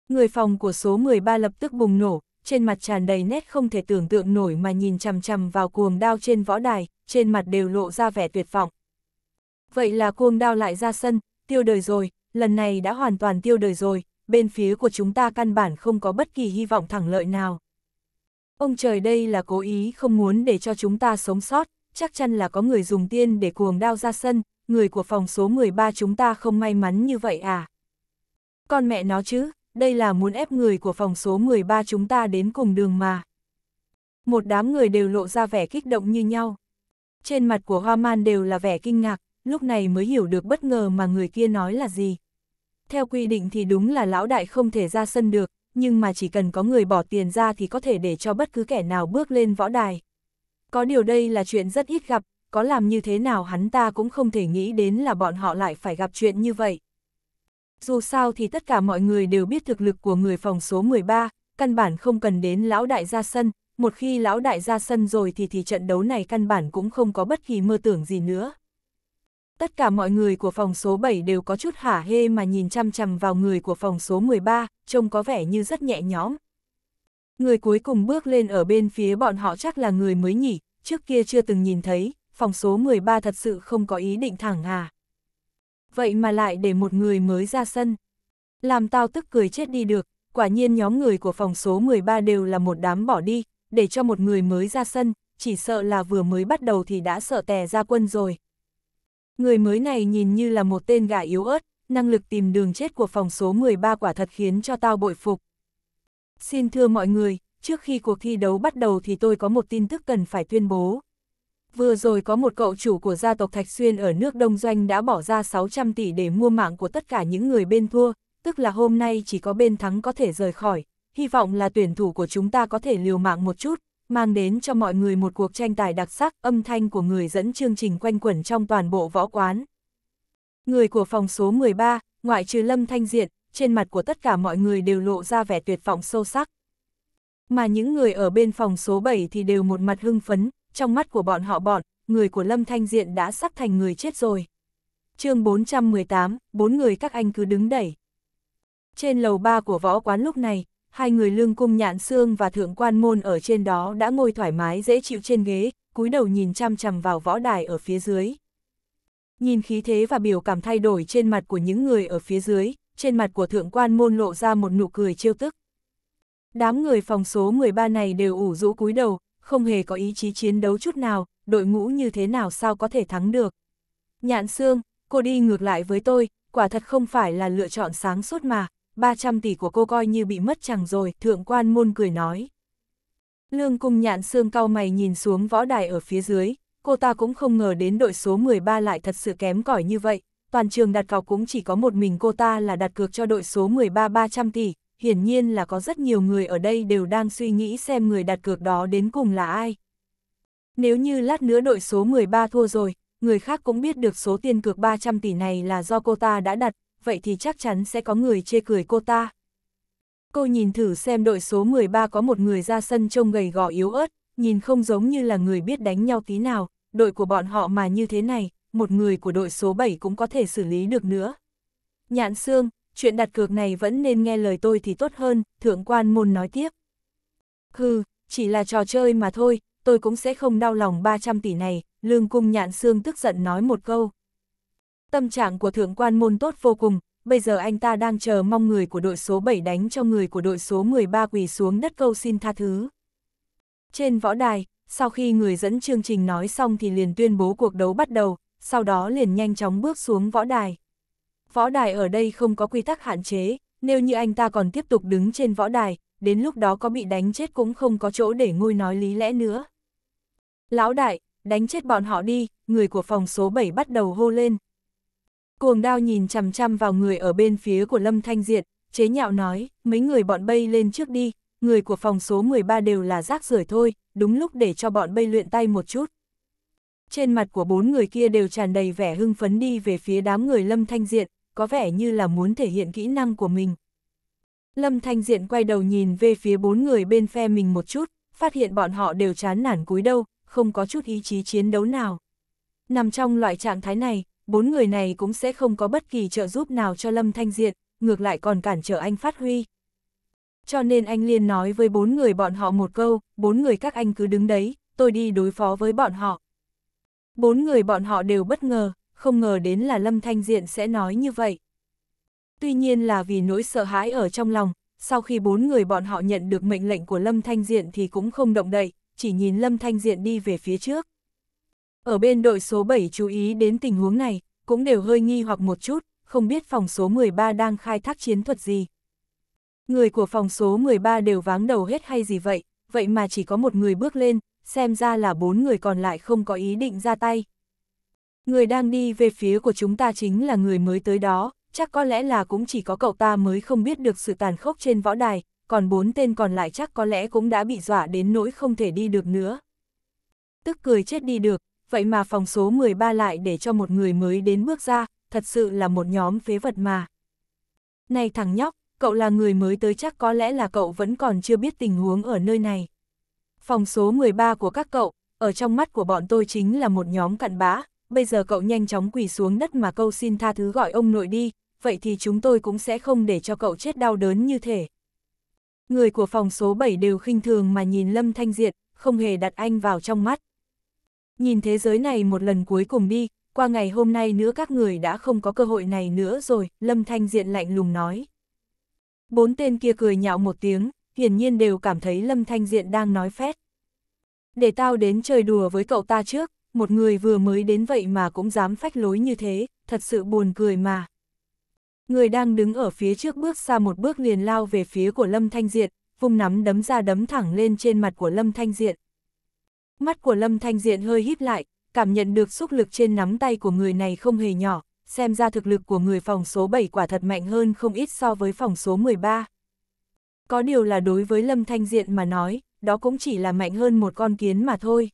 Người phòng của số 13 lập tức bùng nổ, trên mặt tràn đầy nét không thể tưởng tượng nổi mà nhìn chằm chằm vào cuồng đao trên võ đài, trên mặt đều lộ ra vẻ tuyệt vọng. Vậy là cuồng đao lại ra sân, tiêu đời rồi, lần này đã hoàn toàn tiêu đời rồi, bên phía của chúng ta căn bản không có bất kỳ hy vọng thẳng lợi nào. Ông trời đây là cố ý không muốn để cho chúng ta sống sót, chắc chắn là có người dùng tiên để cuồng đao ra sân, người của phòng số 13 chúng ta không may mắn như vậy à. Con mẹ nó chứ, đây là muốn ép người của phòng số 13 chúng ta đến cùng đường mà. Một đám người đều lộ ra vẻ kích động như nhau. Trên mặt của Hoa Man đều là vẻ kinh ngạc, lúc này mới hiểu được bất ngờ mà người kia nói là gì. Theo quy định thì đúng là lão đại không thể ra sân được, nhưng mà chỉ cần có người bỏ tiền ra thì có thể để cho bất cứ kẻ nào bước lên võ đài. Có điều đây là chuyện rất ít gặp, có làm như thế nào hắn ta cũng không thể nghĩ đến là bọn họ lại phải gặp chuyện như vậy. Dù sao thì tất cả mọi người đều biết thực lực của người phòng số 13, căn bản không cần đến lão đại ra sân, một khi lão đại ra sân rồi thì thì trận đấu này căn bản cũng không có bất kỳ mơ tưởng gì nữa tất cả mọi người của phòng số 7 đều có chút hả hê mà nhìn chăm chằm vào người của phòng số 13, trông có vẻ như rất nhẹ nhõm. Người cuối cùng bước lên ở bên phía bọn họ chắc là người mới nhỉ, trước kia chưa từng nhìn thấy, phòng số 13 thật sự không có ý định thẳng à. Vậy mà lại để một người mới ra sân. Làm tao tức cười chết đi được, quả nhiên nhóm người của phòng số 13 đều là một đám bỏ đi, để cho một người mới ra sân, chỉ sợ là vừa mới bắt đầu thì đã sợ tè ra quân rồi, Người mới này nhìn như là một tên gà yếu ớt, năng lực tìm đường chết của phòng số 13 quả thật khiến cho tao bội phục. Xin thưa mọi người, trước khi cuộc thi đấu bắt đầu thì tôi có một tin tức cần phải tuyên bố. Vừa rồi có một cậu chủ của gia tộc Thạch Xuyên ở nước Đông Doanh đã bỏ ra 600 tỷ để mua mạng của tất cả những người bên thua, tức là hôm nay chỉ có bên thắng có thể rời khỏi, hy vọng là tuyển thủ của chúng ta có thể liều mạng một chút, mang đến cho mọi người một cuộc tranh tài đặc sắc, âm thanh của người dẫn chương trình quanh quẩn trong toàn bộ võ quán. Người của phòng số 13, ngoại trừ Lâm Thanh Diện, trên mặt của tất cả mọi người đều lộ ra vẻ tuyệt vọng sâu sắc. Mà những người ở bên phòng số 7 thì đều một mặt hưng phấn, trong mắt của bọn họ bọn, người của Lâm Thanh Diện đã sắp thành người chết rồi. chương 418, bốn người các anh cứ đứng đẩy. Trên lầu ba của võ quán lúc này, hai người lương cung nhạn xương và thượng quan môn ở trên đó đã ngồi thoải mái dễ chịu trên ghế, cúi đầu nhìn chăm chằm vào võ đài ở phía dưới. Nhìn khí thế và biểu cảm thay đổi trên mặt của những người ở phía dưới, trên mặt của thượng quan môn lộ ra một nụ cười trêu tức. Đám người phòng số 13 này đều ủ rũ cúi đầu, không hề có ý chí chiến đấu chút nào, đội ngũ như thế nào sao có thể thắng được. Nhạn xương, cô đi ngược lại với tôi, quả thật không phải là lựa chọn sáng suốt mà, 300 tỷ của cô coi như bị mất chẳng rồi, thượng quan môn cười nói. Lương cung nhạn xương cau mày nhìn xuống võ đài ở phía dưới, cô ta cũng không ngờ đến đội số 13 lại thật sự kém cỏi như vậy, toàn trường đặt cọc cũng chỉ có một mình cô ta là đặt cược cho đội số 13 300 tỷ, hiển nhiên là có rất nhiều người ở đây đều đang suy nghĩ xem người đặt cược đó đến cùng là ai. Nếu như lát nữa đội số 13 thua rồi, người khác cũng biết được số tiền cược 300 tỷ này là do cô ta đã đặt, vậy thì chắc chắn sẽ có người chê cười cô ta. Cô nhìn thử xem đội số 13 có một người ra sân trông gầy gò yếu ớt, nhìn không giống như là người biết đánh nhau tí nào, đội của bọn họ mà như thế này, một người của đội số 7 cũng có thể xử lý được nữa. Nhạn xương, chuyện đặt cược này vẫn nên nghe lời tôi thì tốt hơn, thượng quan môn nói tiếp. Hừ, chỉ là trò chơi mà thôi, tôi cũng sẽ không đau lòng 300 tỷ này, lương cung nhạn xương tức giận nói một câu. Tâm trạng của thượng quan môn tốt vô cùng, bây giờ anh ta đang chờ mong người của đội số 7 đánh cho người của đội số 13 quỳ xuống đất câu xin tha thứ. Trên võ đài, sau khi người dẫn chương trình nói xong thì liền tuyên bố cuộc đấu bắt đầu, sau đó liền nhanh chóng bước xuống võ đài. Võ đài ở đây không có quy tắc hạn chế, nếu như anh ta còn tiếp tục đứng trên võ đài, đến lúc đó có bị đánh chết cũng không có chỗ để ngôi nói lý lẽ nữa. Lão đại, đánh chết bọn họ đi, người của phòng số 7 bắt đầu hô lên. Cuồng đao nhìn chằm chằm vào người ở bên phía của Lâm Thanh Diệt, chế nhạo nói, mấy người bọn bay lên trước đi, người của phòng số 13 đều là rác rưởi thôi, đúng lúc để cho bọn bay luyện tay một chút. Trên mặt của bốn người kia đều tràn đầy vẻ hưng phấn đi về phía đám người Lâm Thanh Diện, có vẻ như là muốn thể hiện kỹ năng của mình. Lâm Thanh Diện quay đầu nhìn về phía bốn người bên phe mình một chút, phát hiện bọn họ đều chán nản cúi đâu, không có chút ý chí chiến đấu nào. Nằm trong loại trạng thái này, bốn người này cũng sẽ không có bất kỳ trợ giúp nào cho Lâm Thanh diện ngược lại còn cản trở anh phát huy. Cho nên anh liên nói với bốn người bọn họ một câu, bốn người các anh cứ đứng đấy, tôi đi đối phó với bọn họ. Bốn người bọn họ đều bất ngờ, không ngờ đến là Lâm Thanh Diện sẽ nói như vậy. Tuy nhiên là vì nỗi sợ hãi ở trong lòng, sau khi bốn người bọn họ nhận được mệnh lệnh của Lâm Thanh Diện thì cũng không động đậy, chỉ nhìn Lâm Thanh Diện đi về phía trước. Ở bên đội số 7 chú ý đến tình huống này, cũng đều hơi nghi hoặc một chút, không biết phòng số 13 đang khai thác chiến thuật gì. Người của phòng số 13 đều váng đầu hết hay gì vậy, vậy mà chỉ có một người bước lên, xem ra là bốn người còn lại không có ý định ra tay. Người đang đi về phía của chúng ta chính là người mới tới đó, chắc có lẽ là cũng chỉ có cậu ta mới không biết được sự tàn khốc trên võ đài, còn bốn tên còn lại chắc có lẽ cũng đã bị dọa đến nỗi không thể đi được nữa. Tức cười chết đi được, vậy mà phòng số 13 lại để cho một người mới đến bước ra, thật sự là một nhóm phế vật mà. Này thằng nhóc, cậu là người mới tới chắc có lẽ là cậu vẫn còn chưa biết tình huống ở nơi này. Phòng số 13 của các cậu, ở trong mắt của bọn tôi chính là một nhóm cặn bã, bây giờ cậu nhanh chóng quỳ xuống đất mà câu xin tha thứ gọi ông nội đi, vậy thì chúng tôi cũng sẽ không để cho cậu chết đau đớn như thể. Người của phòng số 7 đều khinh thường mà nhìn Lâm Thanh Diện, không hề đặt anh vào trong mắt nhìn thế giới này một lần cuối cùng đi, qua ngày hôm nay nữa các người đã không có cơ hội này nữa rồi, Lâm Thanh Diện lạnh lùng nói. Bốn tên kia cười nhạo một tiếng, hiển nhiên đều cảm thấy Lâm Thanh Diện đang nói phét. Để tao đến chơi đùa với cậu ta trước, một người vừa mới đến vậy mà cũng dám phách lối như thế, thật sự buồn cười mà. Người đang đứng ở phía trước bước xa một bước liền lao về phía của Lâm Thanh Diện, vung nắm đấm ra đấm thẳng lên trên mặt của Lâm Thanh Diện. Mắt của Lâm Thanh Diện hơi híp lại, cảm nhận được xúc lực trên nắm tay của người này không hề nhỏ, xem ra thực lực của người phòng số 7 quả thật mạnh hơn không ít so với phòng số 13. Có điều là đối với Lâm Thanh Diện mà nói, đó cũng chỉ là mạnh hơn một con kiến mà thôi.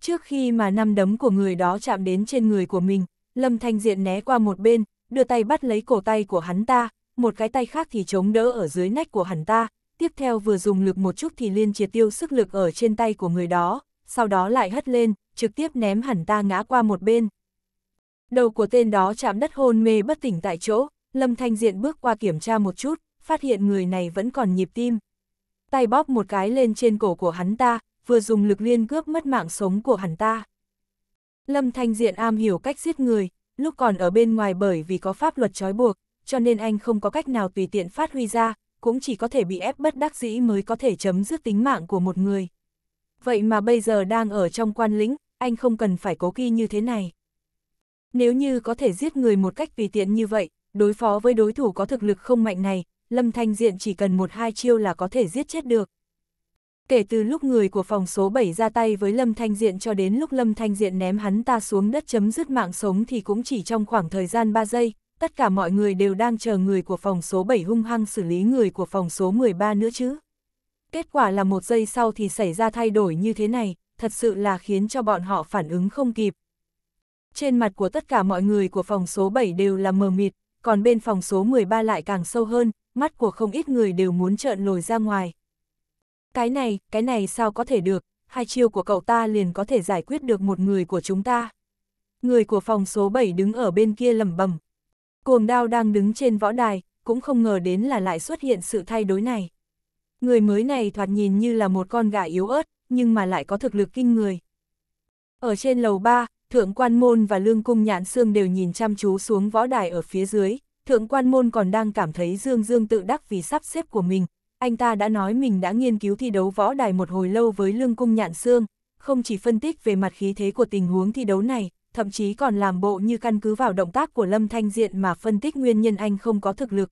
Trước khi mà năm đấm của người đó chạm đến trên người của mình, Lâm Thanh Diện né qua một bên, đưa tay bắt lấy cổ tay của hắn ta, một cái tay khác thì chống đỡ ở dưới nách của hắn ta, tiếp theo vừa dùng lực một chút thì liên triệt tiêu sức lực ở trên tay của người đó, sau đó lại hất lên, trực tiếp ném hẳn ta ngã qua một bên. Đầu của tên đó chạm đất hôn mê bất tỉnh tại chỗ, Lâm Thanh Diện bước qua kiểm tra một chút, phát hiện người này vẫn còn nhịp tim. Tay bóp một cái lên trên cổ của hắn ta, vừa dùng lực liên cướp mất mạng sống của hắn ta. Lâm Thanh Diện am hiểu cách giết người, lúc còn ở bên ngoài bởi vì có pháp luật trói buộc, cho nên anh không có cách nào tùy tiện phát huy ra, cũng chỉ có thể bị ép bất đắc dĩ mới có thể chấm dứt tính mạng của một người. Vậy mà bây giờ đang ở trong quan lĩnh, anh không cần phải cố kỳ như thế này. Nếu như có thể giết người một cách tùy tiện như vậy, đối phó với đối thủ có thực lực không mạnh này, Lâm Thanh Diện chỉ cần một hai chiêu là có thể giết chết được. Kể từ lúc người của phòng số 7 ra tay với Lâm Thanh Diện cho đến lúc Lâm Thanh Diện ném hắn ta xuống đất chấm dứt mạng sống thì cũng chỉ trong khoảng thời gian 3 giây, tất cả mọi người đều đang chờ người của phòng số 7 hung hăng xử lý người của phòng số 13 nữa chứ. Kết quả là một giây sau thì xảy ra thay đổi như thế này, thật sự là khiến cho bọn họ phản ứng không kịp. Trên mặt của tất cả mọi người của phòng số 7 đều là mờ mịt, còn bên phòng số 13 lại càng sâu hơn, mắt của không ít người đều muốn trợn lồi ra ngoài. Cái này, cái này sao có thể được, hai chiêu của cậu ta liền có thể giải quyết được một người của chúng ta. Người của phòng số 7 đứng ở bên kia lẩm bẩm Cuồng đao đang đứng trên võ đài, cũng không ngờ đến là lại xuất hiện sự thay đổi này. Người mới này thoạt nhìn như là một con gà yếu ớt, nhưng mà lại có thực lực kinh người. Ở trên lầu 3, Thượng Quan Môn và Lương Cung Nhãn Sương đều nhìn chăm chú xuống võ đài ở phía dưới, Thượng Quan Môn còn đang cảm thấy dương dương tự đắc vì sắp xếp của mình. Anh ta đã nói mình đã nghiên cứu thi đấu võ đài một hồi lâu với Lương Cung Nhạn Sương, không chỉ phân tích về mặt khí thế của tình huống thi đấu này, thậm chí còn làm bộ như căn cứ vào động tác của Lâm Thanh Diện mà phân tích nguyên nhân anh không có thực lực.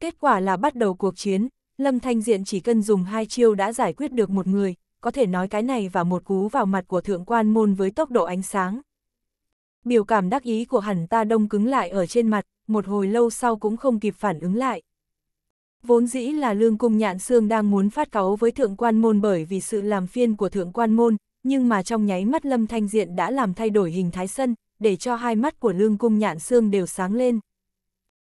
Kết quả là bắt đầu cuộc chiến, Lâm Thanh Diện chỉ cần dùng hai chiêu đã giải quyết được một người, có thể nói cái này và một cú vào mặt của thượng quan môn với tốc độ ánh sáng. Biểu cảm đắc ý của hẳn ta đông cứng lại ở trên mặt, một hồi lâu sau cũng không kịp phản ứng lại. Vốn dĩ là lương cung nhạn xương đang muốn phát cáu với thượng quan môn bởi vì sự làm phiên của thượng quan môn, nhưng mà trong nháy mắt Lâm Thanh Diện đã làm thay đổi hình thái sân, để cho hai mắt của lương cung nhạn xương đều sáng lên.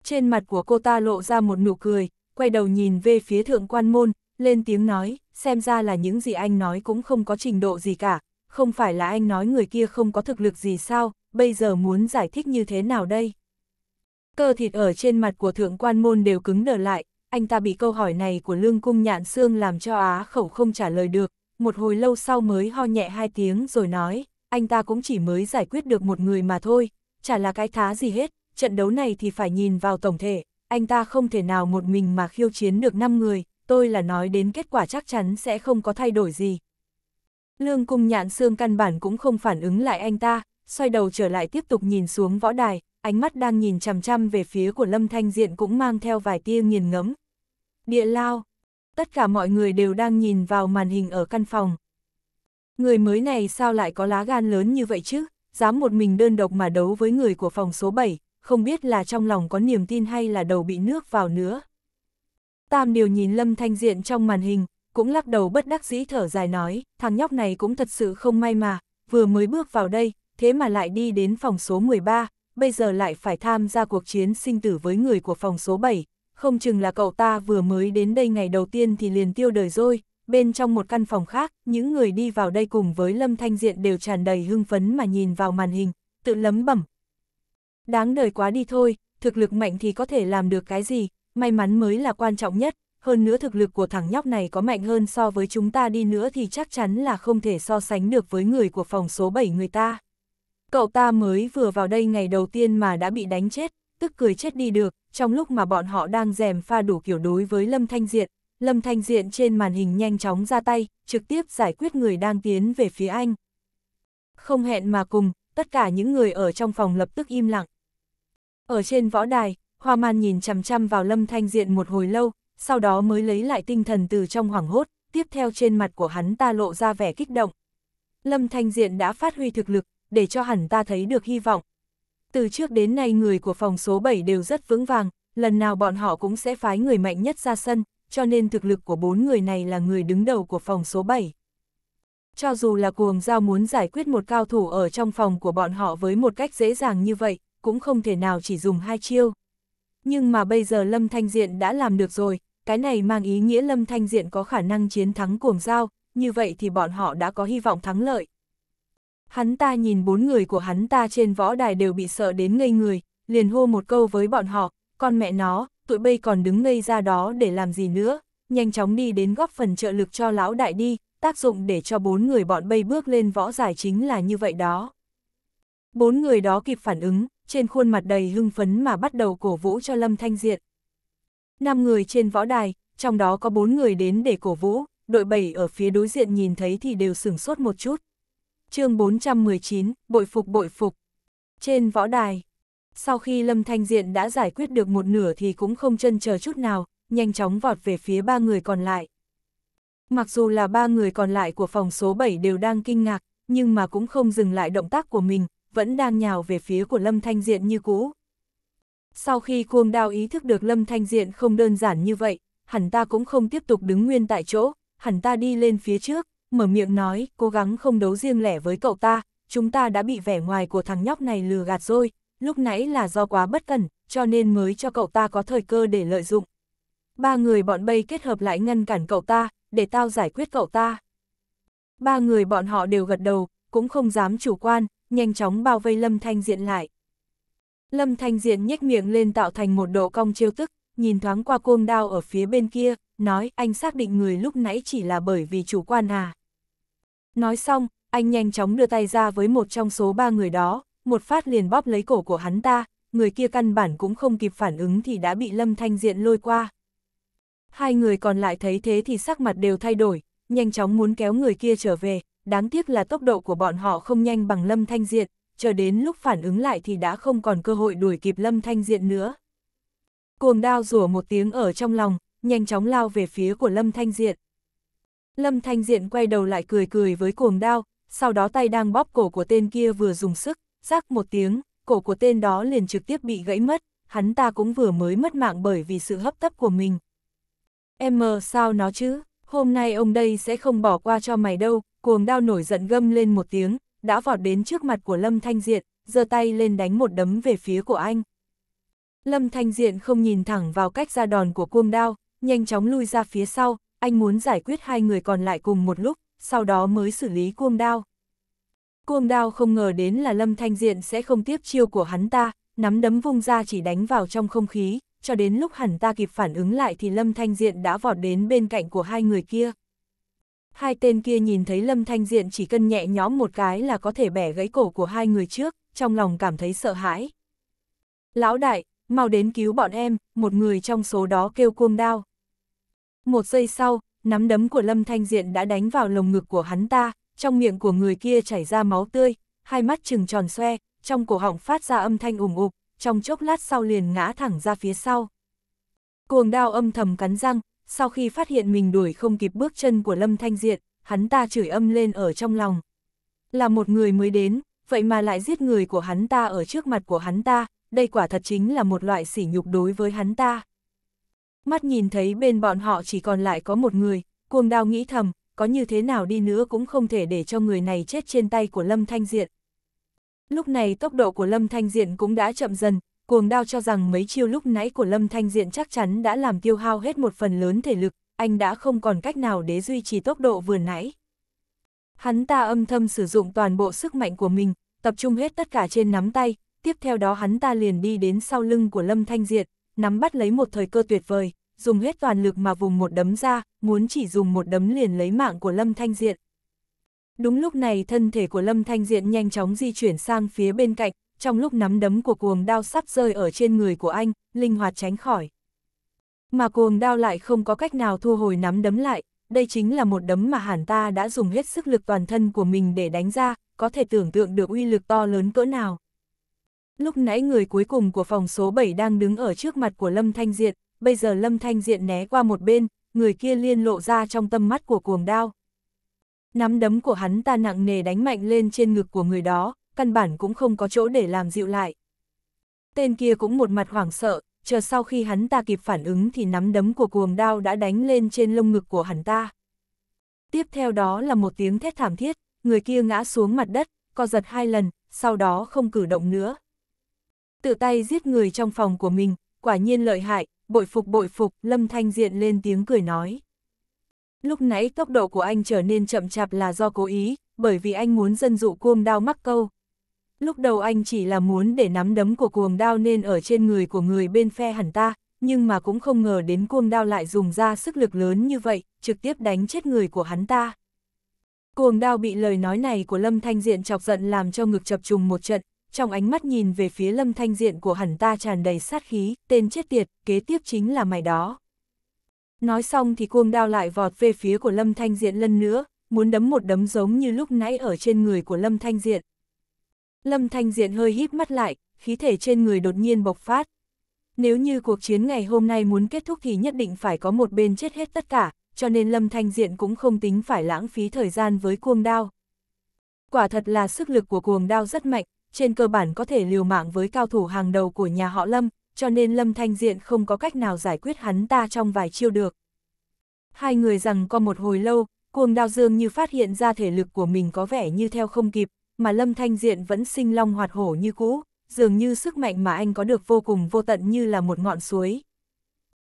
Trên mặt của cô ta lộ ra một nụ cười, quay đầu nhìn về phía thượng quan môn, lên tiếng nói, xem ra là những gì anh nói cũng không có trình độ gì cả, không phải là anh nói người kia không có thực lực gì sao, bây giờ muốn giải thích như thế nào đây? Cơ thịt ở trên mặt của thượng quan môn đều cứng đờ lại, anh ta bị câu hỏi này của lương cung nhạn xương làm cho á khẩu không trả lời được, một hồi lâu sau mới ho nhẹ hai tiếng rồi nói, anh ta cũng chỉ mới giải quyết được một người mà thôi, chả là cái thá gì hết, trận đấu này thì phải nhìn vào tổng thể, anh ta không thể nào một mình mà khiêu chiến được 5 người, tôi là nói đến kết quả chắc chắn sẽ không có thay đổi gì. Lương cung nhạn xương căn bản cũng không phản ứng lại anh ta, xoay đầu trở lại tiếp tục nhìn xuống võ đài, ánh mắt đang nhìn chằm chằm về phía của Lâm Thanh Diện cũng mang theo vài tia nghiền ngẫm. Địa lao, tất cả mọi người đều đang nhìn vào màn hình ở căn phòng. Người mới này sao lại có lá gan lớn như vậy chứ, dám một mình đơn độc mà đấu với người của phòng số 7, không biết là trong lòng có niềm tin hay là đầu bị nước vào nữa. Tam điều nhìn Lâm Thanh Diện trong màn hình, cũng lắc đầu bất đắc dĩ thở dài nói, thằng nhóc này cũng thật sự không may mà, vừa mới bước vào đây, thế mà lại đi đến phòng số 13, bây giờ lại phải tham gia cuộc chiến sinh tử với người của phòng số 7, không chừng là cậu ta vừa mới đến đây ngày đầu tiên thì liền tiêu đời rồi. Bên trong một căn phòng khác, những người đi vào đây cùng với Lâm Thanh Diện đều tràn đầy hưng phấn mà nhìn vào màn hình, tự lấm bẩm. Đáng đời quá đi thôi, thực lực mạnh thì có thể làm được cái gì, may mắn mới là quan trọng nhất, hơn nữa thực lực của thằng nhóc này có mạnh hơn so với chúng ta đi nữa thì chắc chắn là không thể so sánh được với người của phòng số 7 người ta. Cậu ta mới vừa vào đây ngày đầu tiên mà đã bị đánh chết, tức cười chết đi được, trong lúc mà bọn họ đang dèm pha đủ kiểu đối với Lâm Thanh Diện, Lâm Thanh Diện trên màn hình nhanh chóng ra tay, trực tiếp giải quyết người đang tiến về phía anh. Không hẹn mà cùng, tất cả những người ở trong phòng lập tức im lặng. Ở trên võ đài, Hoa Man nhìn chằm chằm vào Lâm Thanh Diện một hồi lâu, sau đó mới lấy lại tinh thần từ trong hoảng hốt, tiếp theo trên mặt của hắn ta lộ ra vẻ kích động. Lâm Thanh Diện đã phát huy thực lực, để cho hắn ta thấy được hy vọng, từ trước đến nay người của phòng số 7 đều rất vững vàng, lần nào bọn họ cũng sẽ phái người mạnh nhất ra sân, cho nên thực lực của bốn người này là người đứng đầu của phòng số 7. Cho dù là cuồng giao muốn giải quyết một cao thủ ở trong phòng của bọn họ với một cách dễ dàng như vậy, cũng không thể nào chỉ dùng hai chiêu. Nhưng mà bây giờ Lâm Thanh Diện đã làm được rồi, cái này mang ý nghĩa Lâm Thanh Diện có khả năng chiến thắng cuồng giao, như vậy thì bọn họ đã có hy vọng thắng lợi. Hắn ta nhìn bốn người của hắn ta trên võ đài đều bị sợ đến ngây người, liền hô một câu với bọn họ, con mẹ nó, tụi bây còn đứng ngây ra đó để làm gì nữa, nhanh chóng đi đến góp phần trợ lực cho lão đại đi, tác dụng để cho bốn người bọn bây bước lên võ giải chính là như vậy đó. Bốn người đó kịp phản ứng, trên khuôn mặt đầy hưng phấn mà bắt đầu cổ vũ cho Lâm Thanh Diện. Năm người trên võ đài, trong đó có bốn người đến để cổ vũ, đội bảy ở phía đối diện nhìn thấy thì đều sửng sốt một chút chương 419, bội phục bội phục. Trên võ đài, sau khi Lâm Thanh Diện đã giải quyết được một nửa thì cũng không chân chờ chút nào, nhanh chóng vọt về phía ba người còn lại. Mặc dù là ba người còn lại của phòng số 7 đều đang kinh ngạc, nhưng mà cũng không dừng lại động tác của mình, vẫn đang nhào về phía của Lâm Thanh Diện như cũ. Sau khi cuồng đao ý thức được Lâm Thanh Diện không đơn giản như vậy, hẳn ta cũng không tiếp tục đứng nguyên tại chỗ, hẳn ta đi lên phía trước, mở miệng nói, cố gắng không đấu riêng lẻ với cậu ta, chúng ta đã bị vẻ ngoài của thằng nhóc này lừa gạt rồi, lúc nãy là do quá bất cẩn, cho nên mới cho cậu ta có thời cơ để lợi dụng. Ba người bọn bay kết hợp lại ngăn cản cậu ta, để tao giải quyết cậu ta. Ba người bọn họ đều gật đầu, cũng không dám chủ quan, nhanh chóng bao vây Lâm Thanh Diện lại. Lâm Thanh Diện nhếch miệng lên tạo thành một độ cong chiêu tức, nhìn thoáng qua côn đao ở phía bên kia, nói anh xác định người lúc nãy chỉ là bởi vì chủ quan à. Nói xong, anh nhanh chóng đưa tay ra với một trong số ba người đó, một phát liền bóp lấy cổ của hắn ta, người kia căn bản cũng không kịp phản ứng thì đã bị Lâm Thanh Diện lôi qua. Hai người còn lại thấy thế thì sắc mặt đều thay đổi, nhanh chóng muốn kéo người kia trở về, đáng tiếc là tốc độ của bọn họ không nhanh bằng Lâm Thanh Diện, chờ đến lúc phản ứng lại thì đã không còn cơ hội đuổi kịp Lâm Thanh Diện nữa. Cuồng đao rủa một tiếng ở trong lòng, nhanh chóng lao về phía của Lâm Thanh Diện. Lâm Thanh Diện quay đầu lại cười cười với cuồng đao, sau đó tay đang bóp cổ của tên kia vừa dùng sức, rắc một tiếng, cổ của tên đó liền trực tiếp bị gãy mất, hắn ta cũng vừa mới mất mạng bởi vì sự hấp tấp của mình. Em mờ sao nó chứ, hôm nay ông đây sẽ không bỏ qua cho mày đâu, cuồng đao nổi giận gâm lên một tiếng, đã vọt đến trước mặt của Lâm Thanh Diện, giơ tay lên đánh một đấm về phía của anh. Lâm Thanh Diện không nhìn thẳng vào cách ra đòn của cuồng đao, nhanh chóng lui ra phía sau, anh muốn giải quyết hai người còn lại cùng một lúc, sau đó mới xử lý cuông đao. Cuông đao không ngờ đến là Lâm Thanh Diện sẽ không tiếp chiêu của hắn ta, nắm đấm vung ra chỉ đánh vào trong không khí, cho đến lúc hắn ta kịp phản ứng lại thì Lâm Thanh Diện đã vọt đến bên cạnh của hai người kia. Hai tên kia nhìn thấy Lâm Thanh Diện chỉ cân nhẹ nhõm một cái là có thể bẻ gãy cổ của hai người trước, trong lòng cảm thấy sợ hãi. Lão đại, mau đến cứu bọn em, một người trong số đó kêu cuông đao. Một giây sau, nắm đấm của Lâm Thanh Diện đã đánh vào lồng ngực của hắn ta, trong miệng của người kia chảy ra máu tươi, hai mắt trừng tròn xoe, trong cổ họng phát ra âm thanh ủng ục, trong chốc lát sau liền ngã thẳng ra phía sau. Cuồng đao âm thầm cắn răng, sau khi phát hiện mình đuổi không kịp bước chân của Lâm Thanh Diện, hắn ta chửi âm lên ở trong lòng. Là một người mới đến, vậy mà lại giết người của hắn ta ở trước mặt của hắn ta, đây quả thật chính là một loại sỉ nhục đối với hắn ta mắt nhìn thấy bên bọn họ chỉ còn lại có một người, cuồng đao nghĩ thầm, có như thế nào đi nữa cũng không thể để cho người này chết trên tay của Lâm Thanh Diện. Lúc này tốc độ của Lâm Thanh Diện cũng đã chậm dần, cuồng đao cho rằng mấy chiêu lúc nãy của Lâm Thanh Diện chắc chắn đã làm tiêu hao hết một phần lớn thể lực, anh đã không còn cách nào để duy trì tốc độ vừa nãy. Hắn ta âm thầm sử dụng toàn bộ sức mạnh của mình, tập trung hết tất cả trên nắm tay, tiếp theo đó hắn ta liền đi đến sau lưng của Lâm Thanh Diện nắm bắt lấy một thời cơ tuyệt vời, dùng hết toàn lực mà vùng một đấm ra, muốn chỉ dùng một đấm liền lấy mạng của Lâm Thanh Diện. Đúng lúc này thân thể của Lâm Thanh Diện nhanh chóng di chuyển sang phía bên cạnh, trong lúc nắm đấm của cuồng đao sắp rơi ở trên người của anh, linh hoạt tránh khỏi. Mà cuồng đao lại không có cách nào thu hồi nắm đấm lại, đây chính là một đấm mà hẳn ta đã dùng hết sức lực toàn thân của mình để đánh ra, có thể tưởng tượng được uy lực to lớn cỡ nào. Lúc nãy người cuối cùng của phòng số 7 đang đứng ở trước mặt của Lâm Thanh Diện, bây giờ Lâm Thanh Diện né qua một bên, người kia liên lộ ra trong tâm mắt của cuồng đao. Nắm đấm của hắn ta nặng nề đánh mạnh lên trên ngực của người đó, căn bản cũng không có chỗ để làm dịu lại. Tên kia cũng một mặt hoảng sợ, chờ sau khi hắn ta kịp phản ứng thì nắm đấm của cuồng đao đã đánh lên trên lông ngực của hắn ta. Tiếp theo đó là một tiếng thét thảm thiết, người kia ngã xuống mặt đất, co giật hai lần, sau đó không cử động nữa. Tự tay giết người trong phòng của mình, quả nhiên lợi hại, bội phục bội phục, Lâm Thanh Diện lên tiếng cười nói. Lúc nãy tốc độ của anh trở nên chậm chạp là do cố ý, bởi vì anh muốn dân dụ cuồng đao mắc câu. Lúc đầu anh chỉ là muốn để nắm đấm của cuồng đao nên ở trên người của người bên phe hẳn ta, nhưng mà cũng không ngờ đến cuồng đao lại dùng ra sức lực lớn như vậy, trực tiếp đánh chết người của hắn ta. Cuồng đao bị lời nói này của Lâm Thanh Diện chọc giận làm cho ngực chập trùng một trận, trong ánh mắt nhìn về phía lâm thanh diện của hẳn ta tràn đầy sát khí, tên chết tiệt, kế tiếp chính là mày đó. Nói xong thì cuồng đao lại vọt về phía của lâm thanh diện lần nữa, muốn đấm một đấm giống như lúc nãy ở trên người của lâm thanh diện. Lâm thanh diện hơi híp mắt lại, khí thể trên người đột nhiên bộc phát. Nếu như cuộc chiến ngày hôm nay muốn kết thúc thì nhất định phải có một bên chết hết tất cả, cho nên lâm thanh diện cũng không tính phải lãng phí thời gian với cuồng đao. Quả thật là sức lực của cuồng đao rất mạnh, trên cơ bản có thể liều mạng với cao thủ hàng đầu của nhà họ Lâm, cho nên Lâm Thanh Diện không có cách nào giải quyết hắn ta trong vài chiêu được. Hai người rằng có một hồi lâu, cuồng đao dương như phát hiện ra thể lực của mình có vẻ như theo không kịp, mà Lâm Thanh Diện vẫn sinh long hoạt hổ như cũ, dường như sức mạnh mà anh có được vô cùng vô tận như là một ngọn suối.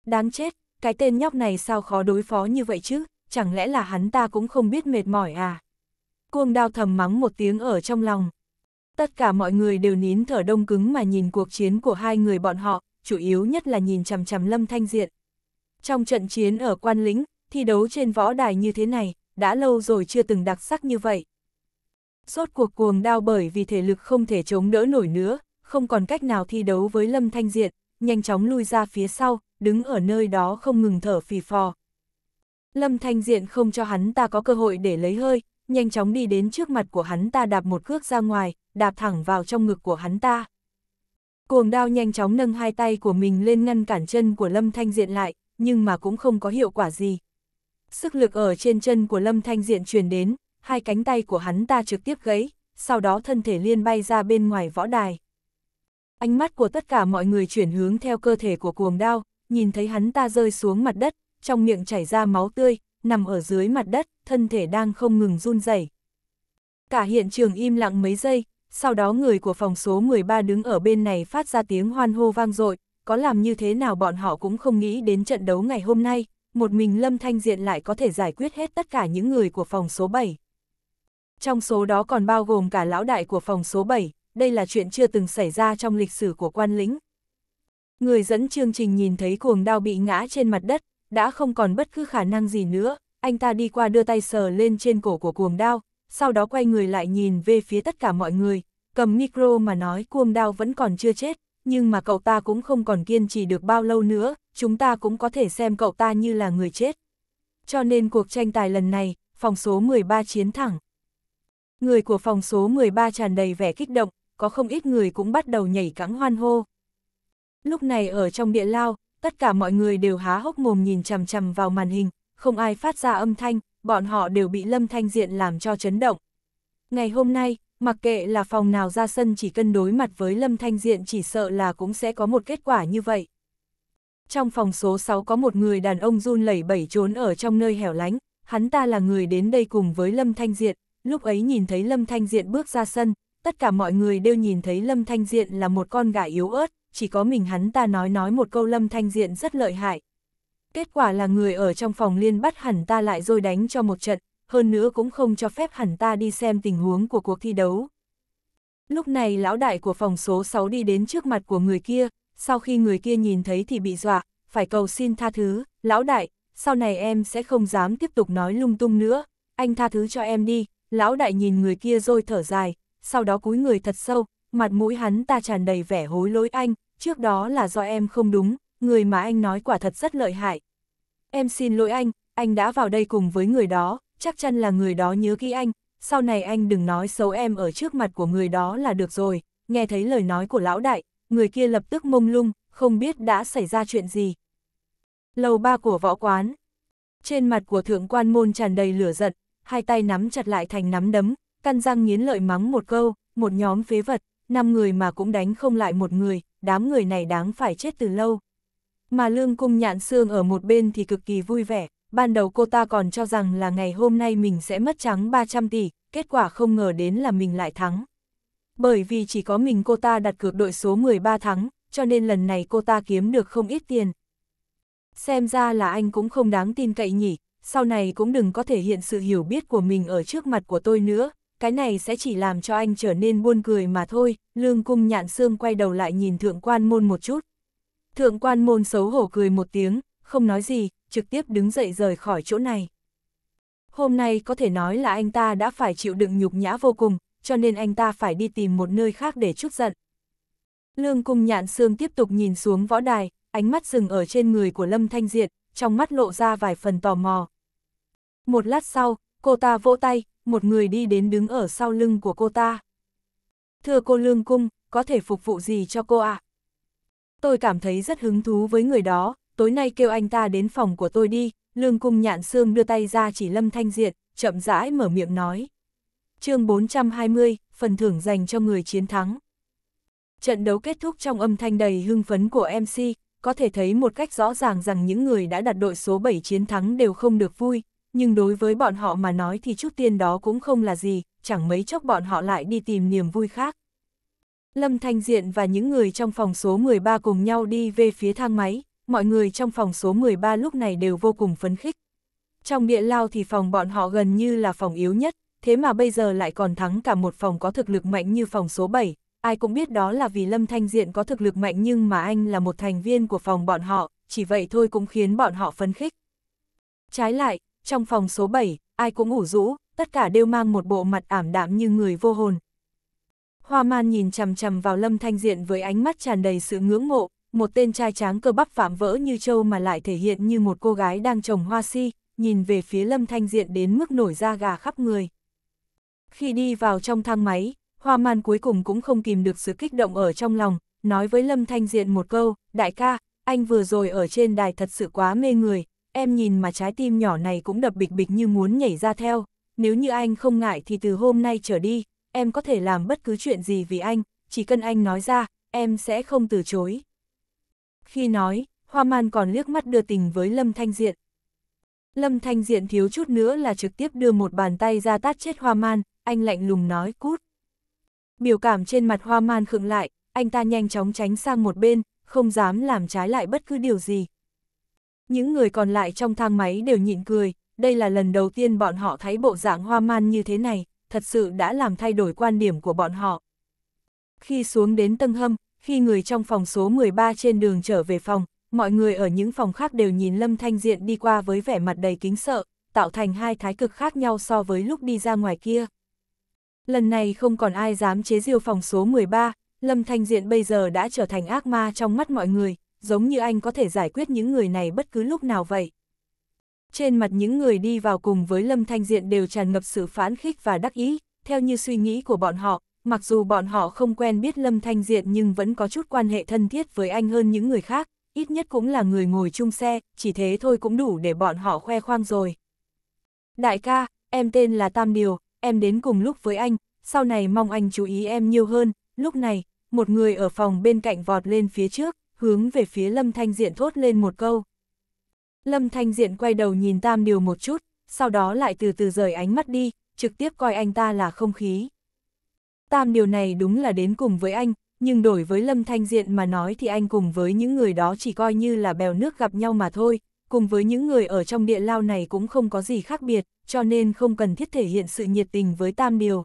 Đáng chết, cái tên nhóc này sao khó đối phó như vậy chứ, chẳng lẽ là hắn ta cũng không biết mệt mỏi à? Cuồng đao thầm mắng một tiếng ở trong lòng. Tất cả mọi người đều nín thở đông cứng mà nhìn cuộc chiến của hai người bọn họ, chủ yếu nhất là nhìn chằm chằm Lâm Thanh Diện. Trong trận chiến ở Quan Lĩnh, thi đấu trên võ đài như thế này, đã lâu rồi chưa từng đặc sắc như vậy. Sốt cuộc cuồng đau bởi vì thể lực không thể chống đỡ nổi nữa, không còn cách nào thi đấu với Lâm Thanh Diện, nhanh chóng lui ra phía sau, đứng ở nơi đó không ngừng thở phì phò. Lâm Thanh Diện không cho hắn ta có cơ hội để lấy hơi, nhanh chóng đi đến trước mặt của hắn ta đạp một cước ra ngoài, đạp thẳng vào trong ngực của hắn ta. Cuồng đao nhanh chóng nâng hai tay của mình lên ngăn cản chân của Lâm Thanh Diện lại, nhưng mà cũng không có hiệu quả gì. Sức lực ở trên chân của Lâm Thanh Diện truyền đến, hai cánh tay của hắn ta trực tiếp gãy, sau đó thân thể liên bay ra bên ngoài võ đài. Ánh mắt của tất cả mọi người chuyển hướng theo cơ thể của cuồng đao, nhìn thấy hắn ta rơi xuống mặt đất, trong miệng chảy ra máu tươi, nằm ở dưới mặt đất, thân thể đang không ngừng run rẩy. Cả hiện trường im lặng mấy giây, sau đó người của phòng số 13 đứng ở bên này phát ra tiếng hoan hô vang dội, có làm như thế nào bọn họ cũng không nghĩ đến trận đấu ngày hôm nay, một mình Lâm Thanh Diện lại có thể giải quyết hết tất cả những người của phòng số 7. Trong số đó còn bao gồm cả lão đại của phòng số 7, đây là chuyện chưa từng xảy ra trong lịch sử của quan lĩnh. Người dẫn chương trình nhìn thấy cuồng đao bị ngã trên mặt đất, đã không còn bất cứ khả năng gì nữa, anh ta đi qua đưa tay sờ lên trên cổ của cuồng đao, sau đó quay người lại nhìn về phía tất cả mọi người, cầm micro mà nói cuồng đao vẫn còn chưa chết, nhưng mà cậu ta cũng không còn kiên trì được bao lâu nữa, chúng ta cũng có thể xem cậu ta như là người chết. Cho nên cuộc tranh tài lần này, phòng số 13 chiến thẳng. Người của phòng số 13 tràn đầy vẻ kích động, có không ít người cũng bắt đầu nhảy cẫng hoan hô. Lúc này ở trong địa lao, tất cả mọi người đều há hốc mồm nhìn chằm chằm vào màn hình, không ai phát ra âm thanh, bọn họ đều bị Lâm Thanh Diện làm cho chấn động. Ngày hôm nay, mặc kệ là phòng nào ra sân chỉ cân đối mặt với Lâm Thanh Diện chỉ sợ là cũng sẽ có một kết quả như vậy. Trong phòng số 6 có một người đàn ông run lẩy bẩy trốn ở trong nơi hẻo lánh, hắn ta là người đến đây cùng với Lâm Thanh Diện, lúc ấy nhìn thấy Lâm Thanh Diện bước ra sân, tất cả mọi người đều nhìn thấy Lâm Thanh Diện là một con gà yếu ớt, chỉ có mình hắn ta nói nói một câu Lâm Thanh Diện rất lợi hại, Kết quả là người ở trong phòng liên bắt hẳn ta lại rồi đánh cho một trận, hơn nữa cũng không cho phép hẳn ta đi xem tình huống của cuộc thi đấu. Lúc này lão đại của phòng số 6 đi đến trước mặt của người kia, sau khi người kia nhìn thấy thì bị dọa, phải cầu xin tha thứ, lão đại, sau này em sẽ không dám tiếp tục nói lung tung nữa, anh tha thứ cho em đi, lão đại nhìn người kia rồi thở dài, sau đó cúi người thật sâu, mặt mũi hắn ta tràn đầy vẻ hối lỗi anh, trước đó là do em không đúng, người mà anh nói quả thật rất lợi hại. Em xin lỗi anh, anh đã vào đây cùng với người đó, chắc chắn là người đó nhớ kỹ anh, sau này anh đừng nói xấu em ở trước mặt của người đó là được rồi. Nghe thấy lời nói của lão đại, người kia lập tức mông lung, không biết đã xảy ra chuyện gì. Lầu ba của võ quán. Trên mặt của thượng quan môn tràn đầy lửa giận, hai tay nắm chặt lại thành nắm đấm, căn răng nghiến lợi mắng một câu, một nhóm phế vật, năm người mà cũng đánh không lại một người, đám người này đáng phải chết từ lâu mà lương cung nhạn xương ở một bên thì cực kỳ vui vẻ, ban đầu cô ta còn cho rằng là ngày hôm nay mình sẽ mất trắng 300 tỷ, kết quả không ngờ đến là mình lại thắng. Bởi vì chỉ có mình cô ta đặt cược đội số 13 thắng, cho nên lần này cô ta kiếm được không ít tiền. Xem ra là anh cũng không đáng tin cậy nhỉ, sau này cũng đừng có thể hiện sự hiểu biết của mình ở trước mặt của tôi nữa, cái này sẽ chỉ làm cho anh trở nên buôn cười mà thôi, lương cung nhạn xương quay đầu lại nhìn thượng quan môn một chút, Thượng quan môn xấu hổ cười một tiếng, không nói gì, trực tiếp đứng dậy rời khỏi chỗ này. Hôm nay có thể nói là anh ta đã phải chịu đựng nhục nhã vô cùng, cho nên anh ta phải đi tìm một nơi khác để chút giận. Lương cung nhạn xương tiếp tục nhìn xuống võ đài, ánh mắt dừng ở trên người của Lâm Thanh Diệt, trong mắt lộ ra vài phần tò mò. Một lát sau, cô ta vỗ tay, một người đi đến đứng ở sau lưng của cô ta. Thưa cô Lương Cung, có thể phục vụ gì cho cô ạ? À? tôi cảm thấy rất hứng thú với người đó, tối nay kêu anh ta đến phòng của tôi đi, lương cung nhạn xương đưa tay ra chỉ lâm thanh diệt, chậm rãi mở miệng nói. chương 420, phần thưởng dành cho người chiến thắng. Trận đấu kết thúc trong âm thanh đầy hưng phấn của MC, có thể thấy một cách rõ ràng rằng những người đã đặt đội số 7 chiến thắng đều không được vui, nhưng đối với bọn họ mà nói thì chút tiền đó cũng không là gì, chẳng mấy chốc bọn họ lại đi tìm niềm vui khác. Lâm Thanh Diện và những người trong phòng số 13 cùng nhau đi về phía thang máy, mọi người trong phòng số 13 lúc này đều vô cùng phấn khích. Trong địa lao thì phòng bọn họ gần như là phòng yếu nhất, thế mà bây giờ lại còn thắng cả một phòng có thực lực mạnh như phòng số 7. Ai cũng biết đó là vì Lâm Thanh Diện có thực lực mạnh nhưng mà anh là một thành viên của phòng bọn họ, chỉ vậy thôi cũng khiến bọn họ phấn khích. Trái lại, trong phòng số 7, ai cũng ủ rũ, tất cả đều mang một bộ mặt ảm đạm như người vô hồn, Hoa man nhìn chằm chằm vào lâm thanh diện với ánh mắt tràn đầy sự ngưỡng mộ, một tên trai tráng cơ bắp phạm vỡ như trâu mà lại thể hiện như một cô gái đang trồng hoa si, nhìn về phía lâm thanh diện đến mức nổi da gà khắp người. Khi đi vào trong thang máy, hoa man cuối cùng cũng không kìm được sự kích động ở trong lòng, nói với lâm thanh diện một câu, đại ca, anh vừa rồi ở trên đài thật sự quá mê người, em nhìn mà trái tim nhỏ này cũng đập bịch bịch như muốn nhảy ra theo, nếu như anh không ngại thì từ hôm nay trở đi, em có thể làm bất cứ chuyện gì vì anh, chỉ cần anh nói ra, em sẽ không từ chối. Khi nói, Hoa Man còn liếc mắt đưa tình với Lâm Thanh Diện. Lâm Thanh Diện thiếu chút nữa là trực tiếp đưa một bàn tay ra tát chết Hoa Man, anh lạnh lùng nói cút. Biểu cảm trên mặt Hoa Man khựng lại, anh ta nhanh chóng tránh sang một bên, không dám làm trái lại bất cứ điều gì. Những người còn lại trong thang máy đều nhịn cười, đây là lần đầu tiên bọn họ thấy bộ dạng Hoa Man như thế này thật sự đã làm thay đổi quan điểm của bọn họ. Khi xuống đến tầng hâm, khi người trong phòng số 13 trên đường trở về phòng, mọi người ở những phòng khác đều nhìn Lâm Thanh Diện đi qua với vẻ mặt đầy kính sợ, tạo thành hai thái cực khác nhau so với lúc đi ra ngoài kia. Lần này không còn ai dám chế diêu phòng số 13, Lâm Thanh Diện bây giờ đã trở thành ác ma trong mắt mọi người, giống như anh có thể giải quyết những người này bất cứ lúc nào vậy. Trên mặt những người đi vào cùng với Lâm Thanh Diện đều tràn ngập sự phán khích và đắc ý, theo như suy nghĩ của bọn họ, mặc dù bọn họ không quen biết Lâm Thanh Diện nhưng vẫn có chút quan hệ thân thiết với anh hơn những người khác, ít nhất cũng là người ngồi chung xe, chỉ thế thôi cũng đủ để bọn họ khoe khoang rồi. Đại ca, em tên là Tam Điều, em đến cùng lúc với anh, sau này mong anh chú ý em nhiều hơn, lúc này, một người ở phòng bên cạnh vọt lên phía trước, hướng về phía Lâm Thanh Diện thốt lên một câu. Lâm Thanh Diện quay đầu nhìn Tam Điều một chút, sau đó lại từ từ rời ánh mắt đi, trực tiếp coi anh ta là không khí. Tam Điều này đúng là đến cùng với anh, nhưng đổi với Lâm Thanh Diện mà nói thì anh cùng với những người đó chỉ coi như là bèo nước gặp nhau mà thôi, cùng với những người ở trong địa lao này cũng không có gì khác biệt, cho nên không cần thiết thể hiện sự nhiệt tình với Tam Điều.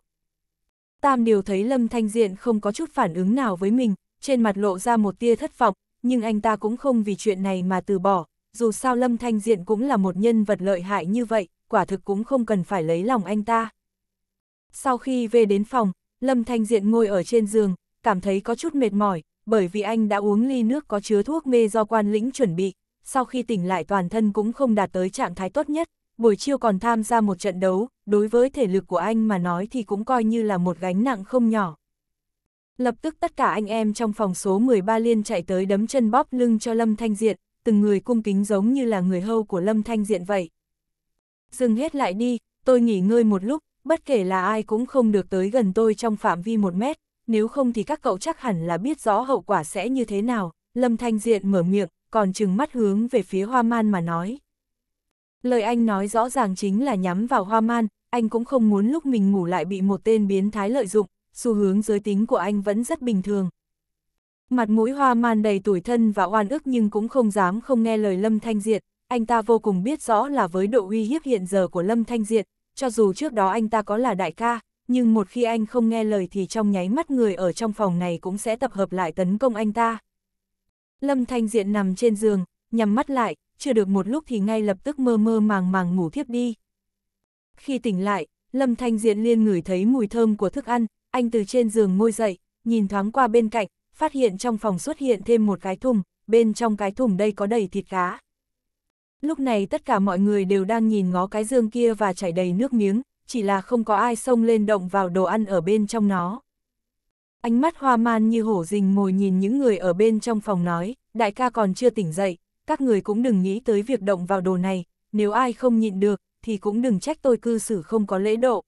Tam Điều thấy Lâm Thanh Diện không có chút phản ứng nào với mình, trên mặt lộ ra một tia thất vọng, nhưng anh ta cũng không vì chuyện này mà từ bỏ, dù sao Lâm Thanh Diện cũng là một nhân vật lợi hại như vậy, quả thực cũng không cần phải lấy lòng anh ta. Sau khi về đến phòng, Lâm Thanh Diện ngồi ở trên giường, cảm thấy có chút mệt mỏi, bởi vì anh đã uống ly nước có chứa thuốc mê do quan lĩnh chuẩn bị, sau khi tỉnh lại toàn thân cũng không đạt tới trạng thái tốt nhất, buổi chiều còn tham gia một trận đấu, đối với thể lực của anh mà nói thì cũng coi như là một gánh nặng không nhỏ. Lập tức tất cả anh em trong phòng số 13 liên chạy tới đấm chân bóp lưng cho Lâm Thanh Diện, từng người cung kính giống như là người hâu của Lâm Thanh Diện vậy. Dừng hết lại đi, tôi nghỉ ngơi một lúc, bất kể là ai cũng không được tới gần tôi trong phạm vi một mét, nếu không thì các cậu chắc hẳn là biết rõ hậu quả sẽ như thế nào, Lâm Thanh Diện mở miệng, còn chừng mắt hướng về phía Hoa Man mà nói. Lời anh nói rõ ràng chính là nhắm vào Hoa Man, anh cũng không muốn lúc mình ngủ lại bị một tên biến thái lợi dụng, xu hướng giới tính của anh vẫn rất bình thường, Mặt mũi hoa man đầy tuổi thân và oan ức nhưng cũng không dám không nghe lời Lâm Thanh Diệt, anh ta vô cùng biết rõ là với độ uy hiếp hiện giờ của Lâm Thanh Diệt, cho dù trước đó anh ta có là đại ca, nhưng một khi anh không nghe lời thì trong nháy mắt người ở trong phòng này cũng sẽ tập hợp lại tấn công anh ta. Lâm Thanh Diệt nằm trên giường, nhắm mắt lại, chưa được một lúc thì ngay lập tức mơ mơ màng màng ngủ thiếp đi. Khi tỉnh lại, Lâm Thanh Diệt liên ngửi thấy mùi thơm của thức ăn, anh từ trên giường ngồi dậy, nhìn thoáng qua bên cạnh, phát hiện trong phòng xuất hiện thêm một cái thùng, bên trong cái thùng đây có đầy thịt cá. Lúc này tất cả mọi người đều đang nhìn ngó cái dương kia và chảy đầy nước miếng, chỉ là không có ai xông lên động vào đồ ăn ở bên trong nó. Ánh mắt hoa man như hổ rình ngồi nhìn những người ở bên trong phòng nói, đại ca còn chưa tỉnh dậy, các người cũng đừng nghĩ tới việc động vào đồ này, nếu ai không nhịn được, thì cũng đừng trách tôi cư xử không có lễ độ.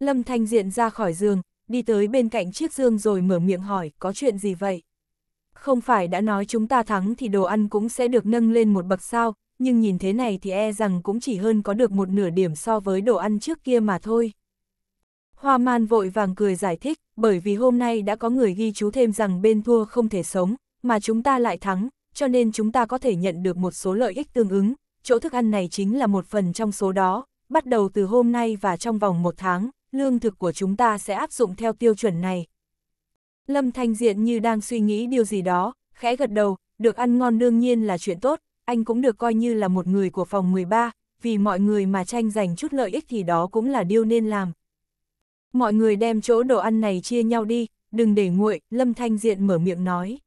Lâm Thanh Diện ra khỏi giường, đi tới bên cạnh chiếc dương rồi mở miệng hỏi có chuyện gì vậy. Không phải đã nói chúng ta thắng thì đồ ăn cũng sẽ được nâng lên một bậc sao, nhưng nhìn thế này thì e rằng cũng chỉ hơn có được một nửa điểm so với đồ ăn trước kia mà thôi. Hoa man vội vàng cười giải thích, bởi vì hôm nay đã có người ghi chú thêm rằng bên thua không thể sống, mà chúng ta lại thắng, cho nên chúng ta có thể nhận được một số lợi ích tương ứng, chỗ thức ăn này chính là một phần trong số đó, bắt đầu từ hôm nay và trong vòng một tháng, lương thực của chúng ta sẽ áp dụng theo tiêu chuẩn này. Lâm Thanh Diện như đang suy nghĩ điều gì đó, khẽ gật đầu, được ăn ngon đương nhiên là chuyện tốt, anh cũng được coi như là một người của phòng 13, vì mọi người mà tranh giành chút lợi ích thì đó cũng là điều nên làm. Mọi người đem chỗ đồ ăn này chia nhau đi, đừng để nguội, Lâm Thanh Diện mở miệng nói.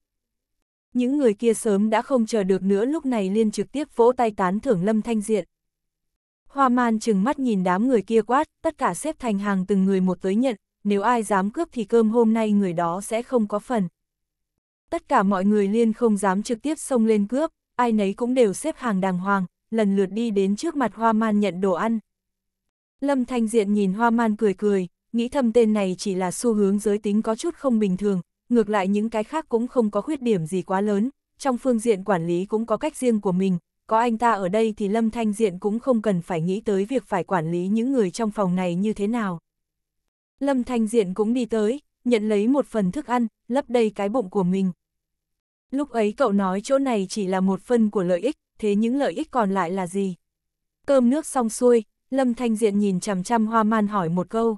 Những người kia sớm đã không chờ được nữa lúc này liên trực tiếp vỗ tay tán thưởng Lâm Thanh Diện. Hoa man chừng mắt nhìn đám người kia quát, tất cả xếp thành hàng từng người một tới nhận, nếu ai dám cướp thì cơm hôm nay người đó sẽ không có phần. Tất cả mọi người liên không dám trực tiếp xông lên cướp, ai nấy cũng đều xếp hàng đàng hoàng, lần lượt đi đến trước mặt hoa man nhận đồ ăn. Lâm Thanh Diện nhìn hoa man cười cười, nghĩ thầm tên này chỉ là xu hướng giới tính có chút không bình thường, ngược lại những cái khác cũng không có khuyết điểm gì quá lớn, trong phương diện quản lý cũng có cách riêng của mình, có anh ta ở đây thì Lâm Thanh Diện cũng không cần phải nghĩ tới việc phải quản lý những người trong phòng này như thế nào. Lâm Thanh Diện cũng đi tới, nhận lấy một phần thức ăn, lấp đầy cái bụng của mình. Lúc ấy cậu nói chỗ này chỉ là một phần của lợi ích, thế những lợi ích còn lại là gì? Cơm nước xong xuôi, Lâm Thanh Diện nhìn chằm chằm Hoa Man hỏi một câu.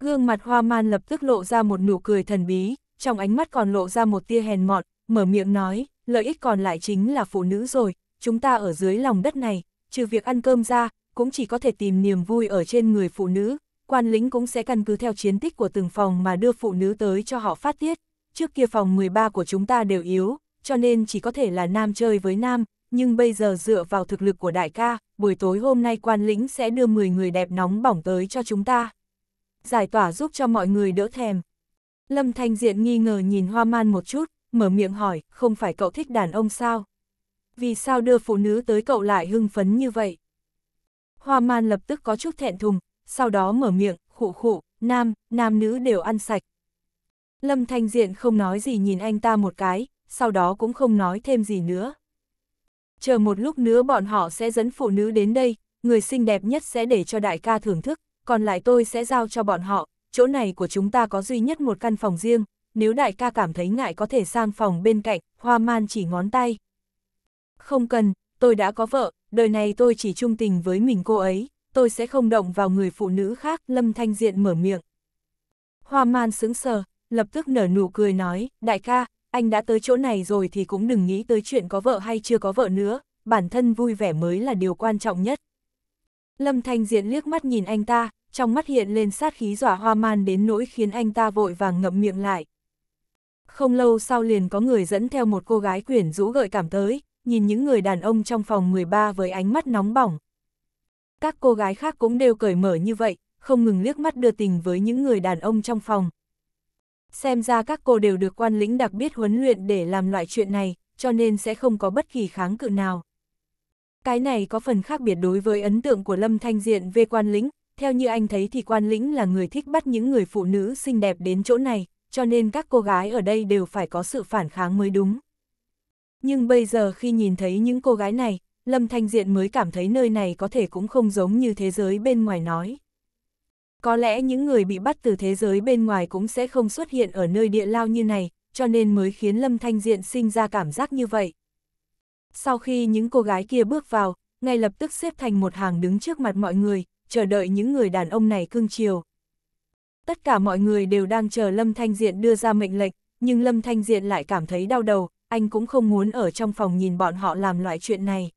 Gương mặt Hoa Man lập tức lộ ra một nụ cười thần bí, trong ánh mắt còn lộ ra một tia hèn mọn, mở miệng nói, lợi ích còn lại chính là phụ nữ rồi, chúng ta ở dưới lòng đất này, trừ việc ăn cơm ra, cũng chỉ có thể tìm niềm vui ở trên người phụ nữ, quan lính cũng sẽ căn cứ theo chiến tích của từng phòng mà đưa phụ nữ tới cho họ phát tiết. Trước kia phòng 13 của chúng ta đều yếu, cho nên chỉ có thể là nam chơi với nam, nhưng bây giờ dựa vào thực lực của đại ca, buổi tối hôm nay quan lĩnh sẽ đưa 10 người đẹp nóng bỏng tới cho chúng ta. Giải tỏa giúp cho mọi người đỡ thèm. Lâm Thanh Diện nghi ngờ nhìn Hoa Man một chút, mở miệng hỏi, không phải cậu thích đàn ông sao? vì sao đưa phụ nữ tới cậu lại hưng phấn như vậy? Hoa man lập tức có chút thẹn thùng, sau đó mở miệng, khụ khụ, nam, nam nữ đều ăn sạch. Lâm Thanh Diện không nói gì nhìn anh ta một cái, sau đó cũng không nói thêm gì nữa. Chờ một lúc nữa bọn họ sẽ dẫn phụ nữ đến đây, người xinh đẹp nhất sẽ để cho đại ca thưởng thức, còn lại tôi sẽ giao cho bọn họ, chỗ này của chúng ta có duy nhất một căn phòng riêng, nếu đại ca cảm thấy ngại có thể sang phòng bên cạnh, hoa man chỉ ngón tay. Không cần, tôi đã có vợ, đời này tôi chỉ trung tình với mình cô ấy, tôi sẽ không động vào người phụ nữ khác, Lâm Thanh Diện mở miệng. Hoa man sững sờ, lập tức nở nụ cười nói, đại ca, anh đã tới chỗ này rồi thì cũng đừng nghĩ tới chuyện có vợ hay chưa có vợ nữa, bản thân vui vẻ mới là điều quan trọng nhất. Lâm Thanh Diện liếc mắt nhìn anh ta, trong mắt hiện lên sát khí dọa hoa man đến nỗi khiến anh ta vội vàng ngậm miệng lại. Không lâu sau liền có người dẫn theo một cô gái quyển rũ gợi cảm tới, nhìn những người đàn ông trong phòng 13 với ánh mắt nóng bỏng. Các cô gái khác cũng đều cởi mở như vậy, không ngừng liếc mắt đưa tình với những người đàn ông trong phòng. Xem ra các cô đều được quan lĩnh đặc biệt huấn luyện để làm loại chuyện này, cho nên sẽ không có bất kỳ kháng cự nào. Cái này có phần khác biệt đối với ấn tượng của Lâm Thanh Diện về quan lĩnh, theo như anh thấy thì quan lĩnh là người thích bắt những người phụ nữ xinh đẹp đến chỗ này, cho nên các cô gái ở đây đều phải có sự phản kháng mới đúng. Nhưng bây giờ khi nhìn thấy những cô gái này, Lâm Thanh Diện mới cảm thấy nơi này có thể cũng không giống như thế giới bên ngoài nói. Có lẽ những người bị bắt từ thế giới bên ngoài cũng sẽ không xuất hiện ở nơi địa lao như này, cho nên mới khiến Lâm Thanh Diện sinh ra cảm giác như vậy. Sau khi những cô gái kia bước vào, ngay lập tức xếp thành một hàng đứng trước mặt mọi người, chờ đợi những người đàn ông này cưng chiều. Tất cả mọi người đều đang chờ Lâm Thanh Diện đưa ra mệnh lệnh, nhưng Lâm Thanh Diện lại cảm thấy đau đầu, anh cũng không muốn ở trong phòng nhìn bọn họ làm loại chuyện này.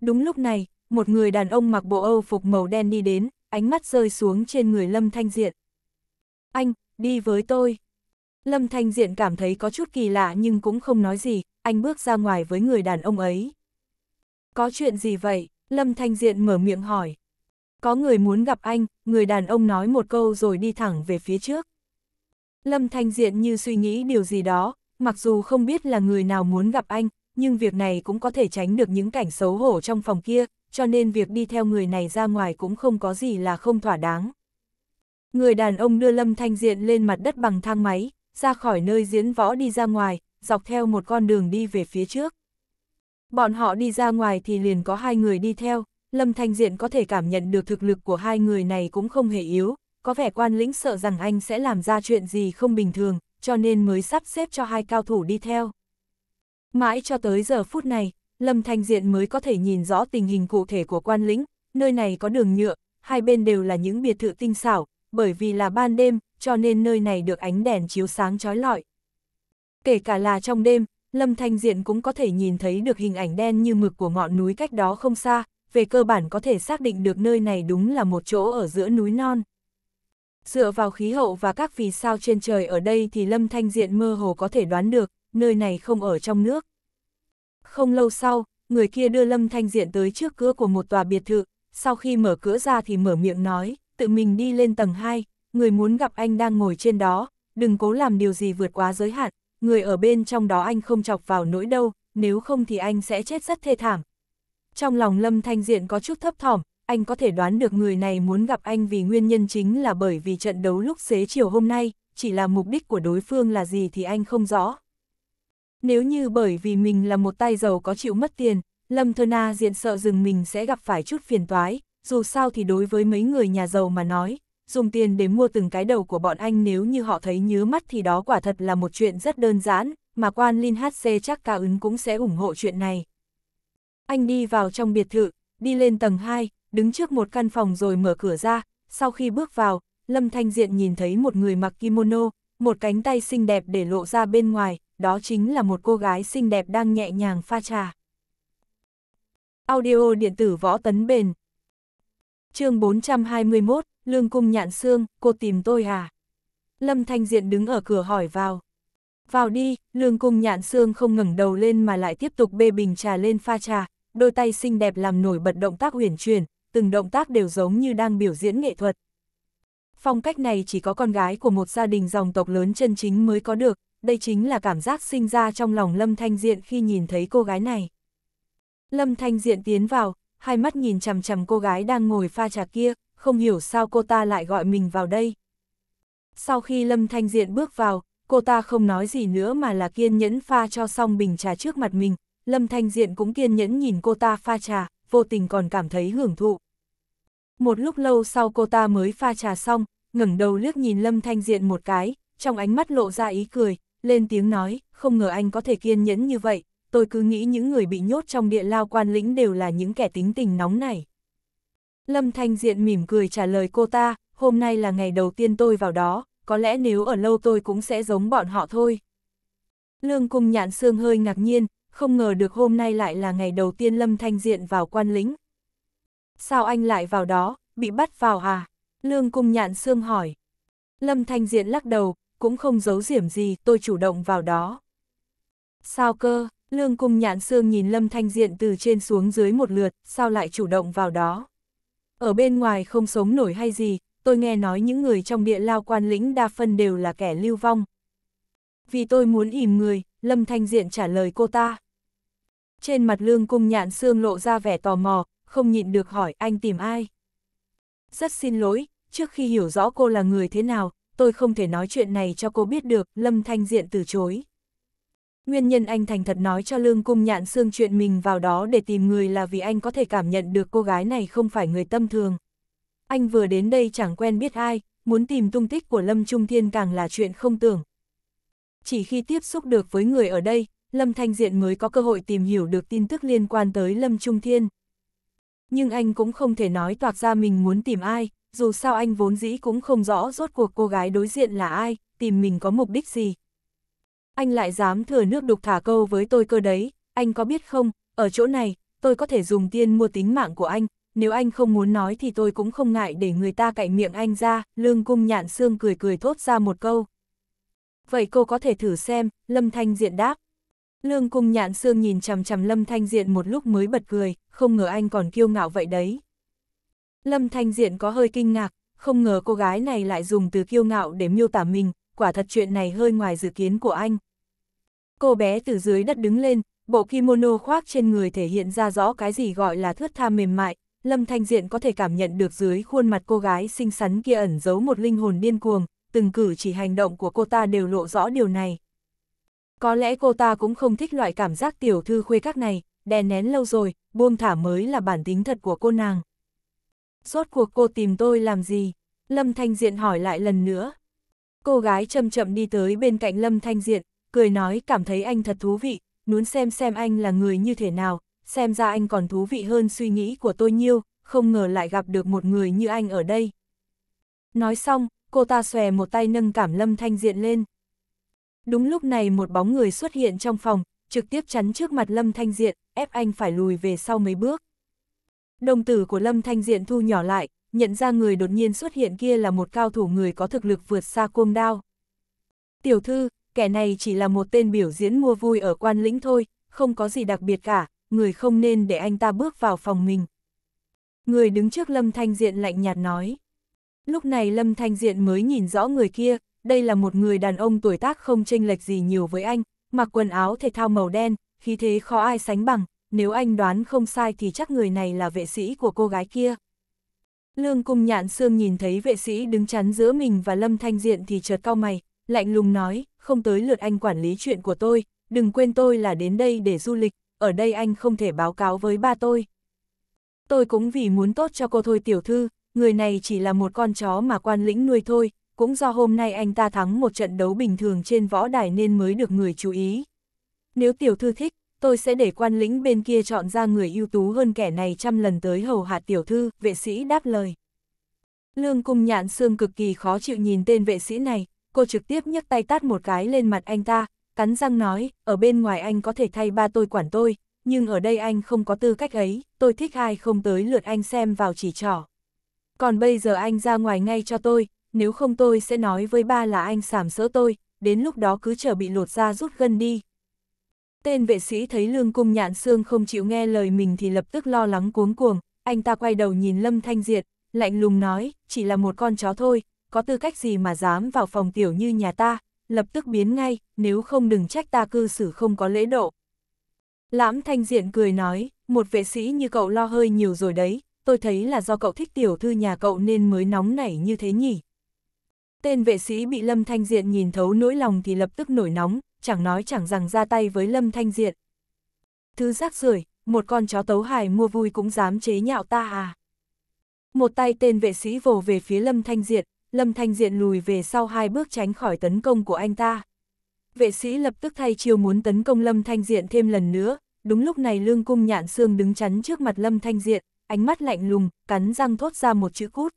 Đúng lúc này, một người đàn ông mặc bộ Âu phục màu đen đi đến, ánh mắt rơi xuống trên người Lâm Thanh Diện. Anh, đi với tôi. Lâm Thanh Diện cảm thấy có chút kỳ lạ nhưng cũng không nói gì, anh bước ra ngoài với người đàn ông ấy. Có chuyện gì vậy? Lâm Thanh Diện mở miệng hỏi. Có người muốn gặp anh, người đàn ông nói một câu rồi đi thẳng về phía trước. Lâm Thanh Diện như suy nghĩ điều gì đó, mặc dù không biết là người nào muốn gặp anh, nhưng việc này cũng có thể tránh được những cảnh xấu hổ trong phòng kia, cho nên việc đi theo người này ra ngoài cũng không có gì là không thỏa đáng. Người đàn ông đưa Lâm Thanh Diện lên mặt đất bằng thang máy, ra khỏi nơi diễn võ đi ra ngoài, dọc theo một con đường đi về phía trước. Bọn họ đi ra ngoài thì liền có hai người đi theo, Lâm Thanh Diện có thể cảm nhận được thực lực của hai người này cũng không hề yếu, có vẻ quan lĩnh sợ rằng anh sẽ làm ra chuyện gì không bình thường, cho nên mới sắp xếp cho hai cao thủ đi theo. Mãi cho tới giờ phút này, Lâm Thanh Diện mới có thể nhìn rõ tình hình cụ thể của quan lĩnh, nơi này có đường nhựa, hai bên đều là những biệt thự tinh xảo, bởi vì là ban đêm, cho nên nơi này được ánh đèn chiếu sáng trói lọi. Kể cả là trong đêm, Lâm Thanh Diện cũng có thể nhìn thấy được hình ảnh đen như mực của ngọn núi cách đó không xa, về cơ bản có thể xác định được nơi này đúng là một chỗ ở giữa núi non. Dựa vào khí hậu và các vì sao trên trời ở đây thì Lâm Thanh Diện mơ hồ có thể đoán được, nơi này không ở trong nước. Không lâu sau, người kia đưa Lâm Thanh Diện tới trước cửa của một tòa biệt thự, sau khi mở cửa ra thì mở miệng nói, tự mình đi lên tầng 2, người muốn gặp anh đang ngồi trên đó, đừng cố làm điều gì vượt quá giới hạn, người ở bên trong đó anh không chọc vào nỗi đâu, nếu không thì anh sẽ chết rất thê thảm. Trong lòng Lâm Thanh Diện có chút thấp thỏm, anh có thể đoán được người này muốn gặp anh vì nguyên nhân chính là bởi vì trận đấu lúc xế chiều hôm nay, chỉ là mục đích của đối phương là gì thì anh không rõ. Nếu như bởi vì mình là một tay giàu có chịu mất tiền, Lâm Thơ Na diện sợ rằng mình sẽ gặp phải chút phiền toái, dù sao thì đối với mấy người nhà giàu mà nói, dùng tiền để mua từng cái đầu của bọn anh nếu như họ thấy nhớ mắt thì đó quả thật là một chuyện rất đơn giản, mà quan Linh HC chắc cao ứng cũng sẽ ủng hộ chuyện này. Anh đi vào trong biệt thự, đi lên tầng 2, đứng trước một căn phòng rồi mở cửa ra, sau khi bước vào, Lâm Thanh Diện nhìn thấy một người mặc kimono, một cánh tay xinh đẹp để lộ ra bên ngoài, đó chính là một cô gái xinh đẹp đang nhẹ nhàng pha trà. Audio điện tử võ tấn bền chương 421, Lương Cung Nhạn Sương, cô tìm tôi à? Lâm Thanh Diện đứng ở cửa hỏi vào. Vào đi, Lương Cung Nhạn Sương không ngẩng đầu lên mà lại tiếp tục bê bình trà lên pha trà, đôi tay xinh đẹp làm nổi bật động tác huyền chuyển, từng động tác đều giống như đang biểu diễn nghệ thuật. Phong cách này chỉ có con gái của một gia đình dòng tộc lớn chân chính mới có được, đây chính là cảm giác sinh ra trong lòng Lâm Thanh Diện khi nhìn thấy cô gái này. Lâm Thanh Diện tiến vào, hai mắt nhìn chằm chằm cô gái đang ngồi pha trà kia, không hiểu sao cô ta lại gọi mình vào đây. Sau khi Lâm Thanh Diện bước vào, cô ta không nói gì nữa mà là kiên nhẫn pha cho xong bình trà trước mặt mình, Lâm Thanh Diện cũng kiên nhẫn nhìn cô ta pha trà, vô tình còn cảm thấy hưởng thụ. Một lúc lâu sau cô ta mới pha trà xong, ngẩng đầu liếc nhìn Lâm Thanh Diện một cái, trong ánh mắt lộ ra ý cười, lên tiếng nói, không ngờ anh có thể kiên nhẫn như vậy, tôi cứ nghĩ những người bị nhốt trong địa lao quan lĩnh đều là những kẻ tính tình nóng này. Lâm Thanh Diện mỉm cười trả lời cô ta, hôm nay là ngày đầu tiên tôi vào đó, có lẽ nếu ở lâu tôi cũng sẽ giống bọn họ thôi. Lương Cung Nhạn Sương hơi ngạc nhiên, không ngờ được hôm nay lại là ngày đầu tiên Lâm Thanh Diện vào quan lĩnh. Sao anh lại vào đó, bị bắt vào à? Lương Cung Nhạn Sương hỏi. Lâm Thanh Diện lắc đầu, cũng không giấu giểm gì, tôi chủ động vào đó. Sao cơ, Lương Cung Nhạn Sương nhìn Lâm Thanh Diện từ trên xuống dưới một lượt, sao lại chủ động vào đó? Ở bên ngoài không sống nổi hay gì, tôi nghe nói những người trong địa lao quan lĩnh đa phân đều là kẻ lưu vong. Vì tôi muốn ỉm người, Lâm Thanh Diện trả lời cô ta. Trên mặt Lương Cung Nhạn Sương lộ ra vẻ tò mò, không nhịn được hỏi anh tìm ai. Rất xin lỗi, trước khi hiểu rõ cô là người thế nào, tôi không thể nói chuyện này cho cô biết được, Lâm Thanh Diện từ chối. Nguyên nhân anh thành thật nói cho Lương Cung Nhạn Sương chuyện mình vào đó để tìm người là vì anh có thể cảm nhận được cô gái này không phải người tâm thường. Anh vừa đến đây chẳng quen biết ai, muốn tìm tung tích của Lâm Trung Thiên càng là chuyện không tưởng. Chỉ khi tiếp xúc được với người ở đây, Lâm Thanh Diện mới có cơ hội tìm hiểu được tin tức liên quan tới Lâm Trung Thiên nhưng anh cũng không thể nói toạc ra mình muốn tìm ai, dù sao anh vốn dĩ cũng không rõ rốt cuộc cô gái đối diện là ai, tìm mình có mục đích gì. Anh lại dám thừa nước đục thả câu với tôi cơ đấy, anh có biết không, ở chỗ này, tôi có thể dùng tiền mua tính mạng của anh, nếu anh không muốn nói thì tôi cũng không ngại để người ta cạy miệng anh ra, lương cung nhạn xương cười cười thốt ra một câu. Vậy cô có thể thử xem, Lâm Thanh Diện đáp. Lương cung nhạn xương nhìn chằm chằm Lâm Thanh Diện một lúc mới bật cười, không ngờ anh còn kiêu ngạo vậy đấy. Lâm Thanh Diện có hơi kinh ngạc, không ngờ cô gái này lại dùng từ kiêu ngạo để miêu tả mình, quả thật chuyện này hơi ngoài dự kiến của anh. Cô bé từ dưới đất đứng lên, bộ kimono khoác trên người thể hiện ra rõ cái gì gọi là thướt tha mềm mại, Lâm Thanh Diện có thể cảm nhận được dưới khuôn mặt cô gái xinh xắn kia ẩn giấu một linh hồn điên cuồng, từng cử chỉ hành động của cô ta đều lộ rõ điều này. Có lẽ cô ta cũng không thích loại cảm giác tiểu thư khuê các này, đè nén lâu rồi, buông thả mới là bản tính thật của cô nàng. Rốt cuộc cô tìm tôi làm gì? Lâm Thanh Diện hỏi lại lần nữa. Cô gái chậm chậm đi tới bên cạnh Lâm Thanh Diện, cười nói cảm thấy anh thật thú vị, muốn xem xem anh là người như thế nào, xem ra anh còn thú vị hơn suy nghĩ của tôi nhiêu không ngờ lại gặp được một người như anh ở đây. Nói xong, cô ta xòe một tay nâng cảm Lâm Thanh Diện lên. Đúng lúc này một bóng người xuất hiện trong phòng, trực tiếp chắn trước mặt Lâm Thanh Diện, ép anh phải lùi về sau mấy bước. Đồng tử của Lâm Thanh Diện thu nhỏ lại, nhận ra người đột nhiên xuất hiện kia là một cao thủ người có thực lực vượt xa cuông đao. Tiểu thư, kẻ này chỉ là một tên biểu diễn mua vui ở quan lĩnh thôi, không có gì đặc biệt cả, người không nên để anh ta bước vào phòng mình. Người đứng trước Lâm Thanh Diện lạnh nhạt nói. Lúc này Lâm Thanh Diện mới nhìn rõ người kia, đây là một người đàn ông tuổi tác không chênh lệch gì nhiều với anh, mặc quần áo thể thao màu đen, khí thế khó ai sánh bằng, nếu anh đoán không sai thì chắc người này là vệ sĩ của cô gái kia. Lương Cung Nhạn Sương nhìn thấy vệ sĩ đứng chắn giữa mình và Lâm Thanh Diện thì chợt cau mày, lạnh lùng nói, không tới lượt anh quản lý chuyện của tôi, đừng quên tôi là đến đây để du lịch, ở đây anh không thể báo cáo với ba tôi. Tôi cũng vì muốn tốt cho cô thôi tiểu thư, người này chỉ là một con chó mà quan lĩnh nuôi thôi, cũng do hôm nay anh ta thắng một trận đấu bình thường trên võ đài nên mới được người chú ý. Nếu tiểu thư thích, tôi sẽ để quan lĩnh bên kia chọn ra người ưu tú hơn kẻ này trăm lần tới hầu hạ tiểu thư, vệ sĩ đáp lời. Lương cung nhạn xương cực kỳ khó chịu nhìn tên vệ sĩ này, cô trực tiếp nhấc tay tát một cái lên mặt anh ta, cắn răng nói, ở bên ngoài anh có thể thay ba tôi quản tôi, nhưng ở đây anh không có tư cách ấy, tôi thích ai không tới lượt anh xem vào chỉ trỏ. Còn bây giờ anh ra ngoài ngay cho tôi, nếu không tôi sẽ nói với ba là anh sảm sỡ tôi, đến lúc đó cứ chờ bị lột ra rút gân đi. Tên vệ sĩ thấy lương cung nhạn xương không chịu nghe lời mình thì lập tức lo lắng cuống cuồng, anh ta quay đầu nhìn Lâm Thanh Diệt, lạnh lùng nói, chỉ là một con chó thôi, có tư cách gì mà dám vào phòng tiểu như nhà ta, lập tức biến ngay, nếu không đừng trách ta cư xử không có lễ độ. Lãm Thanh Diện cười nói, một vệ sĩ như cậu lo hơi nhiều rồi đấy, tôi thấy là do cậu thích tiểu thư nhà cậu nên mới nóng nảy như thế nhỉ. Tên vệ sĩ bị Lâm Thanh Diện nhìn thấu nỗi lòng thì lập tức nổi nóng, chẳng nói chẳng rằng ra tay với Lâm Thanh Diện. Thứ rác rưởi, một con chó tấu hài mua vui cũng dám chế nhạo ta à. Một tay tên vệ sĩ vồ về phía Lâm Thanh Diện, Lâm Thanh Diện lùi về sau hai bước tránh khỏi tấn công của anh ta. Vệ sĩ lập tức thay chiều muốn tấn công Lâm Thanh Diện thêm lần nữa, đúng lúc này Lương Cung Nhạn xương đứng chắn trước mặt Lâm Thanh Diện, ánh mắt lạnh lùng, cắn răng thốt ra một chữ cút.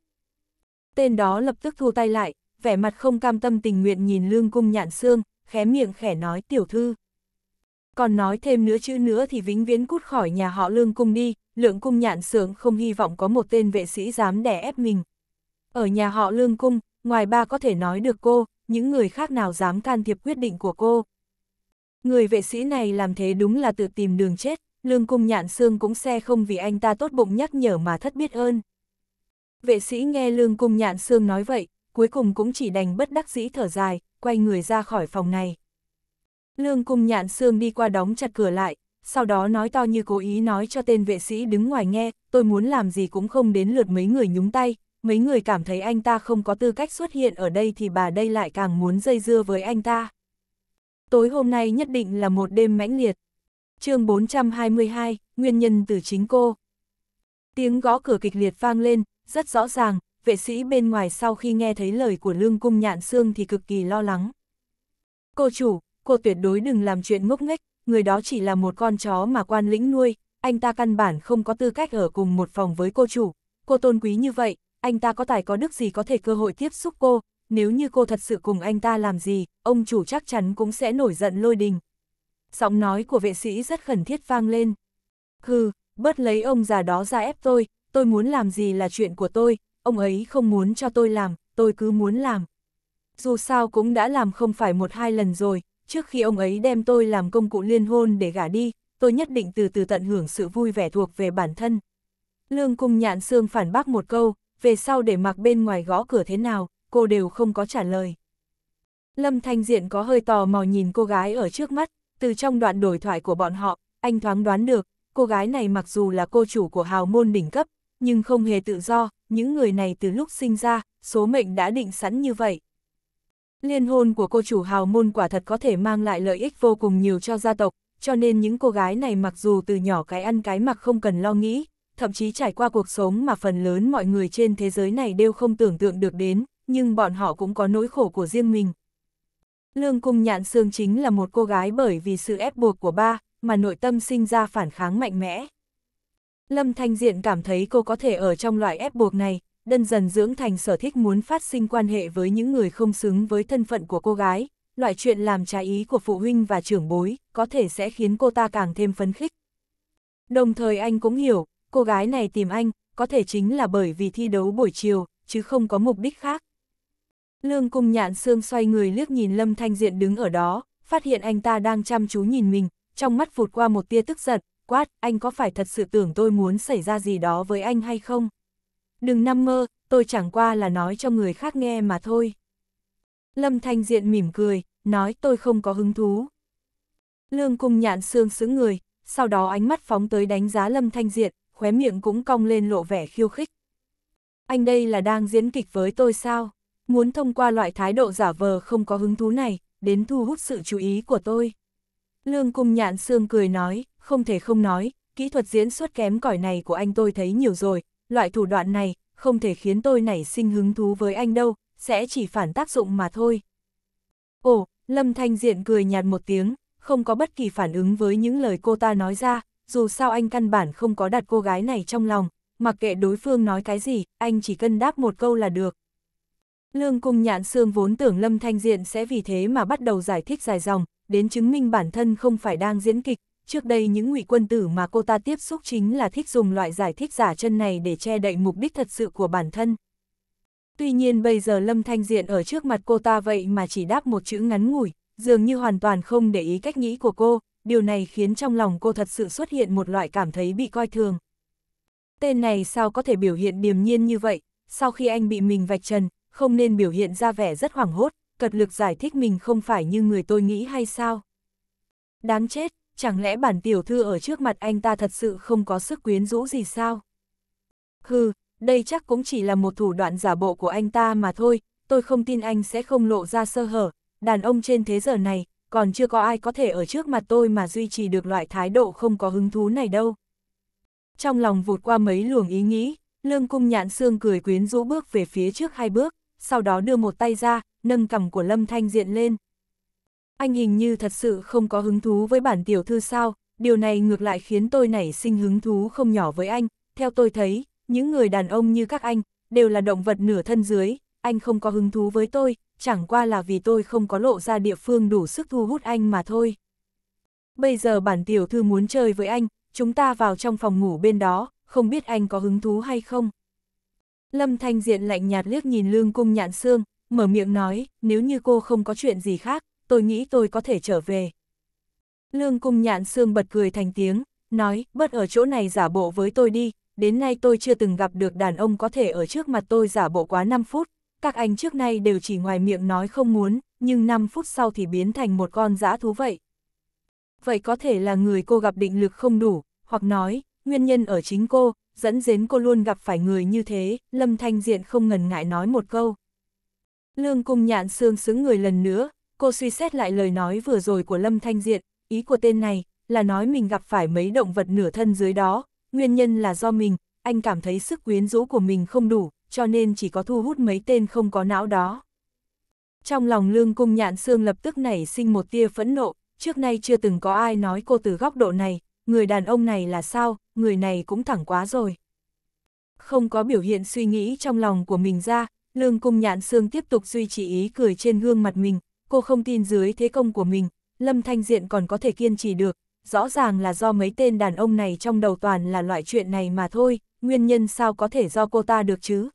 Tên đó lập tức thu tay lại, vẻ mặt không cam tâm tình nguyện nhìn lương cung nhạn xương, khé miệng khẽ nói tiểu thư. Còn nói thêm nữa chữ nữa thì vĩnh viễn cút khỏi nhà họ lương cung đi, lượng cung nhạn sướng không hy vọng có một tên vệ sĩ dám đẻ ép mình. Ở nhà họ lương cung, ngoài ba có thể nói được cô, những người khác nào dám can thiệp quyết định của cô. Người vệ sĩ này làm thế đúng là tự tìm đường chết, lương cung nhạn xương cũng xe không vì anh ta tốt bụng nhắc nhở mà thất biết ơn. Vệ sĩ nghe lương cung nhạn xương nói vậy, cuối cùng cũng chỉ đành bất đắc dĩ thở dài, quay người ra khỏi phòng này. Lương cung nhạn xương đi qua đóng chặt cửa lại, sau đó nói to như cố ý nói cho tên vệ sĩ đứng ngoài nghe, tôi muốn làm gì cũng không đến lượt mấy người nhúng tay, mấy người cảm thấy anh ta không có tư cách xuất hiện ở đây thì bà đây lại càng muốn dây dưa với anh ta. Tối hôm nay nhất định là một đêm mãnh liệt. chương 422, nguyên nhân từ chính cô. Tiếng gõ cửa kịch liệt vang lên, rất rõ ràng, vệ sĩ bên ngoài sau khi nghe thấy lời của Lương Cung Nhạn xương thì cực kỳ lo lắng. Cô chủ, cô tuyệt đối đừng làm chuyện ngốc nghếch, người đó chỉ là một con chó mà quan lĩnh nuôi, anh ta căn bản không có tư cách ở cùng một phòng với cô chủ. Cô tôn quý như vậy, anh ta có tài có đức gì có thể cơ hội tiếp xúc cô, nếu như cô thật sự cùng anh ta làm gì, ông chủ chắc chắn cũng sẽ nổi giận lôi đình. Giọng nói của vệ sĩ rất khẩn thiết vang lên. Hừ, bớt lấy ông già đó ra ép tôi, tôi muốn làm gì là chuyện của tôi, ông ấy không muốn cho tôi làm, tôi cứ muốn làm. Dù sao cũng đã làm không phải một hai lần rồi, trước khi ông ấy đem tôi làm công cụ liên hôn để gả đi, tôi nhất định từ từ tận hưởng sự vui vẻ thuộc về bản thân. Lương cung nhạn xương phản bác một câu, về sau để mặc bên ngoài gõ cửa thế nào, cô đều không có trả lời. Lâm Thanh Diện có hơi tò mò nhìn cô gái ở trước mắt, từ trong đoạn đổi thoại của bọn họ, anh thoáng đoán được, cô gái này mặc dù là cô chủ của hào môn đỉnh cấp, nhưng không hề tự do, những người này từ lúc sinh ra, số mệnh đã định sẵn như vậy. Liên hôn của cô chủ hào môn quả thật có thể mang lại lợi ích vô cùng nhiều cho gia tộc, cho nên những cô gái này mặc dù từ nhỏ cái ăn cái mặc không cần lo nghĩ, thậm chí trải qua cuộc sống mà phần lớn mọi người trên thế giới này đều không tưởng tượng được đến, nhưng bọn họ cũng có nỗi khổ của riêng mình. Lương Cung Nhạn Sương chính là một cô gái bởi vì sự ép buộc của ba, mà nội tâm sinh ra phản kháng mạnh mẽ. Lâm Thanh Diện cảm thấy cô có thể ở trong loại ép buộc này, đơn dần dưỡng thành sở thích muốn phát sinh quan hệ với những người không xứng với thân phận của cô gái, loại chuyện làm trái ý của phụ huynh và trưởng bối, có thể sẽ khiến cô ta càng thêm phấn khích. Đồng thời anh cũng hiểu, cô gái này tìm anh, có thể chính là bởi vì thi đấu buổi chiều, chứ không có mục đích khác. Lương cung nhạn sương xoay người liếc nhìn Lâm Thanh Diện đứng ở đó, phát hiện anh ta đang chăm chú nhìn mình, trong mắt vụt qua một tia tức giận, quát, anh có phải thật sự tưởng tôi muốn xảy ra gì đó với anh hay không? Đừng nằm mơ, tôi chẳng qua là nói cho người khác nghe mà thôi. Lâm Thanh Diện mỉm cười, nói tôi không có hứng thú. Lương cung nhạn xương xứng người, sau đó ánh mắt phóng tới đánh giá Lâm Thanh Diện, khóe miệng cũng cong lên lộ vẻ khiêu khích. Anh đây là đang diễn kịch với tôi sao? Muốn thông qua loại thái độ giả vờ không có hứng thú này, đến thu hút sự chú ý của tôi. Lương cung nhạn xương cười nói, không thể không nói, kỹ thuật diễn xuất kém cỏi này của anh tôi thấy nhiều rồi, loại thủ đoạn này, không thể khiến tôi nảy sinh hứng thú với anh đâu, sẽ chỉ phản tác dụng mà thôi. Ồ, Lâm Thanh Diện cười nhạt một tiếng, không có bất kỳ phản ứng với những lời cô ta nói ra, dù sao anh căn bản không có đặt cô gái này trong lòng, mặc kệ đối phương nói cái gì, anh chỉ cần đáp một câu là được. Lương Cung Nhạn Sương vốn tưởng Lâm Thanh Diện sẽ vì thế mà bắt đầu giải thích dài dòng, đến chứng minh bản thân không phải đang diễn kịch, trước đây những ngụy quân tử mà cô ta tiếp xúc chính là thích dùng loại giải thích giả chân này để che đậy mục đích thật sự của bản thân. Tuy nhiên bây giờ Lâm Thanh Diện ở trước mặt cô ta vậy mà chỉ đáp một chữ ngắn ngủi, dường như hoàn toàn không để ý cách nghĩ của cô, điều này khiến trong lòng cô thật sự xuất hiện một loại cảm thấy bị coi thường. Tên này sao có thể biểu hiện điềm nhiên như vậy, sau khi anh bị mình vạch trần, không nên biểu hiện ra vẻ rất hoảng hốt, cật lực giải thích mình không phải như người tôi nghĩ hay sao. Đáng chết, chẳng lẽ bản tiểu thư ở trước mặt anh ta thật sự không có sức quyến rũ gì sao? Hừ, đây chắc cũng chỉ là một thủ đoạn giả bộ của anh ta mà thôi, tôi không tin anh sẽ không lộ ra sơ hở, đàn ông trên thế giới này, còn chưa có ai có thể ở trước mặt tôi mà duy trì được loại thái độ không có hứng thú này đâu. Trong lòng vụt qua mấy luồng ý nghĩ, lương cung nhạn xương cười quyến rũ bước về phía trước hai bước, sau đó đưa một tay ra, nâng cầm của Lâm Thanh Diện lên anh hình như thật sự không có hứng thú với bản tiểu thư sao, điều này ngược lại khiến tôi nảy sinh hứng thú không nhỏ với anh, theo tôi thấy, những người đàn ông như các anh, đều là động vật nửa thân dưới, anh không có hứng thú với tôi, chẳng qua là vì tôi không có lộ ra địa phương đủ sức thu hút anh mà thôi. Bây giờ bản tiểu thư muốn chơi với anh, chúng ta vào trong phòng ngủ bên đó, không biết anh có hứng thú hay không. Lâm Thanh Diện lạnh nhạt liếc nhìn Lương Cung Nhạn xương, mở miệng nói, nếu như cô không có chuyện gì khác, tôi nghĩ tôi có thể trở về. Lương cung nhạn xương bật cười thành tiếng, nói, bớt ở chỗ này giả bộ với tôi đi, đến nay tôi chưa từng gặp được đàn ông có thể ở trước mặt tôi giả bộ quá 5 phút, các anh trước nay đều chỉ ngoài miệng nói không muốn, nhưng 5 phút sau thì biến thành một con dã thú vậy. Vậy có thể là người cô gặp định lực không đủ, hoặc nói, nguyên nhân ở chính cô, dẫn đến cô luôn gặp phải người như thế, Lâm Thanh Diện không ngần ngại nói một câu. Lương cung nhạn xương xứng người lần nữa, cô suy xét lại lời nói vừa rồi của Lâm Thanh Diện, ý của tên này là nói mình gặp phải mấy động vật nửa thân dưới đó, nguyên nhân là do mình, anh cảm thấy sức quyến rũ của mình không đủ, cho nên chỉ có thu hút mấy tên không có não đó. Trong lòng lương cung nhạn xương lập tức nảy sinh một tia phẫn nộ, trước nay chưa từng có ai nói cô từ góc độ này, người đàn ông này là sao, người này cũng thẳng quá rồi. Không có biểu hiện suy nghĩ trong lòng của mình ra, lương cung nhạn xương tiếp tục duy trì ý cười trên gương mặt mình, cô không tin dưới thế công của mình, Lâm Thanh Diện còn có thể kiên trì được, rõ ràng là do mấy tên đàn ông này trong đầu toàn là loại chuyện này mà thôi, nguyên nhân sao có thể do cô ta được chứ.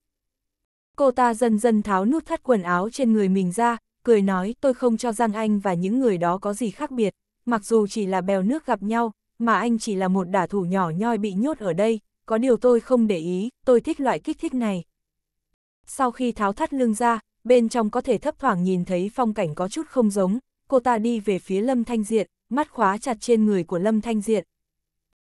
Cô ta dần dần tháo nút thắt quần áo trên người mình ra, cười nói tôi không cho Giang anh và những người đó có gì khác biệt, mặc dù chỉ là bèo nước gặp nhau, mà anh chỉ là một đả thủ nhỏ nhoi bị nhốt ở đây, có điều tôi không để ý, tôi thích loại kích thích này. Sau khi tháo thắt lưng ra, bên trong có thể thấp thoảng nhìn thấy phong cảnh có chút không giống, cô ta đi về phía Lâm Thanh Diện, mắt khóa chặt trên người của Lâm Thanh Diện.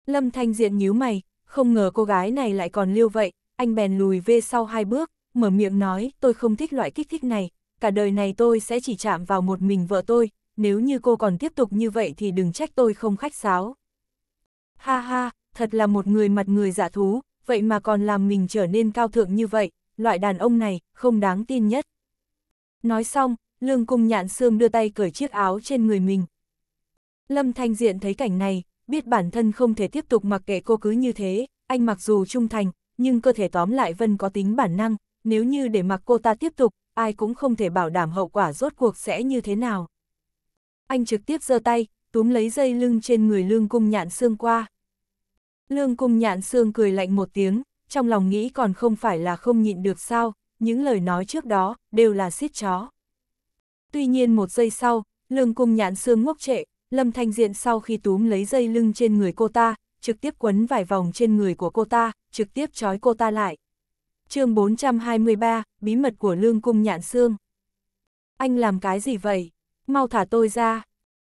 Lâm Thanh Diện nhíu mày, không ngờ cô gái này lại còn liêu vậy, anh bèn lùi về sau hai bước, mở miệng nói tôi không thích loại kích thích này, cả đời này tôi sẽ chỉ chạm vào một mình vợ tôi, nếu như cô còn tiếp tục như vậy thì đừng trách tôi không khách sáo. Ha ha, thật là một người mặt người giả dạ thú, vậy mà còn làm mình trở nên cao thượng như vậy, loại đàn ông này không đáng tin nhất. Nói xong, lương cung nhạn xương đưa tay cởi chiếc áo trên người mình. Lâm Thanh Diện thấy cảnh này, biết bản thân không thể tiếp tục mặc kệ cô cứ như thế, anh mặc dù trung thành, nhưng cơ thể tóm lại vẫn có tính bản năng, nếu như để mặc cô ta tiếp tục, ai cũng không thể bảo đảm hậu quả rốt cuộc sẽ như thế nào. Anh trực tiếp giơ tay, túm lấy dây lưng trên người lương cung nhạn xương qua. Lương cung nhạn xương cười lạnh một tiếng, trong lòng nghĩ còn không phải là không nhịn được sao, những lời nói trước đó đều là xiết chó. Tuy nhiên một giây sau, lương cung nhãn xương ngốc trệ, Lâm Thanh Diện sau khi túm lấy dây lưng trên người cô ta, trực tiếp quấn vài vòng trên người của cô ta, trực tiếp trói cô ta lại. chương 423, bí mật của lương cung nhạn xương. Anh làm cái gì vậy? Mau thả tôi ra.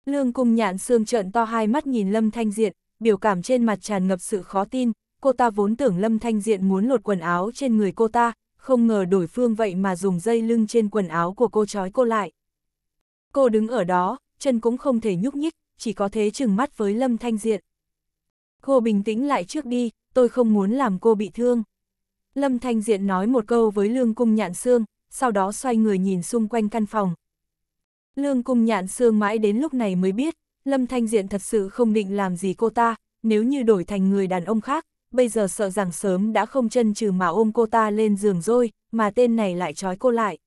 Lương cung nhạn xương trợn to hai mắt nhìn Lâm Thanh Diện, biểu cảm trên mặt tràn ngập sự khó tin, cô ta vốn tưởng Lâm Thanh Diện muốn lột quần áo trên người cô ta, không ngờ đổi phương vậy mà dùng dây lưng trên quần áo của cô trói cô lại. Cô đứng ở đó, chân cũng không thể nhúc nhích, chỉ có thế chừng mắt với Lâm Thanh Diện. Cô bình tĩnh lại trước đi, tôi không muốn làm cô bị thương. Lâm Thanh Diện nói một câu với Lương Cung Nhạn Sương, sau đó xoay người nhìn xung quanh căn phòng. Lương Cung Nhạn Sương mãi đến lúc này mới biết, Lâm Thanh Diện thật sự không định làm gì cô ta, nếu như đổi thành người đàn ông khác, bây giờ sợ rằng sớm đã không chân trừ mà ôm cô ta lên giường rồi, mà tên này lại trói cô lại.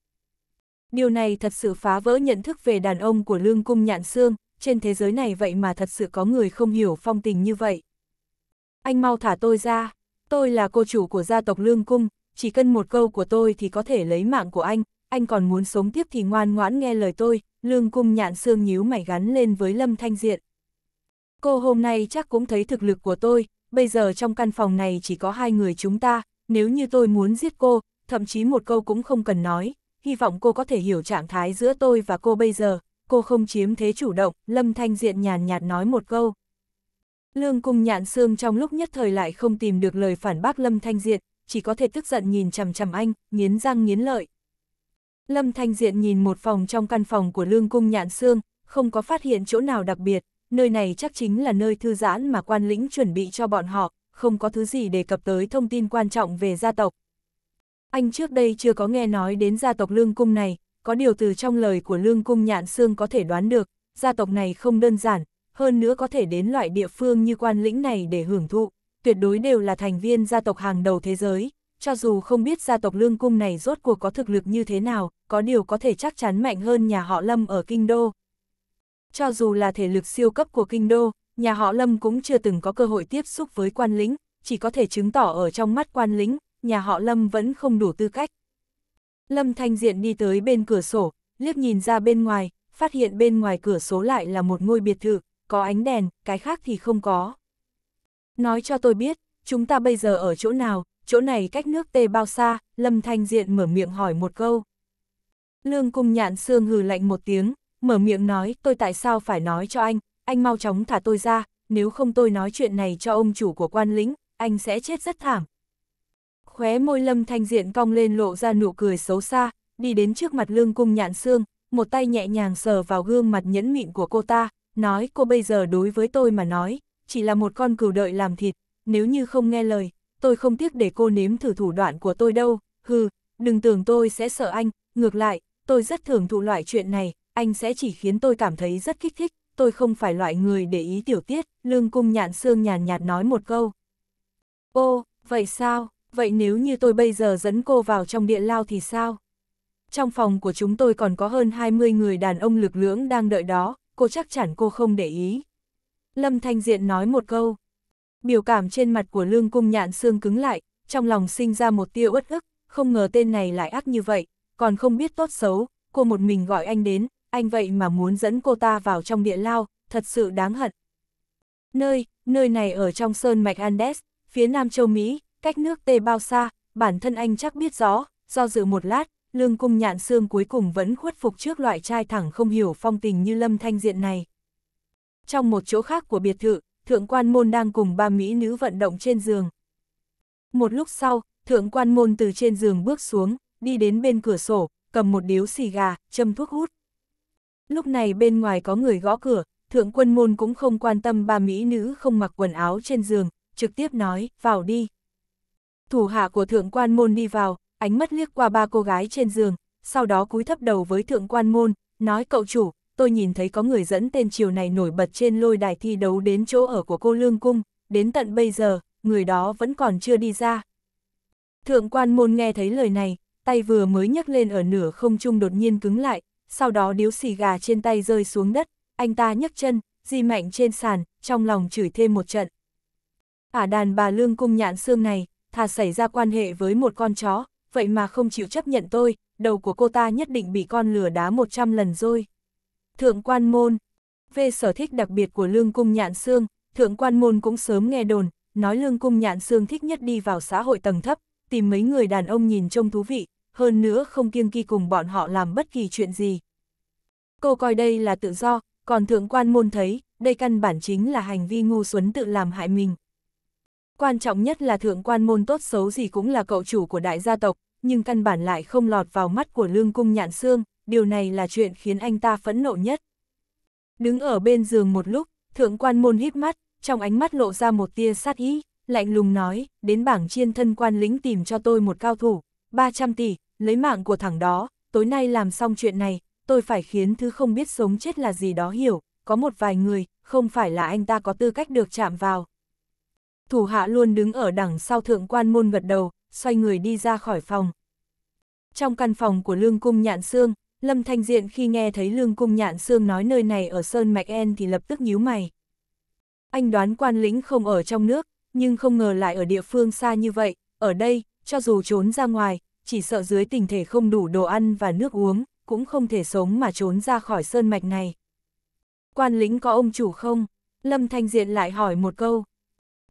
Điều này thật sự phá vỡ nhận thức về đàn ông của lương cung nhạn xương, trên thế giới này vậy mà thật sự có người không hiểu phong tình như vậy. Anh mau thả tôi ra, tôi là cô chủ của gia tộc lương cung, chỉ cần một câu của tôi thì có thể lấy mạng của anh, anh còn muốn sống tiếp thì ngoan ngoãn nghe lời tôi, lương cung nhạn xương nhíu mày gắn lên với lâm thanh diện. Cô hôm nay chắc cũng thấy thực lực của tôi, bây giờ trong căn phòng này chỉ có hai người chúng ta, nếu như tôi muốn giết cô, thậm chí một câu cũng không cần nói, hy vọng cô có thể hiểu trạng thái giữa tôi và cô bây giờ, cô không chiếm thế chủ động, Lâm Thanh Diện nhàn nhạt nói một câu. Lương cung nhạn xương trong lúc nhất thời lại không tìm được lời phản bác Lâm Thanh Diện, chỉ có thể tức giận nhìn chằm chằm anh, nghiến răng nghiến lợi. Lâm Thanh Diện nhìn một phòng trong căn phòng của Lương cung nhạn xương, không có phát hiện chỗ nào đặc biệt, nơi này chắc chính là nơi thư giãn mà quan lĩnh chuẩn bị cho bọn họ, không có thứ gì đề cập tới thông tin quan trọng về gia tộc. Anh trước đây chưa có nghe nói đến gia tộc Lương Cung này, có điều từ trong lời của Lương Cung Nhạn Sương có thể đoán được, gia tộc này không đơn giản, hơn nữa có thể đến loại địa phương như quan lĩnh này để hưởng thụ, tuyệt đối đều là thành viên gia tộc hàng đầu thế giới, cho dù không biết gia tộc Lương Cung này rốt cuộc có thực lực như thế nào, có điều có thể chắc chắn mạnh hơn nhà họ Lâm ở Kinh Đô, cho dù là thể lực siêu cấp của kinh đô, nhà họ Lâm cũng chưa từng có cơ hội tiếp xúc với quan lính, chỉ có thể chứng tỏ ở trong mắt quan lính, nhà họ Lâm vẫn không đủ tư cách. Lâm Thanh Diện đi tới bên cửa sổ, liếc nhìn ra bên ngoài, phát hiện bên ngoài cửa sổ lại là một ngôi biệt thự, có ánh đèn, cái khác thì không có. Nói cho tôi biết, chúng ta bây giờ ở chỗ nào, chỗ này cách nước tê bao xa, Lâm Thanh Diện mở miệng hỏi một câu. Lương cung nhạn xương hừ lạnh một tiếng, mở miệng nói tôi tại sao phải nói cho anh, anh mau chóng thả tôi ra, nếu không tôi nói chuyện này cho ông chủ của quan lĩnh, anh sẽ chết rất thảm. Khóe môi lâm thanh diện cong lên lộ ra nụ cười xấu xa, đi đến trước mặt lương cung nhạn xương, một tay nhẹ nhàng sờ vào gương mặt nhẫn mịn của cô ta, nói cô bây giờ đối với tôi mà nói, chỉ là một con cừu đợi làm thịt, nếu như không nghe lời, tôi không tiếc để cô nếm thử thủ đoạn của tôi đâu, hừ, đừng tưởng tôi sẽ sợ anh, ngược lại, tôi rất thường thụ loại chuyện này, anh sẽ chỉ khiến tôi cảm thấy rất kích thích, tôi không phải loại người để ý tiểu tiết, lương cung nhạn xương nhàn nhạt nói một câu. Ô, vậy sao, vậy nếu như tôi bây giờ dẫn cô vào trong địa lao thì sao? Trong phòng của chúng tôi còn có hơn 20 người đàn ông lực lưỡng đang đợi đó, cô chắc chắn cô không để ý. Lâm Thanh Diện nói một câu. Biểu cảm trên mặt của lương cung nhạn xương cứng lại, trong lòng sinh ra một tia uất ức, không ngờ tên này lại ác như vậy, còn không biết tốt xấu, cô một mình gọi anh đến, anh vậy mà muốn dẫn cô ta vào trong địa lao, thật sự đáng hận. Nơi, nơi này ở trong sơn mạch Andes, phía Nam Châu Mỹ, cách nước Tây bao xa, bản thân anh chắc biết rõ, do dự một lát, lương cung nhạn xương cuối cùng vẫn khuất phục trước loại trai thẳng không hiểu phong tình như lâm thanh diện này. Trong một chỗ khác của biệt thự, thượng quan môn đang cùng ba mỹ nữ vận động trên giường. Một lúc sau, thượng quan môn từ trên giường bước xuống, đi đến bên cửa sổ, cầm một điếu xì gà, châm thuốc hút. Lúc này bên ngoài có người gõ cửa, thượng quân môn cũng không quan tâm ba mỹ nữ không mặc quần áo trên giường, trực tiếp nói, vào đi. Thủ hạ của thượng quan môn đi vào, ánh mắt liếc qua ba cô gái trên giường, sau đó cúi thấp đầu với thượng quan môn, nói cậu chủ, tôi nhìn thấy có người dẫn tên chiều này nổi bật trên lôi đài thi đấu đến chỗ ở của cô Lương Cung, đến tận bây giờ, người đó vẫn còn chưa đi ra. Thượng quan môn nghe thấy lời này, tay vừa mới nhấc lên ở nửa không trung đột nhiên cứng lại, sau đó điếu xì gà trên tay rơi xuống đất, anh ta nhấc chân, di mạnh trên sàn, trong lòng chửi thêm một trận. Ả à đàn bà lương cung nhạn xương này, thà xảy ra quan hệ với một con chó, vậy mà không chịu chấp nhận tôi, đầu của cô ta nhất định bị con lừa đá 100 lần rồi. Thượng quan môn, về sở thích đặc biệt của lương cung nhạn xương, thượng quan môn cũng sớm nghe đồn, nói lương cung nhạn xương thích nhất đi vào xã hội tầng thấp, tìm mấy người đàn ông nhìn trông thú vị, hơn nữa không kiêng kỳ cùng bọn họ làm bất kỳ chuyện gì. Cô coi đây là tự do, còn thượng quan môn thấy, đây căn bản chính là hành vi ngu xuẩn tự làm hại mình. Quan trọng nhất là thượng quan môn tốt xấu gì cũng là cậu chủ của đại gia tộc, nhưng căn bản lại không lọt vào mắt của lương cung nhạn xương, điều này là chuyện khiến anh ta phẫn nộ nhất. Đứng ở bên giường một lúc, thượng quan môn híp mắt, trong ánh mắt lộ ra một tia sát ý, lạnh lùng nói, đến bảng chiên thân quan lính tìm cho tôi một cao thủ, 300 tỷ, lấy mạng của thằng đó, tối nay làm xong chuyện này, tôi phải khiến thứ không biết sống chết là gì đó hiểu, có một vài người, không phải là anh ta có tư cách được chạm vào. Thủ hạ luôn đứng ở đằng sau thượng quan môn gật đầu, xoay người đi ra khỏi phòng. Trong căn phòng của Lương Cung Nhạn Sương, Lâm Thanh Diện khi nghe thấy Lương Cung Nhạn Sương nói nơi này ở Sơn Mạch En thì lập tức nhíu mày. Anh đoán quan lĩnh không ở trong nước, nhưng không ngờ lại ở địa phương xa như vậy, ở đây, cho dù trốn ra ngoài, chỉ sợ dưới tình thể không đủ đồ ăn và nước uống, cũng không thể sống mà trốn ra khỏi sơn mạch này. Quan lĩnh có ông chủ không? Lâm Thanh Diện lại hỏi một câu.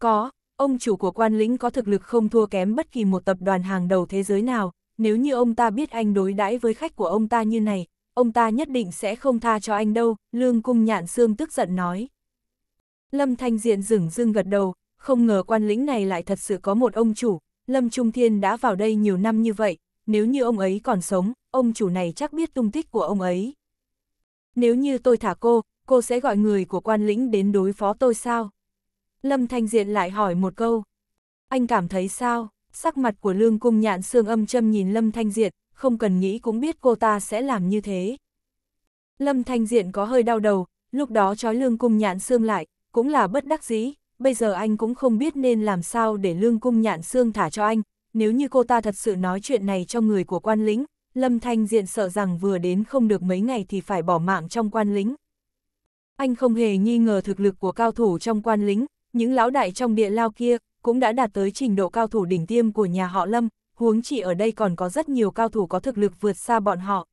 Có, ông chủ của quan lĩnh có thực lực không thua kém bất kỳ một tập đoàn hàng đầu thế giới nào, nếu như ông ta biết anh đối đãi với khách của ông ta như này, ông ta nhất định sẽ không tha cho anh đâu, Lương Cung Nhạn Sương tức giận nói. Lâm Thanh Diện dửng dưng gật đầu, không ngờ quan lĩnh này lại thật sự có một ông chủ, Lâm Trung Thiên đã vào đây nhiều năm như vậy, nếu như ông ấy còn sống, ông chủ này chắc biết tung tích của ông ấy. Nếu như tôi thả cô, cô sẽ gọi người của quan lĩnh đến đối phó tôi sao? Lâm Thanh Diện lại hỏi một câu. Anh cảm thấy sao? Sắc mặt của Lương Cung Nhạn xương âm châm nhìn Lâm Thanh Diện, không cần nghĩ cũng biết cô ta sẽ làm như thế. Lâm Thanh Diện có hơi đau đầu, lúc đó trói Lương Cung Nhạn xương lại, cũng là bất đắc dĩ, bây giờ anh cũng không biết nên làm sao để lương cung nhạn xương thả cho anh, nếu như cô ta thật sự nói chuyện này cho người của quan lính, Lâm Thanh Diện sợ rằng vừa đến không được mấy ngày thì phải bỏ mạng trong quan lính. Anh không hề nghi ngờ thực lực của cao thủ trong quan lính, những lão đại trong địa lao kia cũng đã đạt tới trình độ cao thủ đỉnh tiêm của nhà họ Lâm, huống chỉ ở đây còn có rất nhiều cao thủ có thực lực vượt xa bọn họ.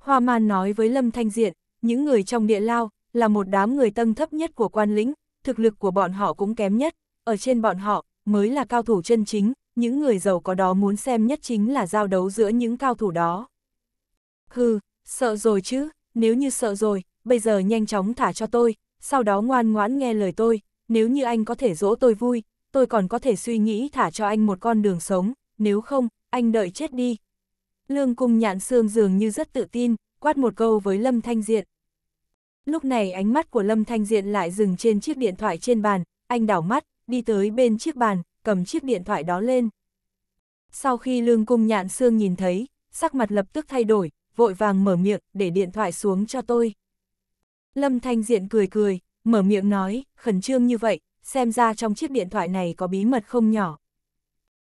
Hoa Man nói với Lâm Thanh Diện, những người trong địa lao là một đám người tầng thấp nhất của quan lính thực lực của bọn họ cũng kém nhất, ở trên bọn họ mới là cao thủ chân chính, những người giàu có đó muốn xem nhất chính là giao đấu giữa những cao thủ đó. Hừ, sợ rồi chứ, nếu như sợ rồi, bây giờ nhanh chóng thả cho tôi, sau đó ngoan ngoãn nghe lời tôi, nếu như anh có thể dỗ tôi vui, tôi còn có thể suy nghĩ thả cho anh một con đường sống, nếu không, anh đợi chết đi. Lương cung nhạn xương dường như rất tự tin, quát một câu với Lâm Thanh Diện, Lúc này ánh mắt của Lâm Thanh Diện lại dừng trên chiếc điện thoại trên bàn, anh đảo mắt, đi tới bên chiếc bàn, cầm chiếc điện thoại đó lên. Sau khi Lương Cung Nhạn Sương nhìn thấy, sắc mặt lập tức thay đổi, vội vàng mở miệng để điện thoại xuống cho tôi. Lâm Thanh Diện cười cười, mở miệng nói, khẩn trương như vậy, xem ra trong chiếc điện thoại này có bí mật không nhỏ.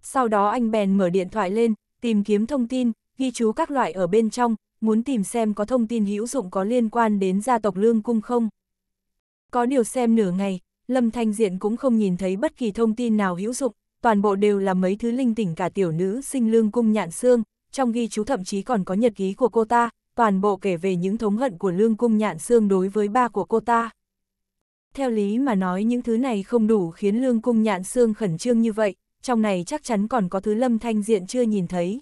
Sau đó anh bèn mở điện thoại lên, tìm kiếm thông tin, ghi chú các loại ở bên trong, muốn tìm xem có thông tin hữu dụng có liên quan đến gia tộc Lương Cung không. Có điều xem nửa ngày, Lâm Thanh Diện cũng không nhìn thấy bất kỳ thông tin nào hữu dụng, toàn bộ đều là mấy thứ linh tỉnh cả tiểu nữ sinh Lương Cung nhạn xương, trong ghi chú thậm chí còn có nhật ký của cô ta, toàn bộ kể về những thống hận của Lương Cung nhạn xương đối với ba của cô ta. Theo lý mà nói những thứ này không đủ khiến Lương Cung nhạn xương khẩn trương như vậy, trong này chắc chắn còn có thứ Lâm Thanh Diện chưa nhìn thấy.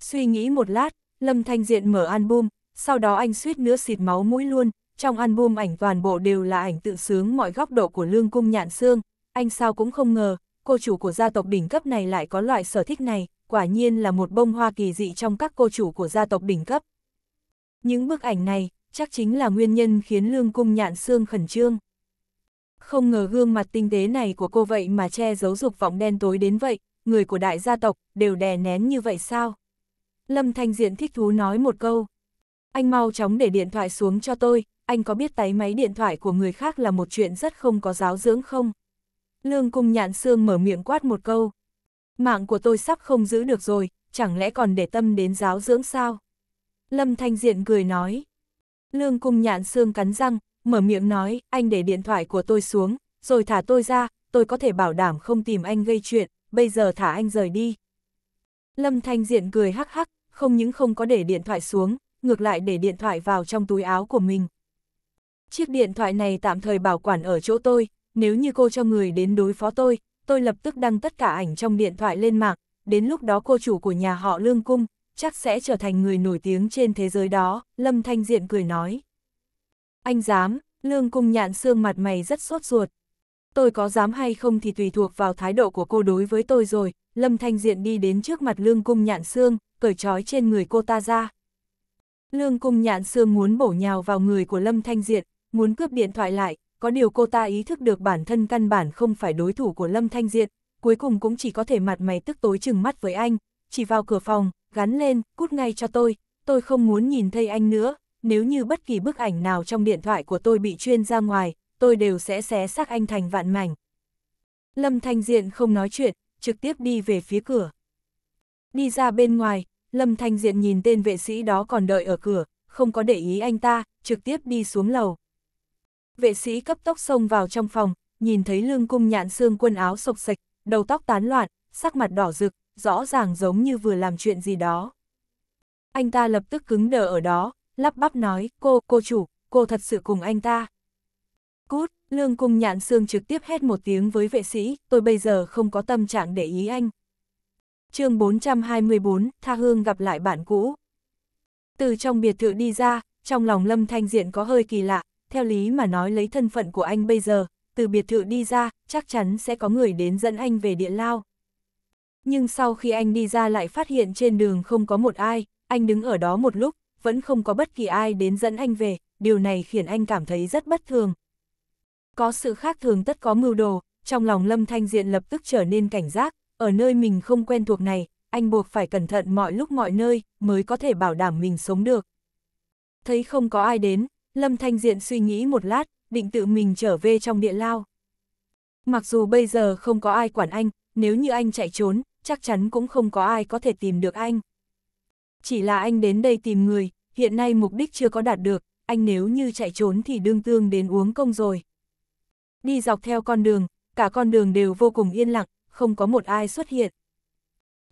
Suy nghĩ một lát, Lâm Thanh Diện mở album, sau đó anh suýt nữa xịt máu mũi luôn, trong album ảnh toàn bộ đều là ảnh tự sướng mọi góc độ của lương cung nhạn xương, anh sao cũng không ngờ, cô chủ của gia tộc đỉnh cấp này lại có loại sở thích này, quả nhiên là một bông hoa kỳ dị trong các cô chủ của gia tộc đỉnh cấp. Những bức ảnh này, chắc chính là nguyên nhân khiến lương cung nhạn xương khẩn trương. Không ngờ gương mặt tinh tế này của cô vậy mà che giấu dục vọng đen tối đến vậy, người của đại gia tộc đều đè nén như vậy sao? Lâm Thanh Diện thích thú nói một câu. Anh mau chóng để điện thoại xuống cho tôi, anh có biết tái máy điện thoại của người khác là một chuyện rất không có giáo dưỡng không? Lương Cung Nhạn Sương mở miệng quát một câu. Mạng của tôi sắp không giữ được rồi, chẳng lẽ còn để tâm đến giáo dưỡng sao? Lâm Thanh Diện cười nói. Lương Cung Nhạn Sương cắn răng, mở miệng nói, anh để điện thoại của tôi xuống, rồi thả tôi ra, tôi có thể bảo đảm không tìm anh gây chuyện, bây giờ thả anh rời đi. Lâm Thanh Diện cười hắc hắc, không những không có để điện thoại xuống, ngược lại để điện thoại vào trong túi áo của mình. Chiếc điện thoại này tạm thời bảo quản ở chỗ tôi, nếu như cô cho người đến đối phó tôi, tôi lập tức đăng tất cả ảnh trong điện thoại lên mạng, đến lúc đó cô chủ của nhà họ Lương Cung, chắc sẽ trở thành người nổi tiếng trên thế giới đó, Lâm Thanh Diện cười nói. Anh dám, Lương Cung nhạn xương mặt mày rất sốt ruột. Tôi có dám hay không thì tùy thuộc vào thái độ của cô đối với tôi rồi, Lâm Thanh Diện đi đến trước mặt Lương Cung nhạn xương, cởi trói trên người cô ta ra. Lương cung nhạn xương muốn bổ nhào vào người của Lâm Thanh Diệt, muốn cướp điện thoại lại, có điều cô ta ý thức được bản thân căn bản không phải đối thủ của Lâm Thanh Diệt, cuối cùng cũng chỉ có thể mặt mày tức tối chừng mắt với anh, chỉ vào cửa phòng, gắn lên, cút ngay cho tôi, tôi không muốn nhìn thấy anh nữa, nếu như bất kỳ bức ảnh nào trong điện thoại của tôi bị chuyên ra ngoài, tôi đều sẽ xé xác anh thành vạn mảnh. Lâm Thanh Diện không nói chuyện, trực tiếp đi về phía cửa. Đi ra bên ngoài, Lâm Thanh Diện nhìn tên vệ sĩ đó còn đợi ở cửa, không có để ý anh ta, trực tiếp đi xuống lầu. Vệ sĩ cấp tốc xông vào trong phòng, nhìn thấy lương cung nhạn xương quần áo sộc sạch, đầu tóc tán loạn, sắc mặt đỏ rực, rõ ràng giống như vừa làm chuyện gì đó. Anh ta lập tức cứng đờ ở đó, lắp bắp nói, cô, cô chủ, cô thật sự cùng anh ta. Cút, lương cung nhạn xương trực tiếp hét một tiếng với vệ sĩ, tôi bây giờ không có tâm trạng để ý anh chương 424, Tha Hương gặp lại bạn cũ. Từ trong biệt thự đi ra, trong lòng Lâm Thanh Diện có hơi kỳ lạ, theo lý mà nói lấy thân phận của anh bây giờ, từ biệt thự đi ra, chắc chắn sẽ có người đến dẫn anh về địa lao. Nhưng sau khi anh đi ra lại phát hiện trên đường không có một ai, anh đứng ở đó một lúc, vẫn không có bất kỳ ai đến dẫn anh về, điều này khiến anh cảm thấy rất bất thường. Có sự khác thường tất có mưu đồ, trong lòng Lâm Thanh Diện lập tức trở nên cảnh giác, ở nơi mình không quen thuộc này, anh buộc phải cẩn thận mọi lúc mọi nơi, mới có thể bảo đảm mình sống được. Thấy không có ai đến, Lâm Thanh Diện suy nghĩ một lát, định tự mình trở về trong địa lao. Mặc dù bây giờ không có ai quản anh, nếu như anh chạy trốn, chắc chắn cũng không có ai có thể tìm được anh. Chỉ là anh đến đây tìm người, hiện nay mục đích chưa có đạt được, anh nếu như chạy trốn thì đương tương đến uống công rồi. Đi dọc theo con đường, cả con đường đều vô cùng yên lặng, không có một ai xuất hiện.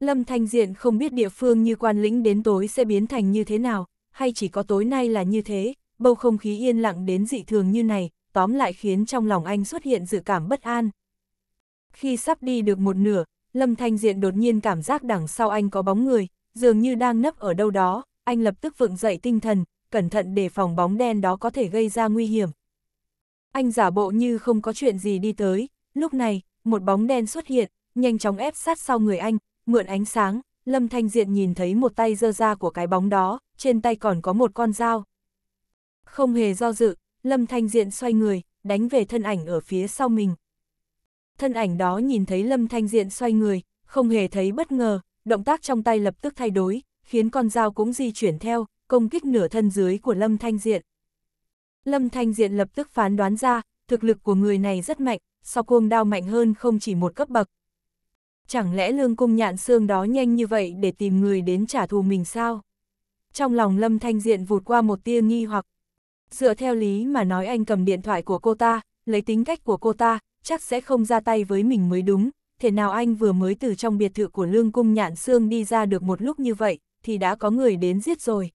Lâm Thanh Diện không biết địa phương như quan lĩnh đến tối sẽ biến thành như thế nào, hay chỉ có tối nay là như thế, bầu không khí yên lặng đến dị thường như này, tóm lại khiến trong lòng anh xuất hiện dự cảm bất an. Khi sắp đi được một nửa, Lâm Thanh Diện đột nhiên cảm giác đằng sau anh có bóng người, dường như đang nấp ở đâu đó, anh lập tức vượng dậy tinh thần, cẩn thận để phòng bóng đen đó có thể gây ra nguy hiểm. Anh giả bộ như không có chuyện gì đi tới, lúc này, một bóng đen xuất hiện, nhanh chóng ép sát sau người anh, mượn ánh sáng, Lâm Thanh Diện nhìn thấy một tay dơ ra của cái bóng đó, trên tay còn có một con dao. Không hề do dự, Lâm Thanh Diện xoay người, đánh về thân ảnh ở phía sau mình. Thân ảnh đó nhìn thấy Lâm Thanh Diện xoay người, không hề thấy bất ngờ, động tác trong tay lập tức thay đổi, khiến con dao cũng di chuyển theo, công kích nửa thân dưới của Lâm Thanh Diện. Lâm Thanh Diện lập tức phán đoán ra, thực lực của người này rất mạnh, so cuồng đao mạnh hơn không chỉ một cấp bậc, chẳng lẽ lương cung nhạn xương đó nhanh như vậy để tìm người đến trả thù mình sao? Trong lòng Lâm Thanh Diện vụt qua một tia nghi hoặc. Dựa theo lý mà nói anh cầm điện thoại của cô ta, lấy tính cách của cô ta, chắc sẽ không ra tay với mình mới đúng. Thế nào anh vừa mới từ trong biệt thự của lương cung nhạn xương đi ra được một lúc như vậy, thì đã có người đến giết rồi.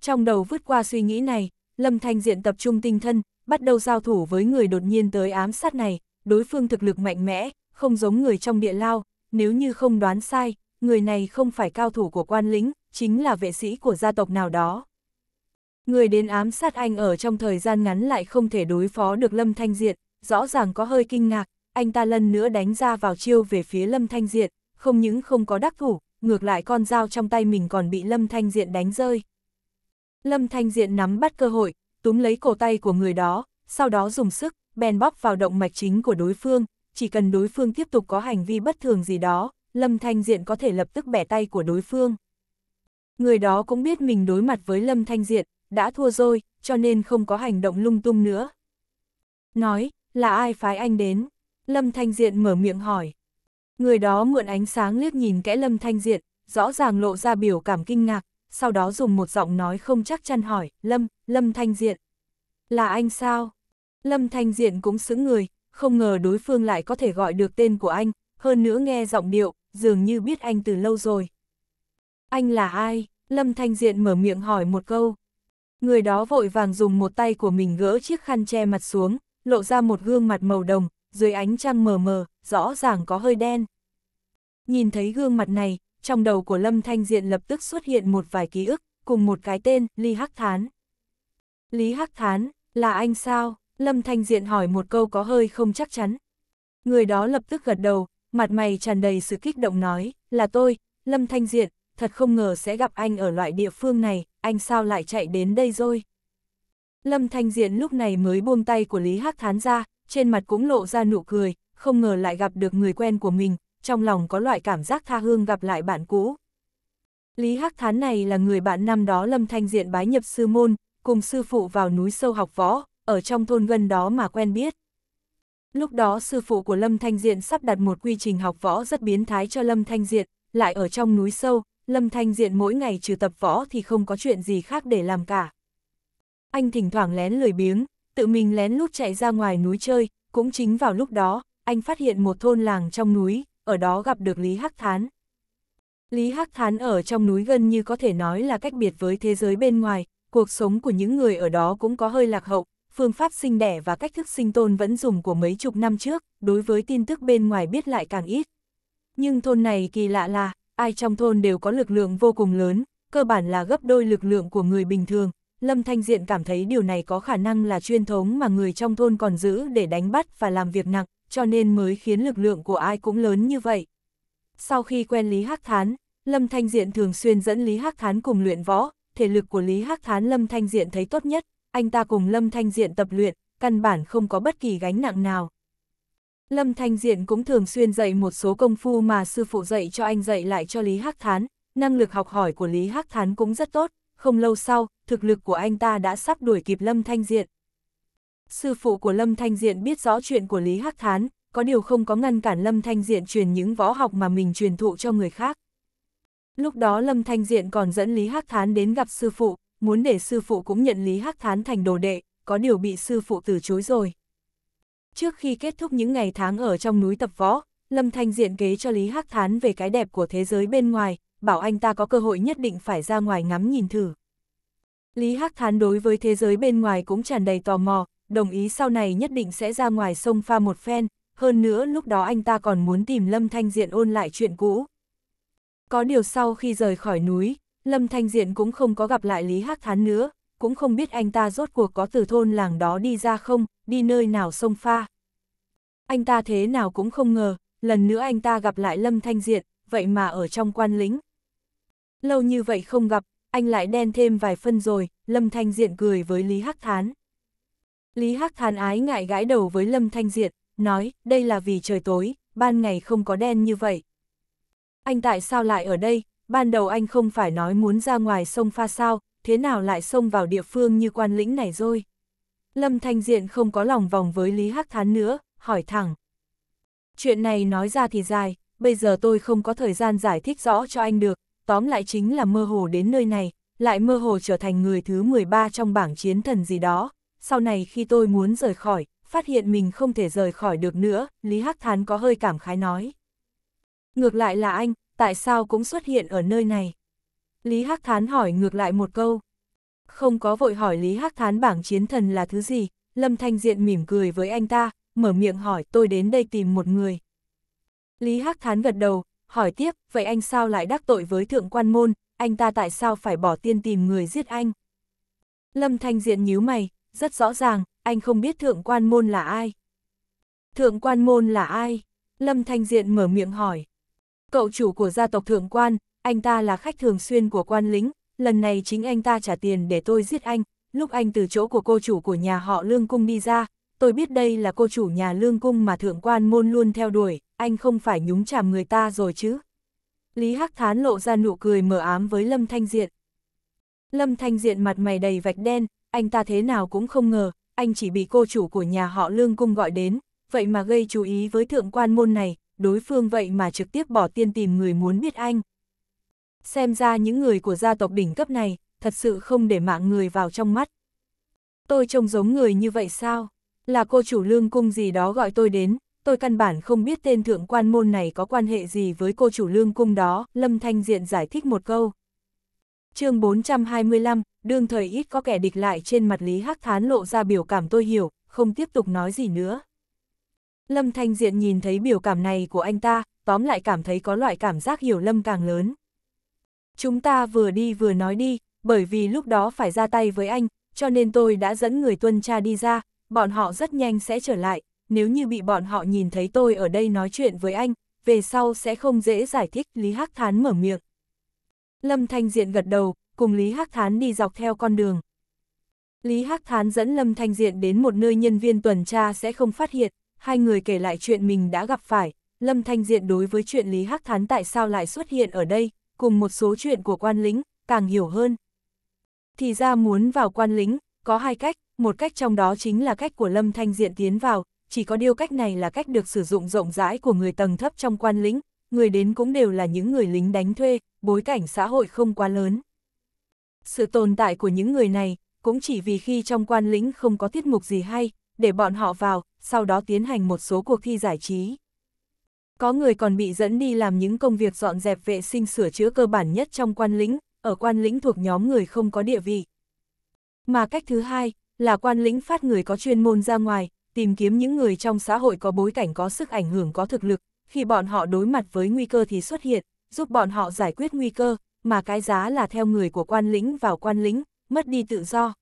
Trong đầu vứt qua suy nghĩ này, Lâm Thanh Diện tập trung tinh thân, bắt đầu giao thủ với người đột nhiên tới ám sát này, đối phương thực lực mạnh mẽ, không giống người trong địa lao, nếu như không đoán sai, người này không phải cao thủ của quan lính, chính là vệ sĩ của gia tộc nào đó. Người đến ám sát anh ở trong thời gian ngắn lại không thể đối phó được Lâm Thanh Diệt, rõ ràng có hơi kinh ngạc, anh ta lần nữa đánh ra vào chiêu về phía Lâm Thanh Diệt, không những không có đắc thủ, ngược lại con dao trong tay mình còn bị Lâm Thanh Diện đánh rơi. Lâm Thanh Diện nắm bắt cơ hội, túm lấy cổ tay của người đó, sau đó dùng sức, bèn bóp vào động mạch chính của đối phương, chỉ cần đối phương tiếp tục có hành vi bất thường gì đó, Lâm Thanh Diện có thể lập tức bẻ tay của đối phương. Người đó cũng biết mình đối mặt với Lâm Thanh Diện, đã thua rồi, cho nên không có hành động lung tung nữa. Nói, là ai phái anh đến? Lâm Thanh Diện mở miệng hỏi. Người đó mượn ánh sáng liếc nhìn kẽ Lâm Thanh Diện, rõ ràng lộ ra biểu cảm kinh ngạc, sau đó dùng một giọng nói không chắc chắn hỏi, Lâm, Lâm Thanh Diện. Là anh sao? Lâm Thanh Diện cũng xứng người, không ngờ đối phương lại có thể gọi được tên của anh, hơn nữa nghe giọng điệu, dường như biết anh từ lâu rồi. Anh là ai? Lâm Thanh Diện mở miệng hỏi một câu. Người đó vội vàng dùng một tay của mình gỡ chiếc khăn che mặt xuống, lộ ra một gương mặt màu đồng, dưới ánh trăng mờ mờ, rõ ràng có hơi đen. Nhìn thấy gương mặt này, trong đầu của Lâm Thanh Diện lập tức xuất hiện một vài ký ức, cùng một cái tên, lý Hắc Thán. Lý Hắc Thán, là anh sao? Lâm Thanh Diện hỏi một câu có hơi không chắc chắn. Người đó lập tức gật đầu, mặt mày tràn đầy sự kích động nói, là tôi, Lâm Thanh Diện, thật không ngờ sẽ gặp anh ở loại địa phương này, anh sao lại chạy đến đây rồi. Lâm Thanh Diện lúc này mới buông tay của Lý Hắc Thán ra, trên mặt cũng lộ ra nụ cười, không ngờ lại gặp được người quen của mình, trong lòng có loại cảm giác tha hương gặp lại bạn cũ. Lý Hắc Thán này là người bạn năm đó Lâm Thanh Diện bái nhập sư môn, cùng sư phụ vào núi sâu học võ, ở trong thôn gần đó mà quen biết. Lúc đó sư phụ của Lâm Thanh Diện sắp đặt một quy trình học võ rất biến thái cho Lâm Thanh Diện, lại ở trong núi sâu, Lâm Thanh Diện mỗi ngày trừ tập võ thì không có chuyện gì khác để làm cả. Anh thỉnh thoảng lén lười biếng, tự mình lén lút chạy ra ngoài núi chơi, cũng chính vào lúc đó, anh phát hiện một thôn làng trong núi, ở đó gặp được Lý Hắc Thán. Lý Hắc Thán ở trong núi gần như có thể nói là cách biệt với thế giới bên ngoài, cuộc sống của những người ở đó cũng có hơi lạc hậu, phương pháp sinh đẻ và cách thức sinh tồn vẫn dùng của mấy chục năm trước, đối với tin tức bên ngoài biết lại càng ít. Nhưng thôn này kỳ lạ là, ai trong thôn đều có lực lượng vô cùng lớn, cơ bản là gấp đôi lực lượng của người bình thường. Lâm Thanh Diện cảm thấy điều này có khả năng là truyền thống mà người trong thôn còn giữ để đánh bắt và làm việc nặng, cho nên mới khiến lực lượng của ai cũng lớn như vậy. Sau khi quen Lý Hắc Thán, Lâm Thanh Diện thường xuyên dẫn Lý Hắc Thán cùng luyện võ, thể lực của Lý Hắc Thán Lâm Thanh Diện thấy tốt nhất, anh ta cùng Lâm Thanh Diện tập luyện, căn bản không có bất kỳ gánh nặng nào. Lâm Thanh Diện cũng thường xuyên dạy một số công phu mà sư phụ dạy cho anh dạy lại cho Lý Hắc Thán, năng lực học hỏi của Lý Hắc Thán cũng rất tốt, không lâu sau, thực lực của anh ta đã sắp đuổi kịp Lâm Thanh Diện. Sư phụ của Lâm Thanh Diện biết rõ chuyện của Lý Hắc Thán, có điều không có ngăn cản Lâm Thanh Diện truyền những võ học mà mình truyền thụ cho người khác. Lúc đó Lâm Thanh Diện còn dẫn Lý Hắc Thán đến gặp sư phụ, muốn để sư phụ cũng nhận Lý Hắc Thán thành đồ đệ, có điều bị sư phụ từ chối rồi. Trước khi kết thúc những ngày tháng ở trong núi tập võ, Lâm Thanh diện kế cho Lý Hắc Thán về cái đẹp của thế giới bên ngoài, bảo anh ta có cơ hội nhất định phải ra ngoài ngắm nhìn thử. Lý Hắc Thán đối với thế giới bên ngoài cũng tràn đầy tò mò, đồng ý sau này nhất định sẽ ra ngoài sông pha một phen, hơn nữa lúc đó anh ta còn muốn tìm Lâm Thanh Diện ôn lại chuyện cũ. Có điều sau khi rời khỏi núi, Lâm Thanh Diện cũng không có gặp lại Lý Hắc Thán nữa, cũng không biết anh ta rốt cuộc có từ thôn làng đó đi ra không, đi nơi nào sông pha. Anh ta thế nào cũng không ngờ, lần nữa anh ta gặp lại Lâm Thanh Diện, vậy mà ở trong quan lính. Lâu như vậy không gặp, anh lại đen thêm vài phân rồi, Lâm Thanh Diện cười với Lý Hắc Thán. Lý Hắc Thán ái ngại gãi đầu với Lâm Thanh Diện, nói, đây là vì trời tối, ban ngày không có đen như vậy. Anh tại sao lại ở đây, ban đầu anh không phải nói muốn ra ngoài sông pha sao, thế nào lại xông vào địa phương như quan lĩnh này rồi. Lâm Thanh Diện không có lòng vòng với Lý Hắc Thán nữa, hỏi thẳng. Chuyện này nói ra thì dài, bây giờ tôi không có thời gian giải thích rõ cho anh được, tóm lại chính là mơ hồ đến nơi này, lại mơ hồ trở thành người thứ 13 trong bảng chiến thần gì đó. Sau này khi tôi muốn rời khỏi, phát hiện mình không thể rời khỏi được nữa, Lý Hắc Thán có hơi cảm khái nói. Ngược lại là anh, tại sao cũng xuất hiện ở nơi này? Lý Hắc Thán hỏi ngược lại một câu. Không có vội hỏi Lý Hắc Thán bảng chiến thần là thứ gì, Lâm Thanh Diện mỉm cười với anh ta, mở miệng hỏi tôi đến đây tìm một người. Lý Hắc Thán gật đầu, hỏi tiếp, vậy anh sao lại đắc tội với thượng quan môn, anh ta tại sao phải bỏ tiên tìm người giết anh? Lâm Thanh Diện nhíu mày, rất rõ ràng, anh không biết thượng quan môn là ai. Thượng quan môn là ai? Lâm Thanh Diện mở miệng hỏi. Cậu chủ của gia tộc thượng quan, anh ta là khách thường xuyên của quan lính, lần này chính anh ta trả tiền để tôi giết anh, lúc anh từ chỗ của cô chủ của nhà họ Lương Cung đi ra, tôi biết đây là cô chủ nhà Lương Cung mà thượng quan môn luôn theo đuổi, anh không phải nhúng chàm người ta rồi chứ. Lý Hắc Thán lộ ra nụ cười mờ ám với Lâm Thanh Diện. Lâm Thanh Diện mặt mày đầy vạch đen, anh ta thế nào cũng không ngờ, anh chỉ bị cô chủ của nhà họ Lương Cung gọi đến, vậy mà gây chú ý với thượng quan môn này, đối phương vậy mà trực tiếp bỏ tiên tìm người muốn biết anh. Xem ra những người của gia tộc đỉnh cấp này, thật sự không để mạng người vào trong mắt. Tôi trông giống người như vậy sao? Là cô chủ lương cung gì đó gọi tôi đến, tôi căn bản không biết tên thượng quan môn này có quan hệ gì với cô chủ lương cung đó, Lâm Thanh Diện giải thích một câu. chương 425, đương thời ít có kẻ địch lại trên mặt Lý Hắc Thán lộ ra biểu cảm tôi hiểu, không tiếp tục nói gì nữa. Lâm Thanh Diện nhìn thấy biểu cảm này của anh ta, tóm lại cảm thấy có loại cảm giác hiểu lâm càng lớn. Chúng ta vừa đi vừa nói đi, bởi vì lúc đó phải ra tay với anh, cho nên tôi đã dẫn người tuân tra đi ra, bọn họ rất nhanh sẽ trở lại, nếu như bị bọn họ nhìn thấy tôi ở đây nói chuyện với anh, về sau sẽ không dễ giải thích Lý Hắc Thán mở miệng. Lâm Thanh Diện gật đầu, cùng Lý Hắc Thán đi dọc theo con đường. Lý Hắc Thán dẫn Lâm Thanh Diện đến một nơi nhân viên tuần tra sẽ không phát hiện, hai người kể lại chuyện mình đã gặp phải, Lâm Thanh Diện đối với chuyện Lý Hắc Thán tại sao lại xuất hiện ở đây, cùng một số chuyện của quan lính, càng hiểu hơn. Thì ra muốn vào quan lính, có hai cách, một cách trong đó chính là cách của Lâm Thanh Diện tiến vào, chỉ có điều cách này là cách được sử dụng rộng rãi của người tầng thấp trong quan lính, người đến cũng đều là những người lính đánh thuê, bối cảnh xã hội không quá lớn. Sự tồn tại của những người này cũng chỉ vì khi trong quan lính không có tiết mục gì hay, để bọn họ vào, sau đó tiến hành một số cuộc thi giải trí. Có người còn bị dẫn đi làm những công việc dọn dẹp vệ sinh sửa chữa cơ bản nhất trong quan lĩnh, ở quan lĩnh thuộc nhóm người không có địa vị. Mà cách thứ hai, là quan lĩnh phát người có chuyên môn ra ngoài, tìm kiếm những người trong xã hội có bối cảnh có sức ảnh hưởng có thực lực, khi bọn họ đối mặt với nguy cơ thì xuất hiện, giúp bọn họ giải quyết nguy cơ, mà cái giá là theo người của quan lĩnh vào quan lĩnh, mất đi tự do.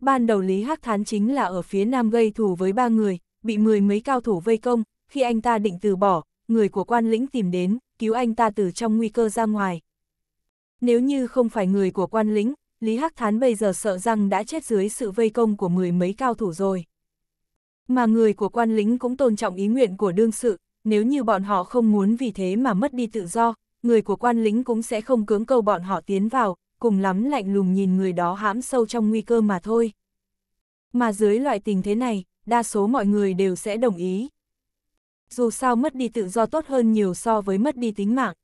Ban đầu Lý Hắc Thán chính là ở phía nam gây thù với ba người, bị mười mấy cao thủ vây công, khi anh ta định từ bỏ, người của quan lĩnh tìm đến, cứu anh ta từ trong nguy cơ ra ngoài. Nếu như không phải người của quan lĩnh, Lý Hắc Thán bây giờ sợ rằng đã chết dưới sự vây công của mười mấy cao thủ rồi. Mà người của quan lĩnh cũng tôn trọng ý nguyện của đương sự, nếu như bọn họ không muốn vì thế mà mất đi tự do, người của quan lĩnh cũng sẽ không cưỡng cầu bọn họ tiến vào, cùng lắm lạnh lùng nhìn người đó hãm sâu trong nguy cơ mà thôi. Mà dưới loại tình thế này, đa số mọi người đều sẽ đồng ý. Dù sao mất đi tự do tốt hơn nhiều so với mất đi tính mạng.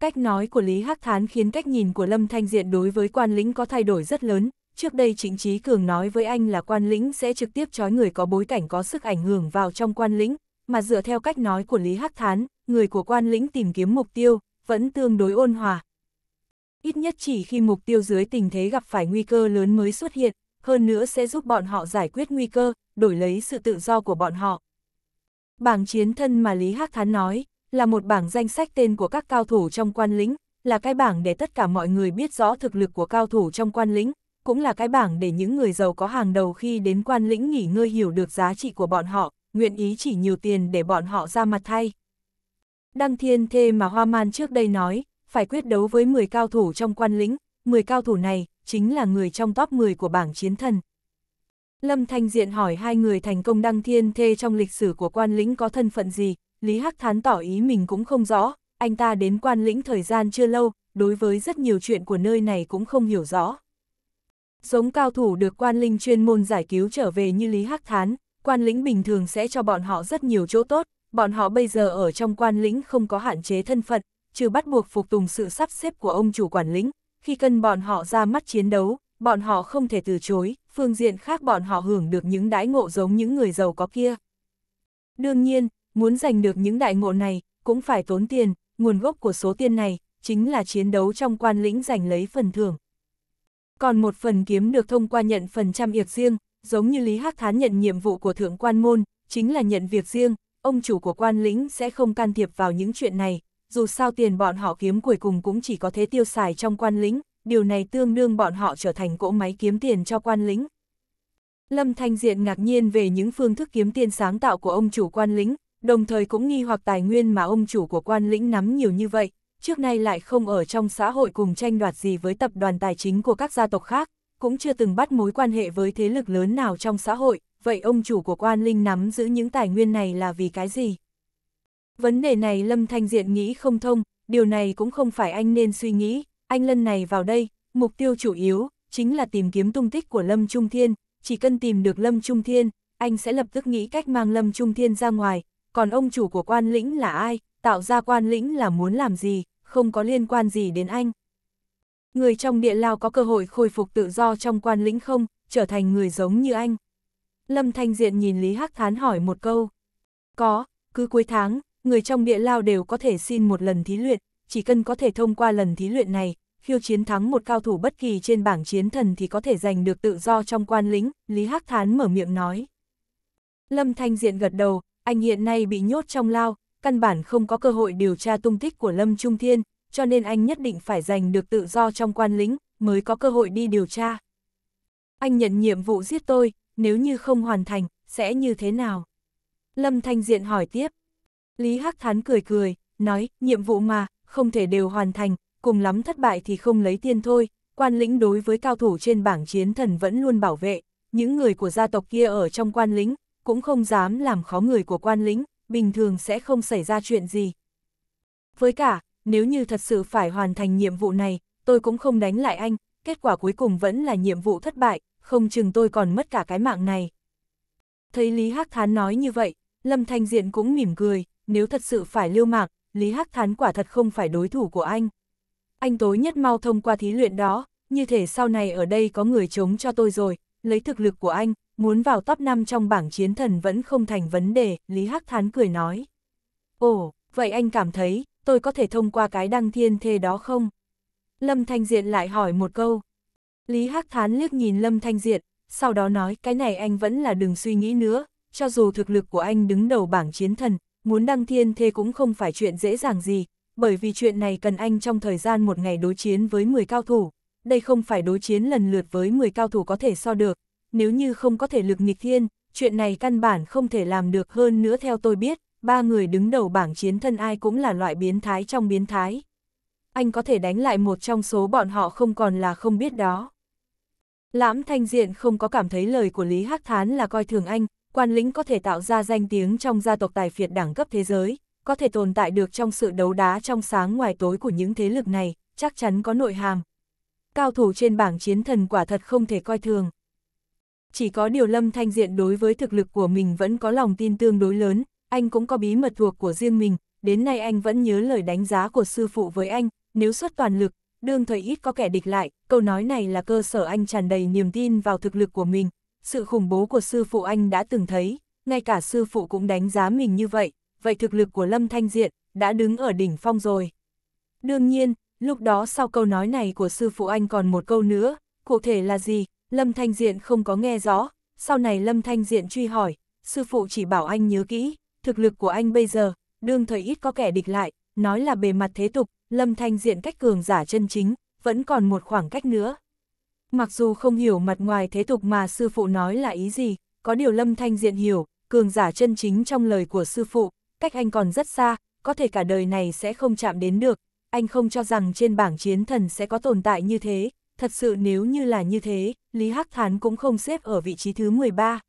Cách nói của Lý Hắc Thán khiến cách nhìn của Lâm Thanh Diện đối với quan lĩnh có thay đổi rất lớn. Trước đây Trịnh Trí Cường nói với anh là quan lĩnh sẽ trực tiếp trói người có bối cảnh có sức ảnh hưởng vào trong quan lĩnh, mà dựa theo cách nói của Lý Hắc Thán, người của quan lĩnh tìm kiếm mục tiêu, vẫn tương đối ôn hòa, ít nhất chỉ khi mục tiêu dưới tình thế gặp phải nguy cơ lớn mới xuất hiện, hơn nữa sẽ giúp bọn họ giải quyết nguy cơ, đổi lấy sự tự do của bọn họ. Bảng chiến thân mà Lý Hắc Thán nói, là một bảng danh sách tên của các cao thủ trong quan lĩnh, là cái bảng để tất cả mọi người biết rõ thực lực của cao thủ trong quan lĩnh, cũng là cái bảng để những người giàu có hàng đầu khi đến quan lĩnh nghỉ ngơi hiểu được giá trị của bọn họ, nguyện ý chỉ nhiều tiền để bọn họ ra mặt thay. Đăng thiên thê mà Hoa Man trước đây nói, phải quyết đấu với 10 cao thủ trong quan lĩnh, 10 cao thủ này chính là người trong top 10 của bảng chiến thần. Lâm Thanh Diện hỏi hai người thành công đăng thiên thê trong lịch sử của quan lĩnh có thân phận gì, Lý Hắc Thán tỏ ý mình cũng không rõ, anh ta đến quan lĩnh thời gian chưa lâu, đối với rất nhiều chuyện của nơi này cũng không hiểu rõ. Giống cao thủ được quan linh chuyên môn giải cứu trở về như Lý Hắc Thán, quan lĩnh bình thường sẽ cho bọn họ rất nhiều chỗ tốt, bọn họ bây giờ ở trong quan lĩnh không có hạn chế thân phận, trừ bắt buộc phục tùng sự sắp xếp của ông chủ quản lĩnh, khi cần bọn họ ra mắt chiến đấu, bọn họ không thể từ chối, phương diện khác bọn họ hưởng được những đãi ngộ giống những người giàu có kia. Đương nhiên, muốn giành được những đại ngộ này, cũng phải tốn tiền, nguồn gốc của số tiền này, chính là chiến đấu trong quan lĩnh giành lấy phần thưởng. Còn một phần kiếm được thông qua nhận phần trăm việc riêng, giống như Lý Hắc Thán nhận nhiệm vụ của thượng quan môn, chính là nhận việc riêng, ông chủ của quan lĩnh sẽ không can thiệp vào những chuyện này, dù sao tiền bọn họ kiếm cuối cùng cũng chỉ có thế tiêu xài trong quan lính, điều này tương đương bọn họ trở thành cỗ máy kiếm tiền cho quan lính. Lâm Thanh Diện ngạc nhiên về những phương thức kiếm tiền sáng tạo của ông chủ quan lính, đồng thời cũng nghi hoặc tài nguyên mà ông chủ của quan lĩnh nắm nhiều như vậy, trước nay lại không ở trong xã hội cùng tranh đoạt gì với tập đoàn tài chính của các gia tộc khác, cũng chưa từng bắt mối quan hệ với thế lực lớn nào trong xã hội, vậy ông chủ của quan linh nắm giữ những tài nguyên này là vì cái gì? Vấn đề này Lâm Thanh Diện nghĩ không thông, điều này cũng không phải anh nên suy nghĩ, anh lần này vào đây, mục tiêu chủ yếu, chính là tìm kiếm tung tích của Lâm Trung Thiên, chỉ cần tìm được Lâm Trung Thiên, anh sẽ lập tức nghĩ cách mang Lâm Trung Thiên ra ngoài, còn ông chủ của quan lĩnh là ai, tạo ra quan lĩnh là muốn làm gì, không có liên quan gì đến anh. Người trong địa lao có cơ hội khôi phục tự do trong quan lĩnh không, trở thành người giống như anh. Lâm Thanh Diện nhìn Lý Hắc Thán hỏi một câu. Có, cứ cuối tháng, người trong địa lao đều có thể xin một lần thí luyện, chỉ cần có thể thông qua lần thí luyện này, khiêu chiến thắng một cao thủ bất kỳ trên bảng chiến thần thì có thể giành được tự do trong quan lính, Lý Hắc Thán mở miệng nói. Lâm Thanh Diện gật đầu, anh hiện nay bị nhốt trong lao, căn bản không có cơ hội điều tra tung tích của Lâm Trung Thiên, cho nên anh nhất định phải giành được tự do trong quan lính, mới có cơ hội đi điều tra. Anh nhận nhiệm vụ giết tôi, nếu như không hoàn thành, sẽ như thế nào? Lâm Thanh Diện hỏi tiếp, Lý Hắc Thán cười cười, nói, nhiệm vụ mà, không thể đều hoàn thành, cùng lắm thất bại thì không lấy tiền thôi, quan lĩnh đối với cao thủ trên bảng chiến thần vẫn luôn bảo vệ, những người của gia tộc kia ở trong quan lĩnh, cũng không dám làm khó người của quan lĩnh, bình thường sẽ không xảy ra chuyện gì. Với cả, nếu như thật sự phải hoàn thành nhiệm vụ này, tôi cũng không đánh lại anh, kết quả cuối cùng vẫn là nhiệm vụ thất bại, không chừng tôi còn mất cả cái mạng này. Thấy Lý Hắc Thán nói như vậy, Lâm Thanh Diện cũng mỉm cười, nếu thật sự phải liêu mạc, Lý Hắc Thán quả thật không phải đối thủ của anh. Anh tối nhất mau thông qua thí luyện đó, như thể sau này ở đây có người chống cho tôi rồi, lấy thực lực của anh, muốn vào top 5 trong bảng chiến thần vẫn không thành vấn đề, Lý Hắc Thán cười nói. Ồ, vậy anh cảm thấy, tôi có thể thông qua cái đăng thiên thê đó không? Lâm Thanh Diện lại hỏi một câu. Lý Hắc Thán liếc nhìn Lâm Thanh Diện, sau đó nói cái này anh vẫn là đừng suy nghĩ nữa, cho dù thực lực của anh đứng đầu bảng chiến thần, muốn đăng thiên thê cũng không phải chuyện dễ dàng gì, bởi vì chuyện này cần anh trong thời gian một ngày đối chiến với 10 cao thủ. Đây không phải đối chiến lần lượt với 10 cao thủ có thể so được, nếu như không có thể lực nghịch thiên, chuyện này căn bản không thể làm được hơn nữa theo tôi biết, ba người đứng đầu bảng chiến thân ai cũng là loại biến thái trong biến thái. Anh có thể đánh lại một trong số bọn họ không còn là không biết đó. Lãm Thanh Diện không có cảm thấy lời của Lý Hắc Thán là coi thường anh, quan lĩnh có thể tạo ra danh tiếng trong gia tộc tài phiệt đẳng cấp thế giới, có thể tồn tại được trong sự đấu đá trong sáng ngoài tối của những thế lực này, chắc chắn có nội hàm. Cao thủ trên bảng chiến thần quả thật không thể coi thường. Chỉ có điều lâm thanh diện đối với thực lực của mình vẫn có lòng tin tương đối lớn, anh cũng có bí mật thuộc của riêng mình, đến nay anh vẫn nhớ lời đánh giá của sư phụ với anh, nếu xuất toàn lực, đương thời ít có kẻ địch lại, câu nói này là cơ sở anh tràn đầy niềm tin vào thực lực của mình, sự khủng bố của sư phụ anh đã từng thấy, ngay cả sư phụ cũng đánh giá mình như vậy, vậy thực lực của Lâm Thanh Diện đã đứng ở đỉnh phong rồi. Đương nhiên, lúc đó sau câu nói này của sư phụ anh còn một câu nữa, cụ thể là gì, Lâm Thanh Diện không có nghe rõ, sau này Lâm Thanh Diện truy hỏi, sư phụ chỉ bảo anh nhớ kỹ, thực lực của anh bây giờ, đương thời ít có kẻ địch lại, nói là bề mặt thế tục, Lâm Thanh Diện cách cường giả chân chính, vẫn còn một khoảng cách nữa. Mặc dù không hiểu mặt ngoài thế tục mà sư phụ nói là ý gì, có điều lâm thanh diện hiểu, cường giả chân chính trong lời của sư phụ, cách anh còn rất xa, có thể cả đời này sẽ không chạm đến được, anh không cho rằng trên bảng chiến thần sẽ có tồn tại như thế, thật sự nếu như là như thế, Lý Hắc Thán cũng không xếp ở vị trí thứ 13.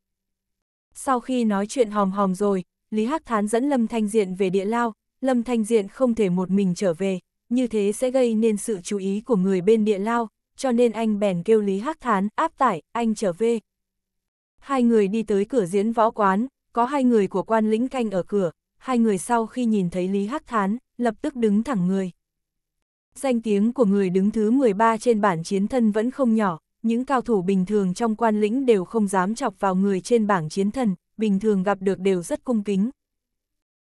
Sau khi nói chuyện hòm hòm rồi, Lý Hắc Thán dẫn Lâm Thanh Diện về địa lao, Lâm Thanh Diện không thể một mình trở về, như thế sẽ gây nên sự chú ý của người bên địa lao, cho nên anh bèn kêu Lý Hắc Thán áp tải, anh trở về. Hai người đi tới cửa diễn võ quán, có hai người của quan lĩnh canh ở cửa, hai người sau khi nhìn thấy Lý Hắc Thán, lập tức đứng thẳng người. Danh tiếng của người đứng thứ 13 trên bản chiến thân vẫn không nhỏ, những cao thủ bình thường trong quan lĩnh đều không dám chọc vào người trên bảng chiến thần, bình thường gặp được đều rất cung kính.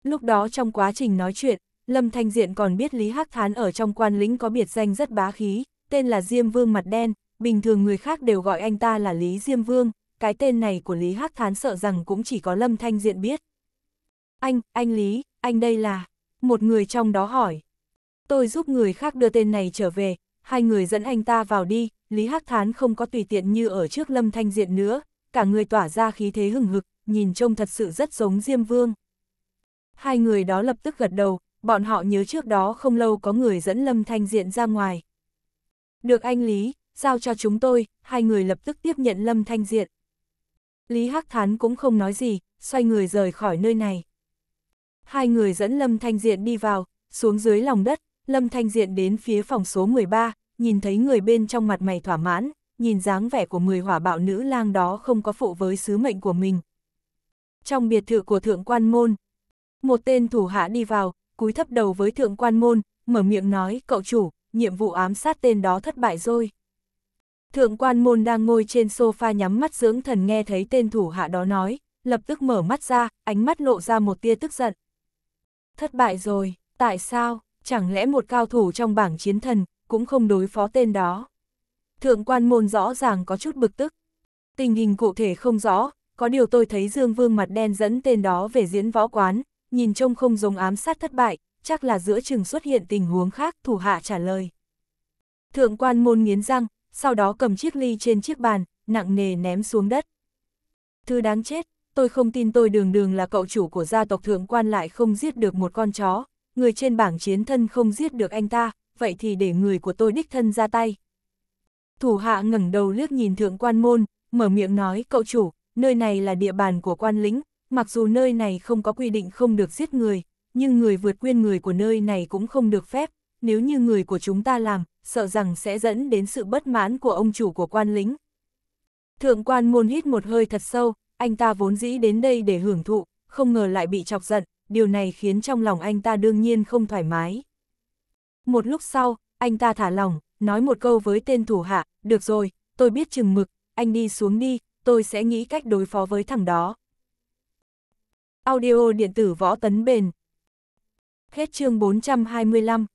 Lúc đó trong quá trình nói chuyện, Lâm Thanh Diện còn biết Lý Hắc Thán ở trong quan lĩnh có biệt danh rất bá khí, tên là Diêm Vương mặt đen, bình thường người khác đều gọi anh ta là Lý Diêm Vương, cái tên này của Lý Hắc Thán sợ rằng cũng chỉ có Lâm Thanh Diện biết. Anh, anh Lý, anh đây là... Một người trong đó hỏi. Tôi giúp người khác đưa tên này trở về, hai người dẫn anh ta vào đi, Lý Hắc Thán không có tùy tiện như ở trước Lâm Thanh Diện nữa, cả người tỏa ra khí thế hừng hực, nhìn trông thật sự rất giống Diêm Vương. Hai người đó lập tức gật đầu, bọn họ nhớ trước đó không lâu có người dẫn Lâm Thanh Diện ra ngoài, được anh Lý, giao cho chúng tôi, hai người lập tức tiếp nhận Lâm Thanh Diện. Lý Hắc Thán cũng không nói gì, xoay người rời khỏi nơi này. Hai người dẫn Lâm Thanh Diện đi vào, xuống dưới lòng đất, Lâm Thanh Diện đến phía phòng số 13, nhìn thấy người bên trong mặt mày thỏa mãn, nhìn dáng vẻ của 10 hỏa bạo nữ lang đó không có phụ với sứ mệnh của mình. Trong biệt thự của Thượng Quan Môn, một tên thủ hạ đi vào, cúi thấp đầu với Thượng Quan Môn, mở miệng nói, cậu chủ, nhiệm vụ ám sát tên đó thất bại rồi. Thượng quan môn đang ngồi trên sofa nhắm mắt dưỡng thần nghe thấy tên thủ hạ đó nói, lập tức mở mắt ra, ánh mắt lộ ra một tia tức giận. Thất bại rồi, tại sao, chẳng lẽ một cao thủ trong bảng chiến thần cũng không đối phó tên đó? Thượng quan môn rõ ràng có chút bực tức. Tình hình cụ thể không rõ, có điều tôi thấy Dương Vương mặt đen dẫn tên đó về diễn võ quán, nhìn trông không giống ám sát thất bại, chắc là giữa chừng xuất hiện tình huống khác, thủ hạ trả lời. Thượng quan môn nghiến răng, sau đó cầm chiếc ly trên chiếc bàn, nặng nề ném xuống đất. Thứ đáng chết, tôi không tin tôi đường đường là cậu chủ của gia tộc thượng quan lại không giết được một con chó, người trên bảng chiến thân không giết được anh ta, vậy thì để người của tôi đích thân ra tay. Thủ hạ ngẩng đầu liếc nhìn thượng quan môn, mở miệng nói cậu chủ, nơi này là địa bàn của quan lính mặc dù nơi này không có quy định không được giết người, nhưng người vượt quyên người của nơi này cũng không được phép, nếu như người của chúng ta làm, sợ rằng sẽ dẫn đến sự bất mãn của ông chủ của quan lính. Thượng quan môn hít một hơi thật sâu, anh ta vốn dĩ đến đây để hưởng thụ, không ngờ lại bị chọc giận, điều này khiến trong lòng anh ta đương nhiên không thoải mái. Một lúc sau, anh ta thả lòng, nói một câu với tên thủ hạ, được rồi, tôi biết chừng mực, anh đi xuống đi, tôi sẽ nghĩ cách đối phó với thằng đó. Audio điện tử võ tấn bền Hết chương 425